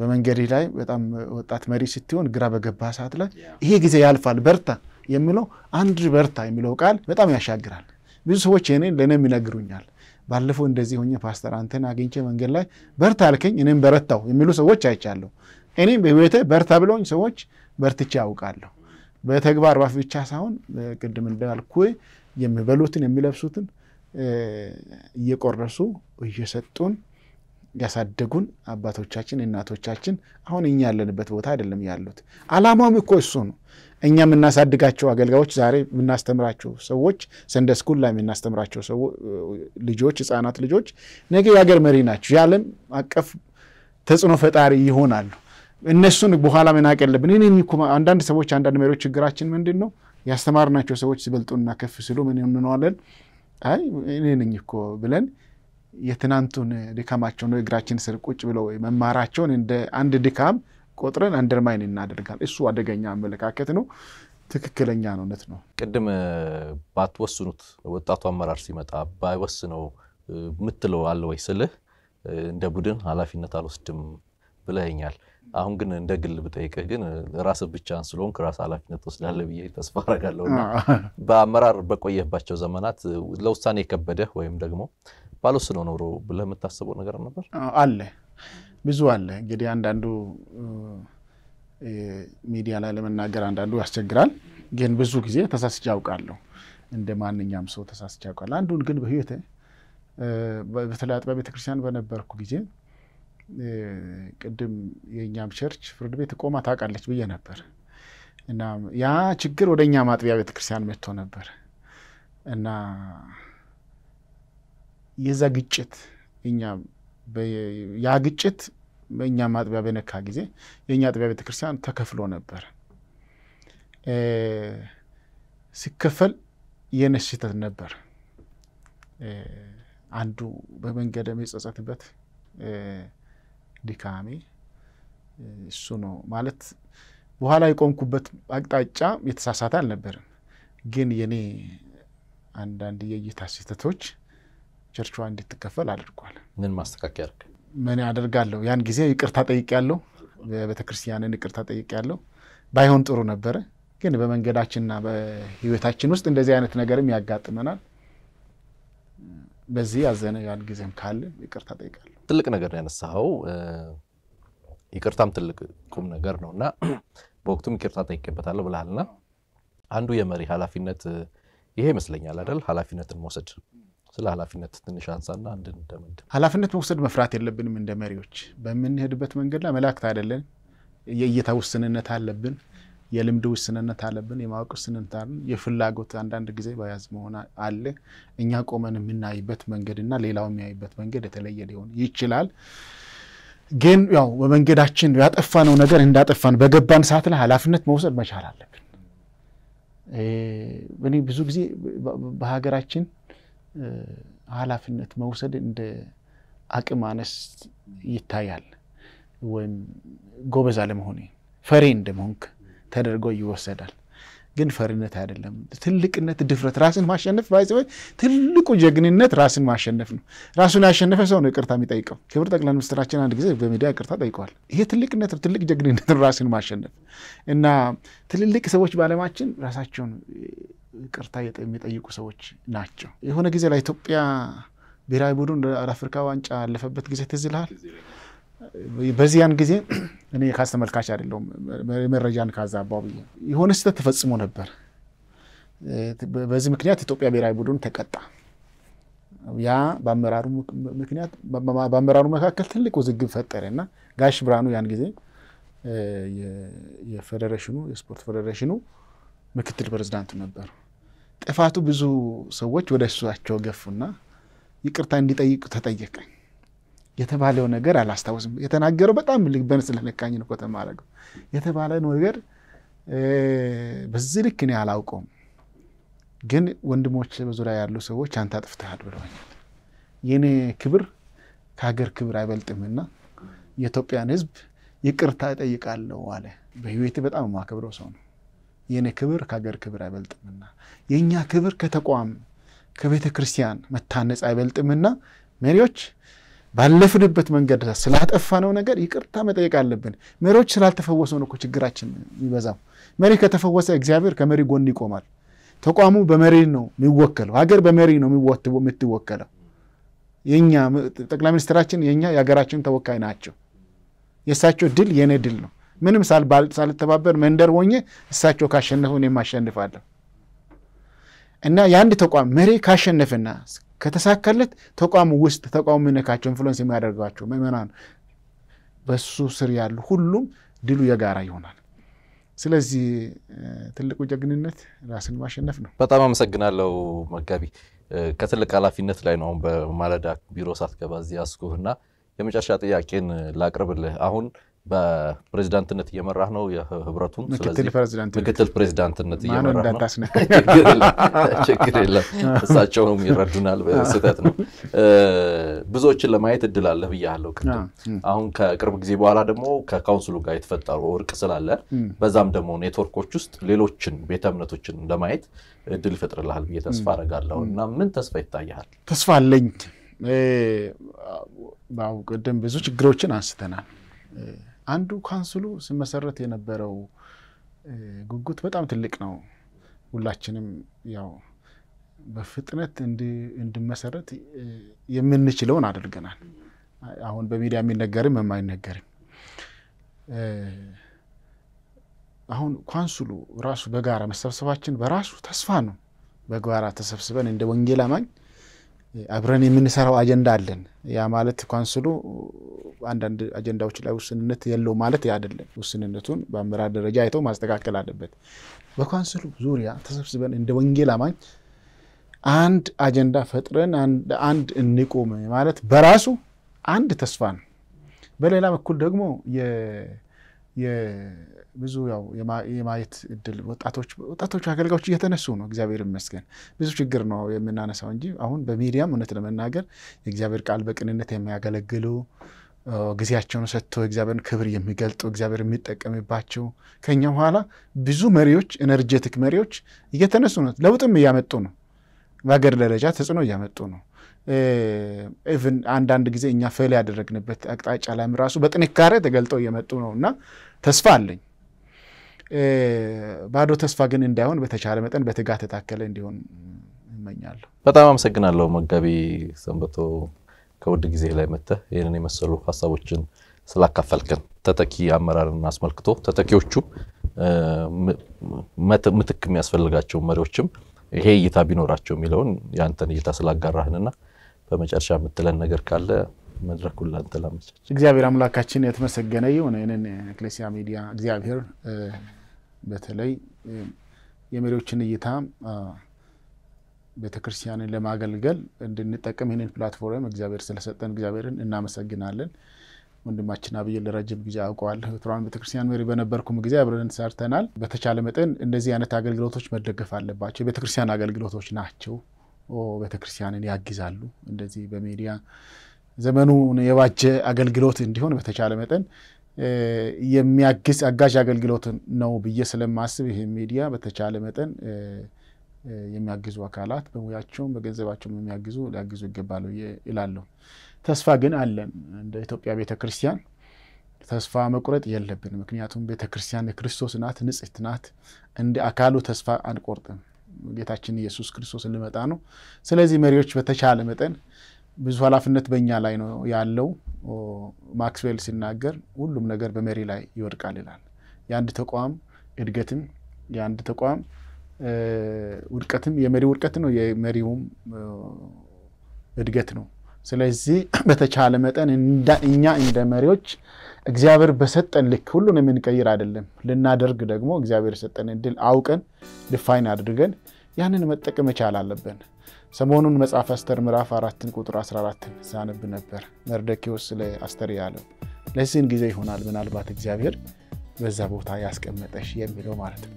በመንገድ ላይ በጣም ወጣት መሪ ስትሆን ግራ በገባ ሰዓት ላይ ይሄ ጊዜ ያልፋል በርታ የሚለው አንድ በርታ የሚለው ቃል በጣም ያሻግራል። ብዙ ሰዎች እኔን ለእኔም ይነግሩኛል። ባለፈው እንደዚህ ሆኜ ፓስተር አንተን አግኝቼ መንገድ ላይ በርታ አልከኝ እኔም በረታው የሚሉ ሰዎች አይቻለሁ። እኔም በህይወቴ በርታ ብለውኝ ሰዎች በርትቼ አውቃለሁ። በተግባር ባፍ ብቻ ሳይሆን ቅድም እንዳልኩ የሚበሉትን የሚለብሱትን እየቆረሱ እየሰጡን ያሳደጉን አባቶቻችን እናቶቻችን አሁን እኛ ያለንበት ቦታ አይደለም ያሉት። አላማውም እኮ እሱ ነው። እኛ የምናሳድጋቸው አገልጋዮች፣ ዛሬ የምናስተምራቸው ሰዎች፣ ሰንደ ስኩል ላይ የምናስተምራቸው ልጆች፣ ህጻናት ልጆች ነገ የሀገር መሪ ናቸው፣ የዓለም አቀፍ ተጽዕኖ ፈጣሪ ይሆናሉ። እነሱን በኋላ መናቅ ያለብን እኔ አንዳንድ ሰዎች አንዳንድ መሪዎች ችግራችን ምንድን ነው? ያስተማርናቸው ሰዎች ሲበልጡና ከፍ ሲሉ ምን እንለዋለን? አይ እኔ ነኝ እኮ ብለን የትናንቱን ድካማቸውን እግራችን ስር ቁጭ ብለው መማራቸውን እንደ አንድ ድካም ቆጥረን አንደርማይን እናደርጋል። እሱ አደገኛ አመለካከት ነው። ትክክለኛ ነው እውነት ነው። ቅድም ባትወስኑት ወጣቱ አመራር ሲመጣ ባይወስነው የምትለው አለ ወይ ስልህ እንደ ቡድን ኃላፊነት አልወስድም ብለኸኛል። አሁን ግን እንደ ግል ብጠይቅህ ግን ራስ ብቻህን ስለሆንክ ራስህ ኃላፊነት ወስዳለ ብዬ ተስፋ አደርጋለሁ በአመራር በቆየህባቸው ዘመናት ለውሳኔ የከበደህ ወይም ደግሞ ባሎ ኖሮ ብለህ የምታስበው ነገር ነበር? አለ ብዙ አለ። እንግዲህ አንዳንዱ ሚዲያ ላይ ለመናገር አንዳንዱ ያስቸግራል። ግን ብዙ ጊዜ ተሳስቼ አውቃለሁ። እንደ ማንኛውም ሰው ተሳስቼ አውቃለሁ። አንዱን ግን በህይወቴ በተለይ አጥቢያ ቤተክርስቲያን በነበርኩ ጊዜ ቅድም የእኛም ቸርች ፍርድ ቤት ቆማ ታውቃለች ብዬ ነበር እና ያ ችግር ወደ እኛም አጥቢያ ቤተክርስቲያን መጥቶ ነበር እና የዛ ግጭት እኛ ያ ግጭት እኛ ማጥቢያ በነካ ጊዜ የእኛ አጥቢያ ቤተክርስቲያን ተከፍሎ ነበር። ሲከፈል የነሽ ነበር። አንዱ በመንገድ የሚጸጸትበት ድካሜ እሱ ነው ማለት በኋላ የቆምኩበት አቅጣጫ የተሳሳተ አልነበርም፣ ግን የኔ አንዳንድ የእይታ ስህተቶች ቸርችዋ እንድትከፈል አድርጓል። ምን ማስተካከያ ያርግ ምን አደርጋለሁ? ያን ጊዜ ይቅርታ ጠይቄያለሁ፣ ቤተክርስቲያንን ይቅርታ ጠይቄያለሁ። ባይሆን ጥሩ ነበረ፣ ግን በመንገዳችንና በህይወታችን ውስጥ እንደዚህ አይነት ነገርም ያጋጥመናል። በዚህ ያዘነ ያን ጊዜም ካለ ይቅርታ ጠይቃለሁ። ትልቅ ነገር ነው ያነሳኸው፣ ይቅርታም ትልቅ ቁም ነገር ነው እና በወቅቱም ይቅርታ ጠይቄበታለሁ ብለሃልና አንዱ የመሪ ኃላፊነት ይሄ ይመስለኛል አይደል? ኃላፊነትን መውሰድ ስለ ኃላፊነት ትንሽ አንሳና አንድ ኃላፊነት መውሰድ መፍራት የለብንም። እንደ መሪዎች በምንሄድበት መንገድ ላይ መላእክት አይደለን። የእይታ ውስንነት አለብን። የልምድ ውስንነት አለብን። የማወቅ ውስንነት አለን። የፍላጎት አንዳንድ ጊዜ በያዝ መሆን አለ። እኛ ቆመን የምናይበት መንገድ እና ሌላው የሚያይበት መንገድ የተለየ ሊሆን ይችላል። ግን ያው በመንገዳችን ያጠፋነው ነገር እንዳጠፋን በገባን ሰዓት ላይ ኃላፊነት መውሰድ መቻል አለብን። እኔ ብዙ ጊዜ በሀገራችን ኃላፊነት መውሰድ እንደ አቅም አነስ ይታያል፣ ወይም ጎበዝ አለመሆን ፈሬ እንደመሆንክ ተደርጎ ይወሰዳል። ግን ፈሪነት አይደለም። ትልቅነት፣ ድፍረት፣ ራስን ማሸነፍ ትልቁ ጀግንነት ራስን ማሸነፍ ነው። ራሱን ያሸነፈ ሰው ነው ቅርታ የሚጠይቀው። ክብር ጠቅላይ ሚኒስትራችን አንድ ጊዜ በሚዲያ ቅርታ ጠይቀዋል። ይሄ ትልቅነት፣ ትልቅ ጀግንነት፣ ራስን ማሸነፍ እና ትልልቅ ሰዎች በዓለማችን ራሳቸውን ቅርታ የሚጠይቁ ሰዎች ናቸው። የሆነ ጊዜ ላይ ኢትዮጵያ ብሔራዊ ቡድን አፍሪካ ዋንጫ ያለፈበት ጊዜ ትዝ ይልሃል? በዚያን ጊዜ እኔ ካስ ተመልካች አይደለሁም መረጃን ካዛባው ብዬ የሆነ ስህተት ተፈጽሞ ነበር። በዚህ ምክንያት ኢትዮጵያ ብሔራዊ ቡድን ተቀጣ። ያ በአመራሩ ምክንያት በአመራሩ መካከል ትልቅ ውዝግብ ፈጠረ እና ጋሽ ብርሃኑ ያን ጊዜ የፌዴሬሽኑ የስፖርት ፌዴሬሽኑ ምክትል ፕሬዚዳንቱ ነበሩ። ጥፋቱ ብዙ ሰዎች ወደ እሳቸው ገፉና ይቅርታ እንዲጠይቁ ተጠየቀ። የተባለው ነገር አላስታወስም። የተናገረው በጣም ልቤን ስለነካኝ ነው ተማረገው የተባለ ነገር በዚህ ልክ እኔ አላውቀውም፣ ግን ወንድሞች በዙሪያ ያሉ ሰዎች አንተ አጥፍተሃል ብለዋኛል። የኔ ክብር ከሀገር ክብር አይበልጥምና የኢትዮጵያን ሕዝብ ይቅርታ እጠይቃለሁ አለ። በህይወቴ በጣም የማከብረው ሰው ነው። የእኔ ክብር ከሀገር ክብር አይበልጥምና የእኛ ክብር ከተቋም ከቤተ ክርስቲያን መታነጽ አይበልጥምና መሪዎች ባለፍንበት መንገድ ነው ነገር ይቅርታ መጠየቅ አለብን። መሪዎች ስላልተፈወሰው ነው እኮ ችግራችን የሚበዛው። መሪ ከተፈወሰ እግዚአብሔር ከመሪ ጎን ይቆማል። ተቋሙ በመሪ ነው የሚወከለው። ሀገር በመሪ ነው የምትወከለው። የኛ ጠቅላይ ሚኒስትራችን የኛ የሀገራችን ተወካይ ናቸው። የእሳቸው ድል የእኔ ድል ነው። ምንም ሳልተባበር መንደር ሆኜ እሳቸው ካሸነፉ እኔም አሸንፋለሁ እና የአንድ ተቋም መሪ ካሸነፍና ከተሳካለት ተቋሙ ውስጥ ተቋሙ የሚነካቸው ኢንፍሉዌንስ የሚያደርጓቸው ምዕመናን በሱ ስር ያሉ ሁሉም ድሉ የጋራ ይሆናል። ስለዚህ ትልቁ ጀግንነት ራስን ማሸነፍ ነው። በጣም አመሰግናለሁ መጋቢ። ከትልቅ ኃላፊነት ላይ ነው አሁን በማለዳ ቢሮ ሳትገባ እዚህ ያስኩህና የመጨረሻ ጥያቄን ላቅርብልህ አሁን በፕሬዚዳንትነት እየመራህ ነው ህብረቱን። ምክትል ፕሬዚዳንትነት ችግር የለም እሳቸውም ይረዱናል። ስህተት ነው። ብዙዎችን ለማየት እድል አለህ ብያለሁ ቅድም። አሁን ከቅርብ ጊዜ በኋላ ደግሞ ከካውንስሉ ጋር የተፈጠሩ እርቅ ስላለ በዛም ደግሞ ኔትወርኮች ውስጥ ሌሎችን ቤተ እምነቶችን ለማየት እድል ይፈጥርልሃል ብዬ ተስፋ አደርጋለሁ። እና ምን ተስፋ ይታያል? ተስፋ አለኝ። ቅድም ብዙ ችግሮችን አንስተናል። አንዱ ካውንስሉ ሲመሰረት የነበረው ጉጉት በጣም ትልቅ ነው። ሁላችንም ያው በፍጥነት እንድመሰረት የምንችለውን አድርገናል። አሁን በሚዲያ የሚነገርም የማይነገርም አሁን ኳንስሉ ራሱ በጋራ መሰብሰባችን በራሱ ተስፋ ነው። በጋራ ተሰብስበን እንደ ወንጌል አማኝ አብረን የምንሰራው አጀንዳ አለን። ያ ማለት ካውንስሉ አንዳንድ አጀንዳዎች ላይ ውስንነት የለው ማለት አይደለም። ውስንነቱን በአመራር ደረጃ አይተው ማስተካከል አለበት። በካውንስሉ ዙሪያ ተሰብስበን እንደ ወንጌል አማኝ አንድ አጀንዳ ፈጥረን አንድ እንቁም ማለት በራሱ አንድ ተስፋ ነው። በሌላ በኩል ደግሞ ብዙ ያው የማየት እድል ወጣቶች አገልጋዮች እየተነሱ ነው። እግዚአብሔር ይመስገን። ብዙ ችግር ነው የምናነሳው እንጂ አሁን በሚዲያም እውነት ለመናገር የእግዚአብሔር ቃል በቅንነት የሚያገለግሉ ጊዜያቸውን ሰጥተው እግዚአብሔርን ክብር የሚገልጡ እግዚአብሔር የሚጠቀምባቸው ከኛ በኋላ ብዙ መሪዎች ኤነርጀቲክ መሪዎች እየተነሱ ነው። ለውጥም እያመጡ ነው። በሀገር ደረጃ ተጽዕኖ እያመጡ ነው። ኢቭን አንዳንድ ጊዜ እኛ ፌል ያደረግንበት አቅጣጫ ላይም ራሱ በጥንካሬ ተገልጠው እየመጡ ነው እና ተስፋ አለኝ። ባዶ ተስፋ ግን እንዳይሆን በተቻለ መጠን በትጋት ተታከለ እንዲሆን እመኛለሁ። በጣም አመሰግናለሁ መጋቢ ሰንበቶ ከውድ ጊዜ ላይ መጥተህ ይህንን የመሰሉ ሀሳቦችን ስላካፈልክን ተተኪ አመራርን አስመልክቶ ተተኪዎቹ ምትክ የሚያስፈልጋቸው መሪዎችም ይሄ እይታ ቢኖራቸው የሚለውን የአንተን እይታ ስላጋራህንና በመጨረሻ የምትለን ነገር ካለ መድረኩ ለአንተ ላመቻች። እግዚአብሔር አምላካችን የተመሰገነ ይሁን። ይህንን ኤክሌሲያ ሚዲያ እግዚአብሔር በተለይ የመሪዎችን እይታ ቤተክርስቲያንን ለማገልገል እንድንጠቀም ይህንን ፕላትፎርም እግዚአብሔር ስለሰጠን እግዚአብሔርን እናመሰግናለን። ወንድማችን አብይን ለረጅም ጊዜ አውቀዋለሁ። የቱራን ቤተክርስቲያን መሪ በነበርኩም ጊዜ አብረን ሰርተናል። በተቻለ መጠን እንደዚህ አይነት አገልግሎቶች መደገፍ አለባቸው። የቤተክርስቲያን አገልግሎቶች ናቸው። ቤተክርስቲያንን ያግዛሉ። እንደዚህ በሚዲያ ዘመኑን የባጀ አገልግሎት እንዲሆን በተቻለ መጠን የሚያግዝ አጋዥ አገልግሎትን ነው ብዬ ስለማስብ ይህ ሚዲያ በተቻለ መጠን የሚያግዙ አካላት በሙያቸውም በገንዘባቸውም የሚያግዙ ሊያግዙ ይገባሉ ይላለሁ። ተስፋ ግን አለን እንደ ኢትዮጵያ ቤተ ክርስቲያን ተስፋ መቁረጥ የለብን። ምክንያቱም ቤተ ክርስቲያን የክርስቶስ ናት፣ ንጽሕት ናት። እንደ አካሉ ተስፋ አንቆርጥም። ጌታችን ኢየሱስ ክርስቶስ ሊመጣ ነው። ስለዚህ መሪዎች በተቻለ መጠን ብዙ ኃላፊነት በእኛ ላይ ነው ያለው። ማክስዌል ሲናገር ሁሉም ነገር በመሪ ላይ ይወድቃል ይላል። የአንድ ተቋም እድገትም የአንድ ተቋም ውድቀትም የመሪ ውድቀት ነው፣ የመሪውም እድገት ነው። ስለዚህ በተቻለ መጠን እኛ እንደ መሪዎች እግዚአብሔር በሰጠን ልክ ሁሉን የምንቀይር አይደለም ልናደርግ ደግሞ እግዚአብሔር የሰጠን እድል አውቀን ድፋይን አድርገን ያንን መጠቀም መቻል አለብን። ሰሞኑን መጽሐፍ አስተር ምዕራፍ 4 ቁጥር 14 ሳነብ ነበር። መርደኪዎስ ስለ አስተር ያለው ለዚህን ጊዜ ይሆናል ምናልባት እግዚአብሔር በዛ ቦታ ያስቀመጠሽ የሚለው ማለት ነው።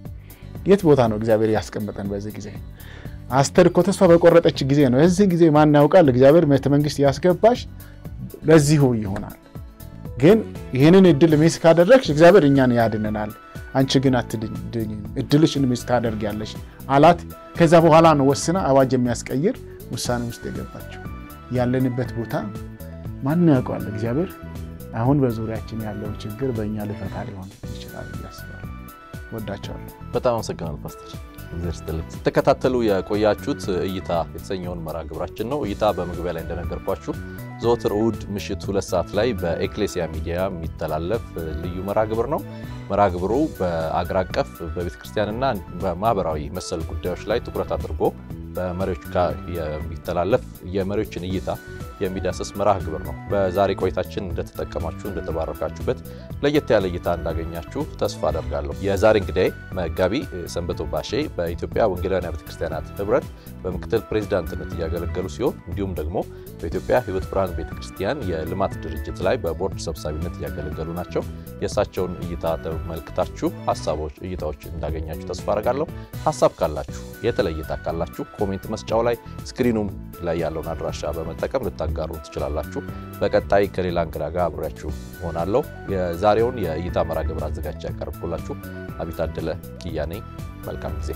የት ቦታ ነው እግዚአብሔር ያስቀመጠን? በዚህ ጊዜ አስተር እኮ ተስፋ በቆረጠች ጊዜ ነው። እዚህ ጊዜ ማን ያውቃል እግዚአብሔር መንግስት ያስገባሽ ለዚሁ ይሆናል። ግን ይህንን እድል ሚስ ካደረግሽ እግዚአብሔር እኛን ያድንናል አንቺ ግን አትድኝ እድልሽን ሚስ ያለሽ አላት። ከዛ በኋላ ነው ወስና አዋጅ የሚያስቀይር ውሳኔ ውስጥ የገባቸው። ያለንበት ቦታ ማን ያውቀዋል? እግዚአብሔር አሁን በዙሪያችን ያለውን ችግር በእኛ ልፈታ ሊሆን ይችላል እያስባል። ወዳቸዋለሁ። በጣም አመሰግናል ፓስተር። ስትከታተሉ የቆያችሁት እይታ የተሰኘውን መርሃ ግብራችን ነው። እይታ በመግቢያ ላይ እንደነገርኳችሁ ዘወትር እሁድ ምሽት ሁለት ሰዓት ላይ በኤክሌሲያ ሚዲያ የሚተላለፍ ልዩ መርሃ ግብር ነው። መርሃ ግብሩ በአገር አቀፍ በቤተክርስቲያንና በማህበራዊ መሰል ጉዳዮች ላይ ትኩረት አድርጎ በመሪዎች ጋር የሚተላለፍ የመሪዎችን እይታ የሚዳሰስ መርሃ ግብር ነው። በዛሬ ቆይታችን እንደተጠቀማችሁ እንደተባረካችሁበት፣ ለየት ያለ እይታ እንዳገኛችሁ ተስፋ አደርጋለሁ። የዛሬ እንግዳዬ መጋቢ ሰንበቶ ባሼ በኢትዮጵያ ወንጌላውያን ቤተክርስቲያናት ህብረት በምክትል ፕሬዚዳንትነት እያገለገሉ ሲሆን እንዲሁም ደግሞ በኢትዮጵያ ህይወት ብርሃን ቤተክርስቲያን የልማት ድርጅት ላይ በቦርድ ሰብሳቢነት እያገለገሉ ናቸው። የእሳቸውን እይታ ተመልክታችሁ ሀሳቦች፣ እይታዎች እንዳገኛችሁ ተስፋ አደርጋለሁ። ሀሳብ ካላችሁ የተለየ እይታ ካላችሁ ኮሜንት መስጫው ላይ ስክሪኑም ላይ ያለውን አድራሻ በመጠቀም ልታጋሩ ትችላላችሁ። በቀጣይ ከሌላ እንግዳ ጋር አብሬያችሁ ሆናለሁ። የዛሬውን የእይታ መራ ግብር አዘጋጅ ያቀርብኩላችሁ አቢታደለ ኪያኔ። መልካም ጊዜ